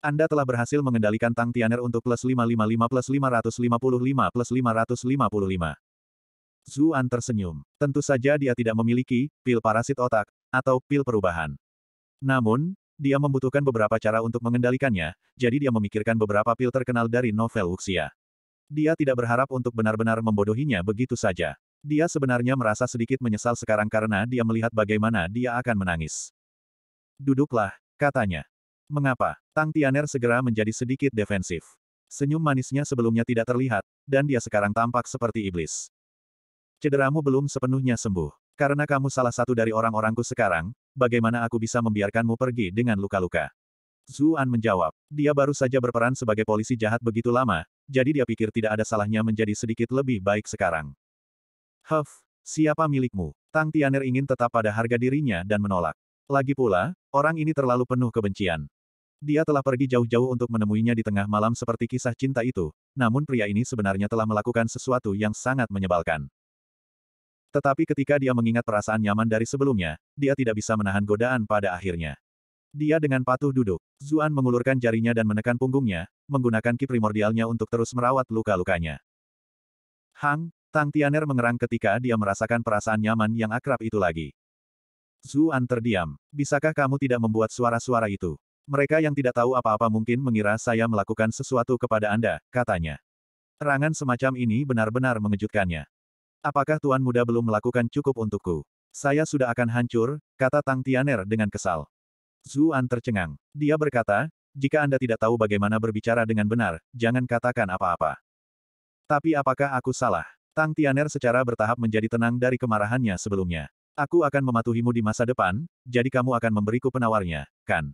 [SPEAKER 1] Anda telah berhasil mengendalikan Tang Tianer untuk plus 555 plus 555 plus 555. Zuan tersenyum. Tentu saja dia tidak memiliki pil parasit otak, atau pil perubahan. Namun, dia membutuhkan beberapa cara untuk mengendalikannya, jadi dia memikirkan beberapa pil terkenal dari novel Wuxia. Dia tidak berharap untuk benar-benar membodohinya begitu saja. Dia sebenarnya merasa sedikit menyesal sekarang karena dia melihat bagaimana dia akan menangis. Duduklah, katanya. Mengapa? Tang Tianer segera menjadi sedikit defensif. Senyum manisnya sebelumnya tidak terlihat, dan dia sekarang tampak seperti iblis. Cederamu belum sepenuhnya sembuh. Karena kamu salah satu dari orang-orangku sekarang, bagaimana aku bisa membiarkanmu pergi dengan luka-luka? Zuan menjawab, dia baru saja berperan sebagai polisi jahat begitu lama, jadi dia pikir tidak ada salahnya menjadi sedikit lebih baik sekarang. Huff, siapa milikmu? Tang Tianer ingin tetap pada harga dirinya dan menolak. Lagi pula, orang ini terlalu penuh kebencian. Dia telah pergi jauh-jauh untuk menemuinya di tengah malam seperti kisah cinta itu, namun pria ini sebenarnya telah melakukan sesuatu yang sangat menyebalkan. Tetapi ketika dia mengingat perasaan nyaman dari sebelumnya, dia tidak bisa menahan godaan pada akhirnya. Dia dengan patuh duduk. Zuan mengulurkan jarinya dan menekan punggungnya, menggunakan ki primordialnya untuk terus merawat luka-lukanya. Hang, Tang Tianer mengerang ketika dia merasakan perasaan nyaman yang akrab itu lagi. Zuan terdiam. Bisakah kamu tidak membuat suara-suara itu? Mereka yang tidak tahu apa-apa mungkin mengira saya melakukan sesuatu kepada Anda, katanya. Serangan semacam ini benar-benar mengejutkannya. Apakah Tuan Muda belum melakukan cukup untukku? Saya sudah akan hancur, kata Tang Tianer dengan kesal. Zuan tercengang. Dia berkata, jika Anda tidak tahu bagaimana berbicara dengan benar, jangan katakan apa-apa. Tapi apakah aku salah? Tang Tianer secara bertahap menjadi tenang dari kemarahannya sebelumnya. Aku akan mematuhimu di masa depan, jadi kamu akan memberiku penawarnya, kan?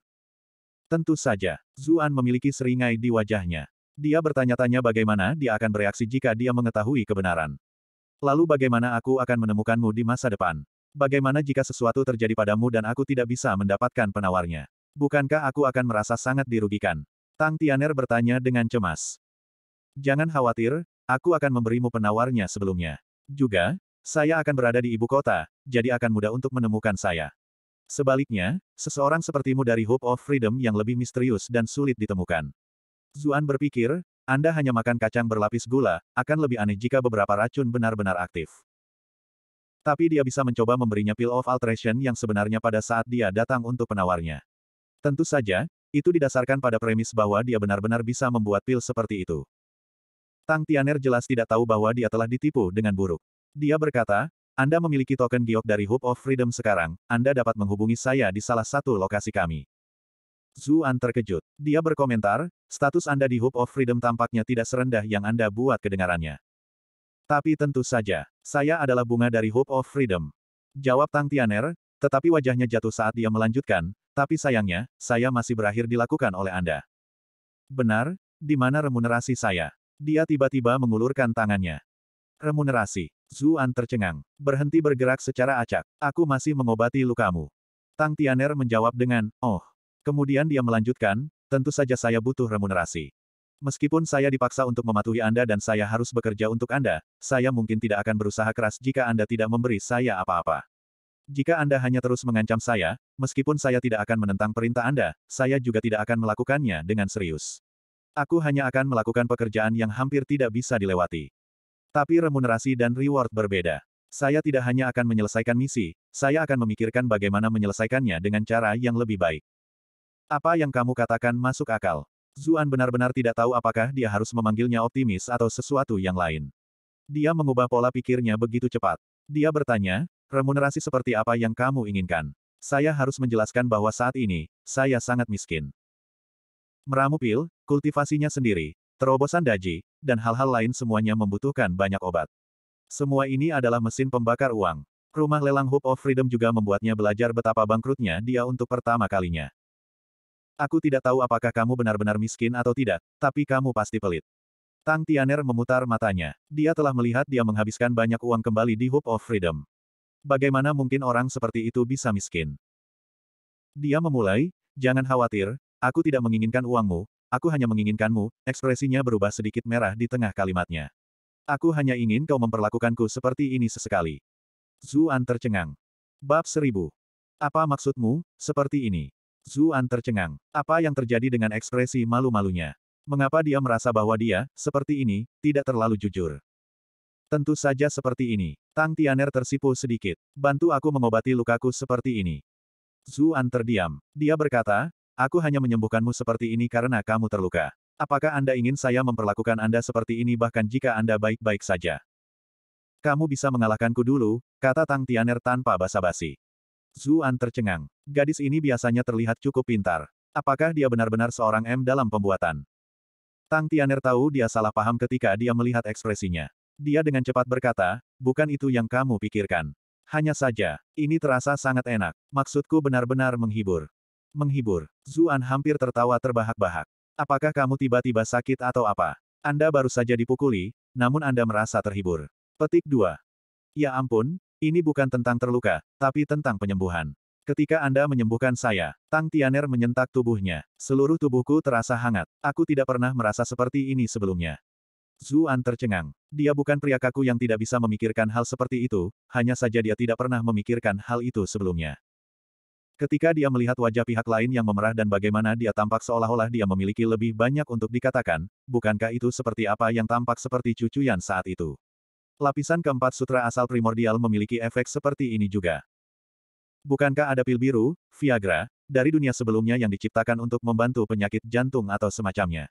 [SPEAKER 1] Tentu saja, Zuan memiliki seringai di wajahnya. Dia bertanya-tanya bagaimana dia akan bereaksi jika dia mengetahui kebenaran. Lalu bagaimana aku akan menemukanmu di masa depan? Bagaimana jika sesuatu terjadi padamu dan aku tidak bisa mendapatkan penawarnya? Bukankah aku akan merasa sangat dirugikan? Tang Tianer bertanya dengan cemas. Jangan khawatir, aku akan memberimu penawarnya sebelumnya. Juga, saya akan berada di ibu kota, jadi akan mudah untuk menemukan saya. Sebaliknya, seseorang sepertimu dari Hope of Freedom yang lebih misterius dan sulit ditemukan. Zuan berpikir, anda hanya makan kacang berlapis gula, akan lebih aneh jika beberapa racun benar-benar aktif. Tapi dia bisa mencoba memberinya pill of alteration yang sebenarnya pada saat dia datang untuk penawarnya. Tentu saja, itu didasarkan pada premis bahwa dia benar-benar bisa membuat pil seperti itu. Tang Tianer jelas tidak tahu bahwa dia telah ditipu dengan buruk. Dia berkata, Anda memiliki token giok dari Hope of Freedom sekarang, Anda dapat menghubungi saya di salah satu lokasi kami. Zuan terkejut. Dia berkomentar, status Anda di Hope of Freedom tampaknya tidak serendah yang Anda buat kedengarannya. Tapi tentu saja, saya adalah bunga dari Hope of Freedom. Jawab Tang Tianer, tetapi wajahnya jatuh saat dia melanjutkan, tapi sayangnya, saya masih berakhir dilakukan oleh Anda. Benar, di mana remunerasi saya? Dia tiba-tiba mengulurkan tangannya. Remunerasi. Zuan tercengang. Berhenti bergerak secara acak. Aku masih mengobati lukamu. Tang Tianer menjawab dengan, oh. Kemudian dia melanjutkan, tentu saja saya butuh remunerasi. Meskipun saya dipaksa untuk mematuhi Anda dan saya harus bekerja untuk Anda, saya mungkin tidak akan berusaha keras jika Anda tidak memberi saya apa-apa. Jika Anda hanya terus mengancam saya, meskipun saya tidak akan menentang perintah Anda, saya juga tidak akan melakukannya dengan serius. Aku hanya akan melakukan pekerjaan yang hampir tidak bisa dilewati. Tapi remunerasi dan reward berbeda. Saya tidak hanya akan menyelesaikan misi, saya akan memikirkan bagaimana menyelesaikannya dengan cara yang lebih baik. Apa yang kamu katakan masuk akal. Zuan benar-benar tidak tahu apakah dia harus memanggilnya optimis atau sesuatu yang lain. Dia mengubah pola pikirnya begitu cepat. Dia bertanya, remunerasi seperti apa yang kamu inginkan? Saya harus menjelaskan bahwa saat ini, saya sangat miskin. Meramu pil, kultivasinya sendiri, terobosan daji, dan hal-hal lain semuanya membutuhkan banyak obat. Semua ini adalah mesin pembakar uang. Rumah lelang Hope of Freedom juga membuatnya belajar betapa bangkrutnya dia untuk pertama kalinya. Aku tidak tahu apakah kamu benar-benar miskin atau tidak, tapi kamu pasti pelit. Tang Tianer memutar matanya. Dia telah melihat dia menghabiskan banyak uang kembali di Hope of Freedom. Bagaimana mungkin orang seperti itu bisa miskin? Dia memulai, jangan khawatir, aku tidak menginginkan uangmu, aku hanya menginginkanmu, ekspresinya berubah sedikit merah di tengah kalimatnya. Aku hanya ingin kau memperlakukanku seperti ini sesekali. Zuan tercengang. Bab seribu. Apa maksudmu, seperti ini? Zuan tercengang. Apa yang terjadi dengan ekspresi malu-malunya? Mengapa dia merasa bahwa dia, seperti ini, tidak terlalu jujur? Tentu saja seperti ini. Tang Tianer tersipu sedikit. Bantu aku mengobati lukaku seperti ini. Zuan terdiam. Dia berkata, aku hanya menyembuhkanmu seperti ini karena kamu terluka. Apakah Anda ingin saya memperlakukan Anda seperti ini bahkan jika Anda baik-baik saja? Kamu bisa mengalahkanku dulu, kata Tang Tianer tanpa basa-basi. Zuan tercengang. Gadis ini biasanya terlihat cukup pintar. Apakah dia benar-benar seorang M dalam pembuatan? Tang Tianer tahu dia salah paham ketika dia melihat ekspresinya. Dia dengan cepat berkata, bukan itu yang kamu pikirkan. Hanya saja, ini terasa sangat enak. Maksudku benar-benar menghibur. Menghibur. Zuan hampir tertawa terbahak-bahak. Apakah kamu tiba-tiba sakit atau apa? Anda baru saja dipukuli, namun Anda merasa terhibur. Petik 2. Ya ampun, ini bukan tentang terluka, tapi tentang penyembuhan. Ketika Anda menyembuhkan saya, Tang Tianer menyentak tubuhnya. Seluruh tubuhku terasa hangat. Aku tidak pernah merasa seperti ini sebelumnya. Zuan tercengang. Dia bukan pria kaku yang tidak bisa memikirkan hal seperti itu, hanya saja dia tidak pernah memikirkan hal itu sebelumnya. Ketika dia melihat wajah pihak lain yang memerah dan bagaimana dia tampak seolah-olah dia memiliki lebih banyak untuk dikatakan, bukankah itu seperti apa yang tampak seperti cucuyan saat itu? Lapisan keempat sutra asal primordial memiliki efek seperti ini juga. Bukankah ada pil biru, Viagra, dari dunia sebelumnya yang diciptakan untuk membantu penyakit jantung atau semacamnya?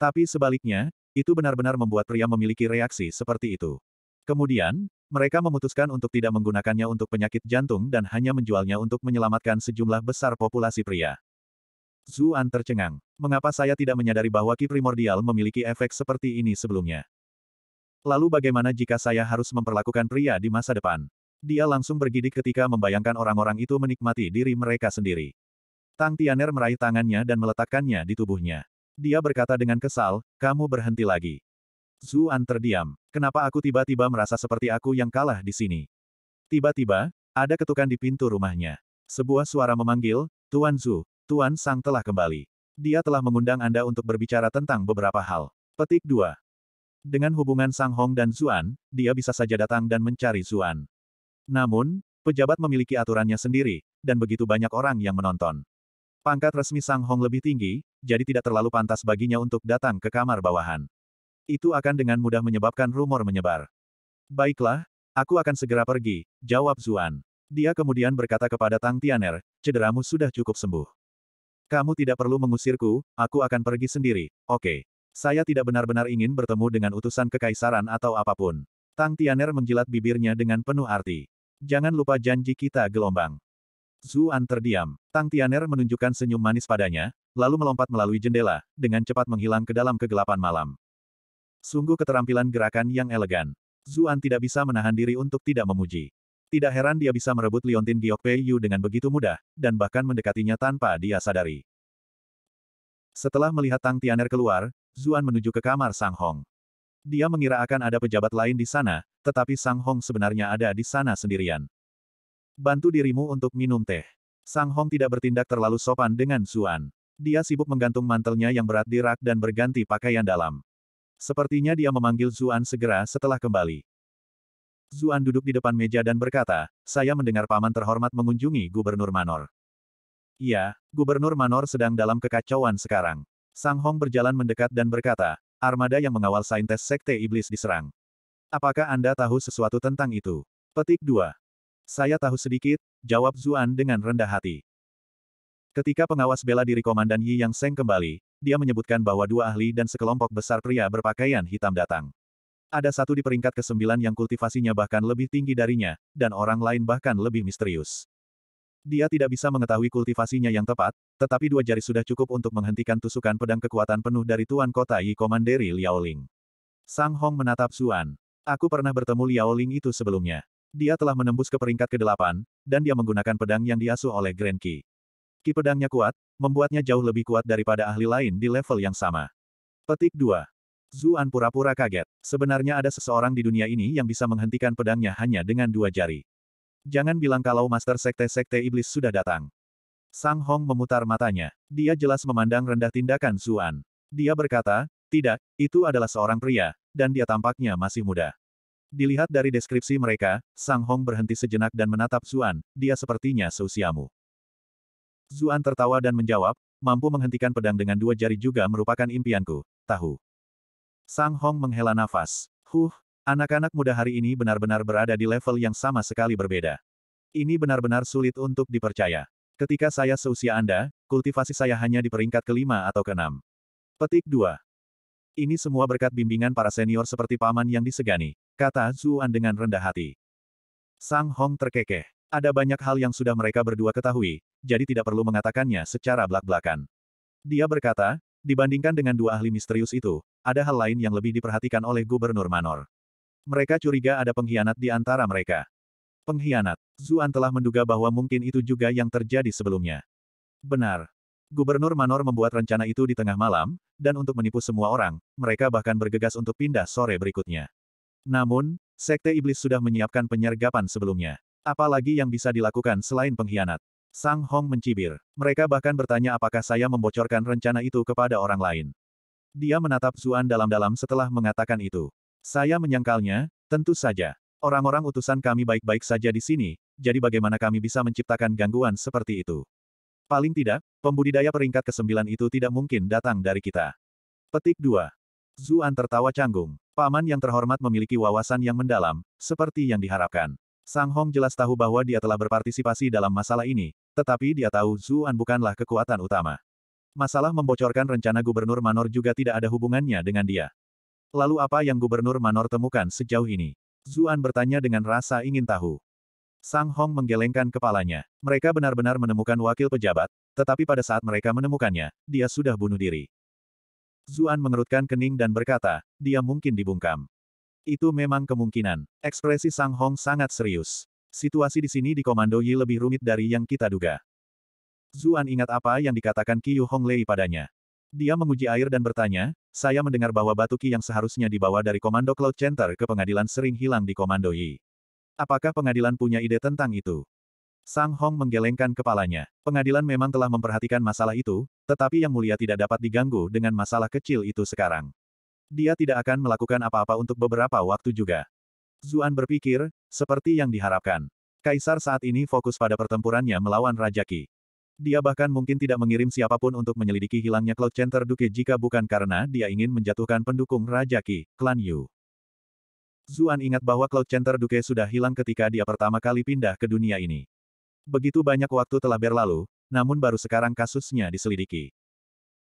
[SPEAKER 1] Tapi sebaliknya, itu benar-benar membuat pria memiliki reaksi seperti itu. Kemudian, mereka memutuskan untuk tidak menggunakannya untuk penyakit jantung dan hanya menjualnya untuk menyelamatkan sejumlah besar populasi pria. Zuan tercengang. Mengapa saya tidak menyadari bahwa ki primordial memiliki efek seperti ini sebelumnya? Lalu bagaimana jika saya harus memperlakukan pria di masa depan? Dia langsung bergidik ketika membayangkan orang-orang itu menikmati diri mereka sendiri. Tang Tianer meraih tangannya dan meletakkannya di tubuhnya. Dia berkata dengan kesal, kamu berhenti lagi. Zuan terdiam. Kenapa aku tiba-tiba merasa seperti aku yang kalah di sini? Tiba-tiba, ada ketukan di pintu rumahnya. Sebuah suara memanggil, Tuan Zhu, Tuan Sang telah kembali. Dia telah mengundang Anda untuk berbicara tentang beberapa hal. Petik 2. Dengan hubungan Sang Hong dan Zuan, dia bisa saja datang dan mencari Zuan. Namun, pejabat memiliki aturannya sendiri, dan begitu banyak orang yang menonton. Pangkat resmi Sang Hong lebih tinggi, jadi tidak terlalu pantas baginya untuk datang ke kamar bawahan. Itu akan dengan mudah menyebabkan rumor menyebar. Baiklah, aku akan segera pergi, jawab Zuan. Dia kemudian berkata kepada Tang Tianer, cederamu sudah cukup sembuh. Kamu tidak perlu mengusirku, aku akan pergi sendiri, oke. Okay. Saya tidak benar-benar ingin bertemu dengan utusan kekaisaran atau apapun. Tang Tianer menjilat bibirnya dengan penuh arti. Jangan lupa janji kita gelombang. Zuan terdiam. Tang Tianer menunjukkan senyum manis padanya, lalu melompat melalui jendela, dengan cepat menghilang ke dalam kegelapan malam. Sungguh keterampilan gerakan yang elegan. Zuan tidak bisa menahan diri untuk tidak memuji. Tidak heran dia bisa merebut Liontin Giokpei Yu dengan begitu mudah, dan bahkan mendekatinya tanpa dia sadari. Setelah melihat Tang Tianer keluar, Zuan menuju ke kamar Sang Hong. Dia mengira akan ada pejabat lain di sana, tetapi Sang Hong sebenarnya ada di sana sendirian. Bantu dirimu untuk minum teh. Sang Hong tidak bertindak terlalu sopan dengan Zuan. Dia sibuk menggantung mantelnya yang berat di rak dan berganti pakaian dalam. Sepertinya dia memanggil Zuan segera setelah kembali. Zuan duduk di depan meja dan berkata, saya mendengar paman terhormat mengunjungi Gubernur Manor. Iya, Gubernur Manor sedang dalam kekacauan sekarang. Sang Hong berjalan mendekat dan berkata, armada yang mengawal saintes sekte iblis diserang. Apakah Anda tahu sesuatu tentang itu? Petik 2. Saya tahu sedikit, jawab Zuan dengan rendah hati. Ketika pengawas bela diri Komandan Yi Yang Seng kembali, dia menyebutkan bahwa dua ahli dan sekelompok besar pria berpakaian hitam datang. Ada satu di peringkat ke kesembilan yang kultivasinya bahkan lebih tinggi darinya, dan orang lain bahkan lebih misterius. Dia tidak bisa mengetahui kultivasinya yang tepat, tetapi dua jari sudah cukup untuk menghentikan tusukan pedang kekuatan penuh dari Tuan Kota Yi Komanderi Ling. Sang Hong menatap Zuan. Aku pernah bertemu Ling itu sebelumnya. Dia telah menembus ke peringkat ke-8, dan dia menggunakan pedang yang diasuh oleh Grand Ki. Ki pedangnya kuat, membuatnya jauh lebih kuat daripada ahli lain di level yang sama. Petik 2. Zuan pura-pura kaget. Sebenarnya ada seseorang di dunia ini yang bisa menghentikan pedangnya hanya dengan dua jari. Jangan bilang kalau Master Sekte-Sekte Iblis sudah datang. Sang Hong memutar matanya. Dia jelas memandang rendah tindakan Zuan. Dia berkata, tidak, itu adalah seorang pria, dan dia tampaknya masih muda. Dilihat dari deskripsi mereka, Sang Hong berhenti sejenak dan menatap Zuan, dia sepertinya seusiamu. Zuan tertawa dan menjawab, mampu menghentikan pedang dengan dua jari juga merupakan impianku, tahu. Sang Hong menghela nafas. Huh, Anak-anak muda hari ini benar-benar berada di level yang sama sekali berbeda. Ini benar-benar sulit untuk dipercaya. Ketika saya seusia Anda, kultivasi saya hanya di peringkat kelima atau keenam. Petik 2. Ini semua berkat bimbingan para senior seperti paman yang disegani, kata Zuan dengan rendah hati. Sang Hong terkekeh. Ada banyak hal yang sudah mereka berdua ketahui, jadi tidak perlu mengatakannya secara belak-belakan. Dia berkata, dibandingkan dengan dua ahli misterius itu, ada hal lain yang lebih diperhatikan oleh Gubernur Manor. Mereka curiga ada pengkhianat di antara mereka. Pengkhianat. Zuan telah menduga bahwa mungkin itu juga yang terjadi sebelumnya. Benar. Gubernur Manor membuat rencana itu di tengah malam, dan untuk menipu semua orang, mereka bahkan bergegas untuk pindah sore berikutnya. Namun, Sekte Iblis sudah menyiapkan penyergapan sebelumnya. Apalagi yang bisa dilakukan selain pengkhianat. Sang Hong mencibir. Mereka bahkan bertanya apakah saya membocorkan rencana itu kepada orang lain. Dia menatap Zuan dalam-dalam setelah mengatakan itu. Saya menyangkalnya, tentu saja. Orang-orang utusan kami baik-baik saja di sini, jadi bagaimana kami bisa menciptakan gangguan seperti itu? Paling tidak, pembudidaya peringkat ke-9 itu tidak mungkin datang dari kita. Petik 2. Zuan tertawa canggung. Paman yang terhormat memiliki wawasan yang mendalam, seperti yang diharapkan. Sang Hong jelas tahu bahwa dia telah berpartisipasi dalam masalah ini, tetapi dia tahu Zuan bukanlah kekuatan utama. Masalah membocorkan rencana Gubernur Manor juga tidak ada hubungannya dengan dia. Lalu apa yang Gubernur Manor temukan sejauh ini? Zuan bertanya dengan rasa ingin tahu. Sang Hong menggelengkan kepalanya. Mereka benar-benar menemukan wakil pejabat, tetapi pada saat mereka menemukannya, dia sudah bunuh diri. Zuan mengerutkan kening dan berkata, dia mungkin dibungkam. Itu memang kemungkinan. Ekspresi Sang Hong sangat serius. Situasi di sini di Komando Yi lebih rumit dari yang kita duga. Zuan ingat apa yang dikatakan Qiu Lei padanya. Dia menguji air dan bertanya, saya mendengar bahwa batu ki yang seharusnya dibawa dari Komando Cloud Center ke pengadilan sering hilang di Komando Yi. Apakah pengadilan punya ide tentang itu? Sang Hong menggelengkan kepalanya. Pengadilan memang telah memperhatikan masalah itu, tetapi Yang Mulia tidak dapat diganggu dengan masalah kecil itu sekarang. Dia tidak akan melakukan apa-apa untuk beberapa waktu juga. Zuan berpikir, seperti yang diharapkan. Kaisar saat ini fokus pada pertempurannya melawan Raja Ki. Dia bahkan mungkin tidak mengirim siapapun untuk menyelidiki hilangnya Cloud Center Duke jika bukan karena dia ingin menjatuhkan pendukung Raja Ki klan Yu. Zuan ingat bahwa Cloud Center Duke sudah hilang ketika dia pertama kali pindah ke dunia ini. Begitu banyak waktu telah berlalu, namun baru sekarang kasusnya diselidiki.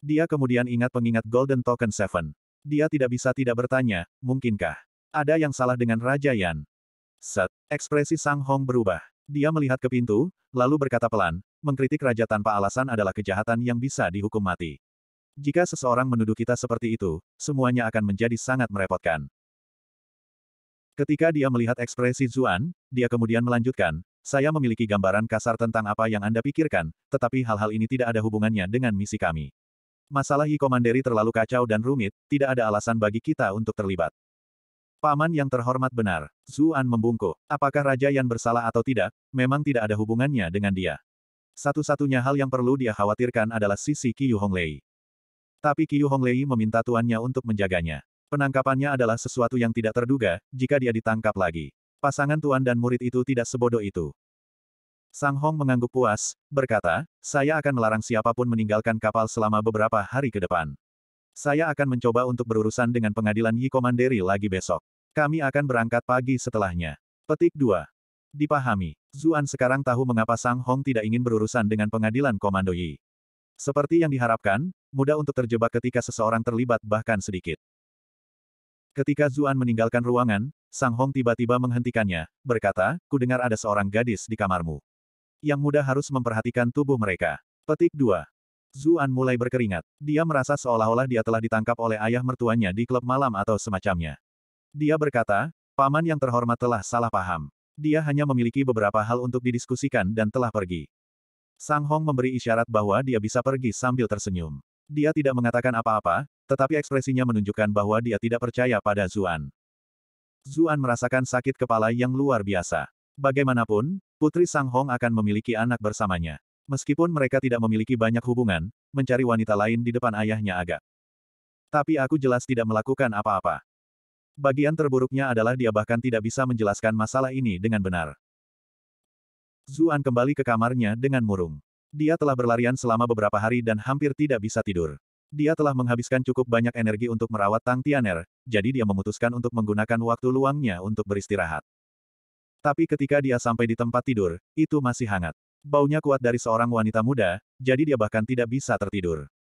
[SPEAKER 1] Dia kemudian ingat pengingat Golden Token Seven. Dia tidak bisa tidak bertanya, mungkinkah ada yang salah dengan Raja Yan? Set, ekspresi Sang Hong berubah. Dia melihat ke pintu, lalu berkata pelan, mengkritik raja tanpa alasan adalah kejahatan yang bisa dihukum mati. Jika seseorang menuduh kita seperti itu, semuanya akan menjadi sangat merepotkan. Ketika dia melihat ekspresi Zuan, dia kemudian melanjutkan, saya memiliki gambaran kasar tentang apa yang Anda pikirkan, tetapi hal-hal ini tidak ada hubungannya dengan misi kami. Masalah Yi terlalu kacau dan rumit, tidak ada alasan bagi kita untuk terlibat. Paman yang terhormat benar, Zuan membungkuk. Apakah Raja Yan bersalah atau tidak, memang tidak ada hubungannya dengan dia. Satu-satunya hal yang perlu dia khawatirkan adalah sisi Qiu Honglei. Tapi Qiu Honglei meminta tuannya untuk menjaganya. Penangkapannya adalah sesuatu yang tidak terduga, jika dia ditangkap lagi. Pasangan tuan dan murid itu tidak sebodoh itu. Sang Hong mengangguk puas, berkata, saya akan melarang siapapun meninggalkan kapal selama beberapa hari ke depan. Saya akan mencoba untuk berurusan dengan pengadilan Yi Komanderi lagi besok. Kami akan berangkat pagi setelahnya. Petik 2. Dipahami, Zuan sekarang tahu mengapa Sang Hong tidak ingin berurusan dengan pengadilan Komando Yi. Seperti yang diharapkan, mudah untuk terjebak ketika seseorang terlibat bahkan sedikit. Ketika Zuan meninggalkan ruangan, Sang Hong tiba-tiba menghentikannya, berkata, ku dengar ada seorang gadis di kamarmu. Yang muda harus memperhatikan tubuh mereka. Petik 2. Zuan mulai berkeringat. Dia merasa seolah-olah dia telah ditangkap oleh ayah mertuanya di klub malam atau semacamnya. Dia berkata, paman yang terhormat telah salah paham. Dia hanya memiliki beberapa hal untuk didiskusikan dan telah pergi. Sang Hong memberi isyarat bahwa dia bisa pergi sambil tersenyum. Dia tidak mengatakan apa-apa, tetapi ekspresinya menunjukkan bahwa dia tidak percaya pada Zuan. Zuan merasakan sakit kepala yang luar biasa. Bagaimanapun, Putri Sang Hong akan memiliki anak bersamanya. Meskipun mereka tidak memiliki banyak hubungan, mencari wanita lain di depan ayahnya agak. Tapi aku jelas tidak melakukan apa-apa. Bagian terburuknya adalah dia bahkan tidak bisa menjelaskan masalah ini dengan benar. Zuan kembali ke kamarnya dengan murung. Dia telah berlarian selama beberapa hari dan hampir tidak bisa tidur. Dia telah menghabiskan cukup banyak energi untuk merawat Tang Tianer, jadi dia memutuskan untuk menggunakan waktu luangnya untuk beristirahat. Tapi ketika dia sampai di tempat tidur, itu masih hangat. Baunya kuat dari seorang wanita muda, jadi dia bahkan tidak bisa tertidur.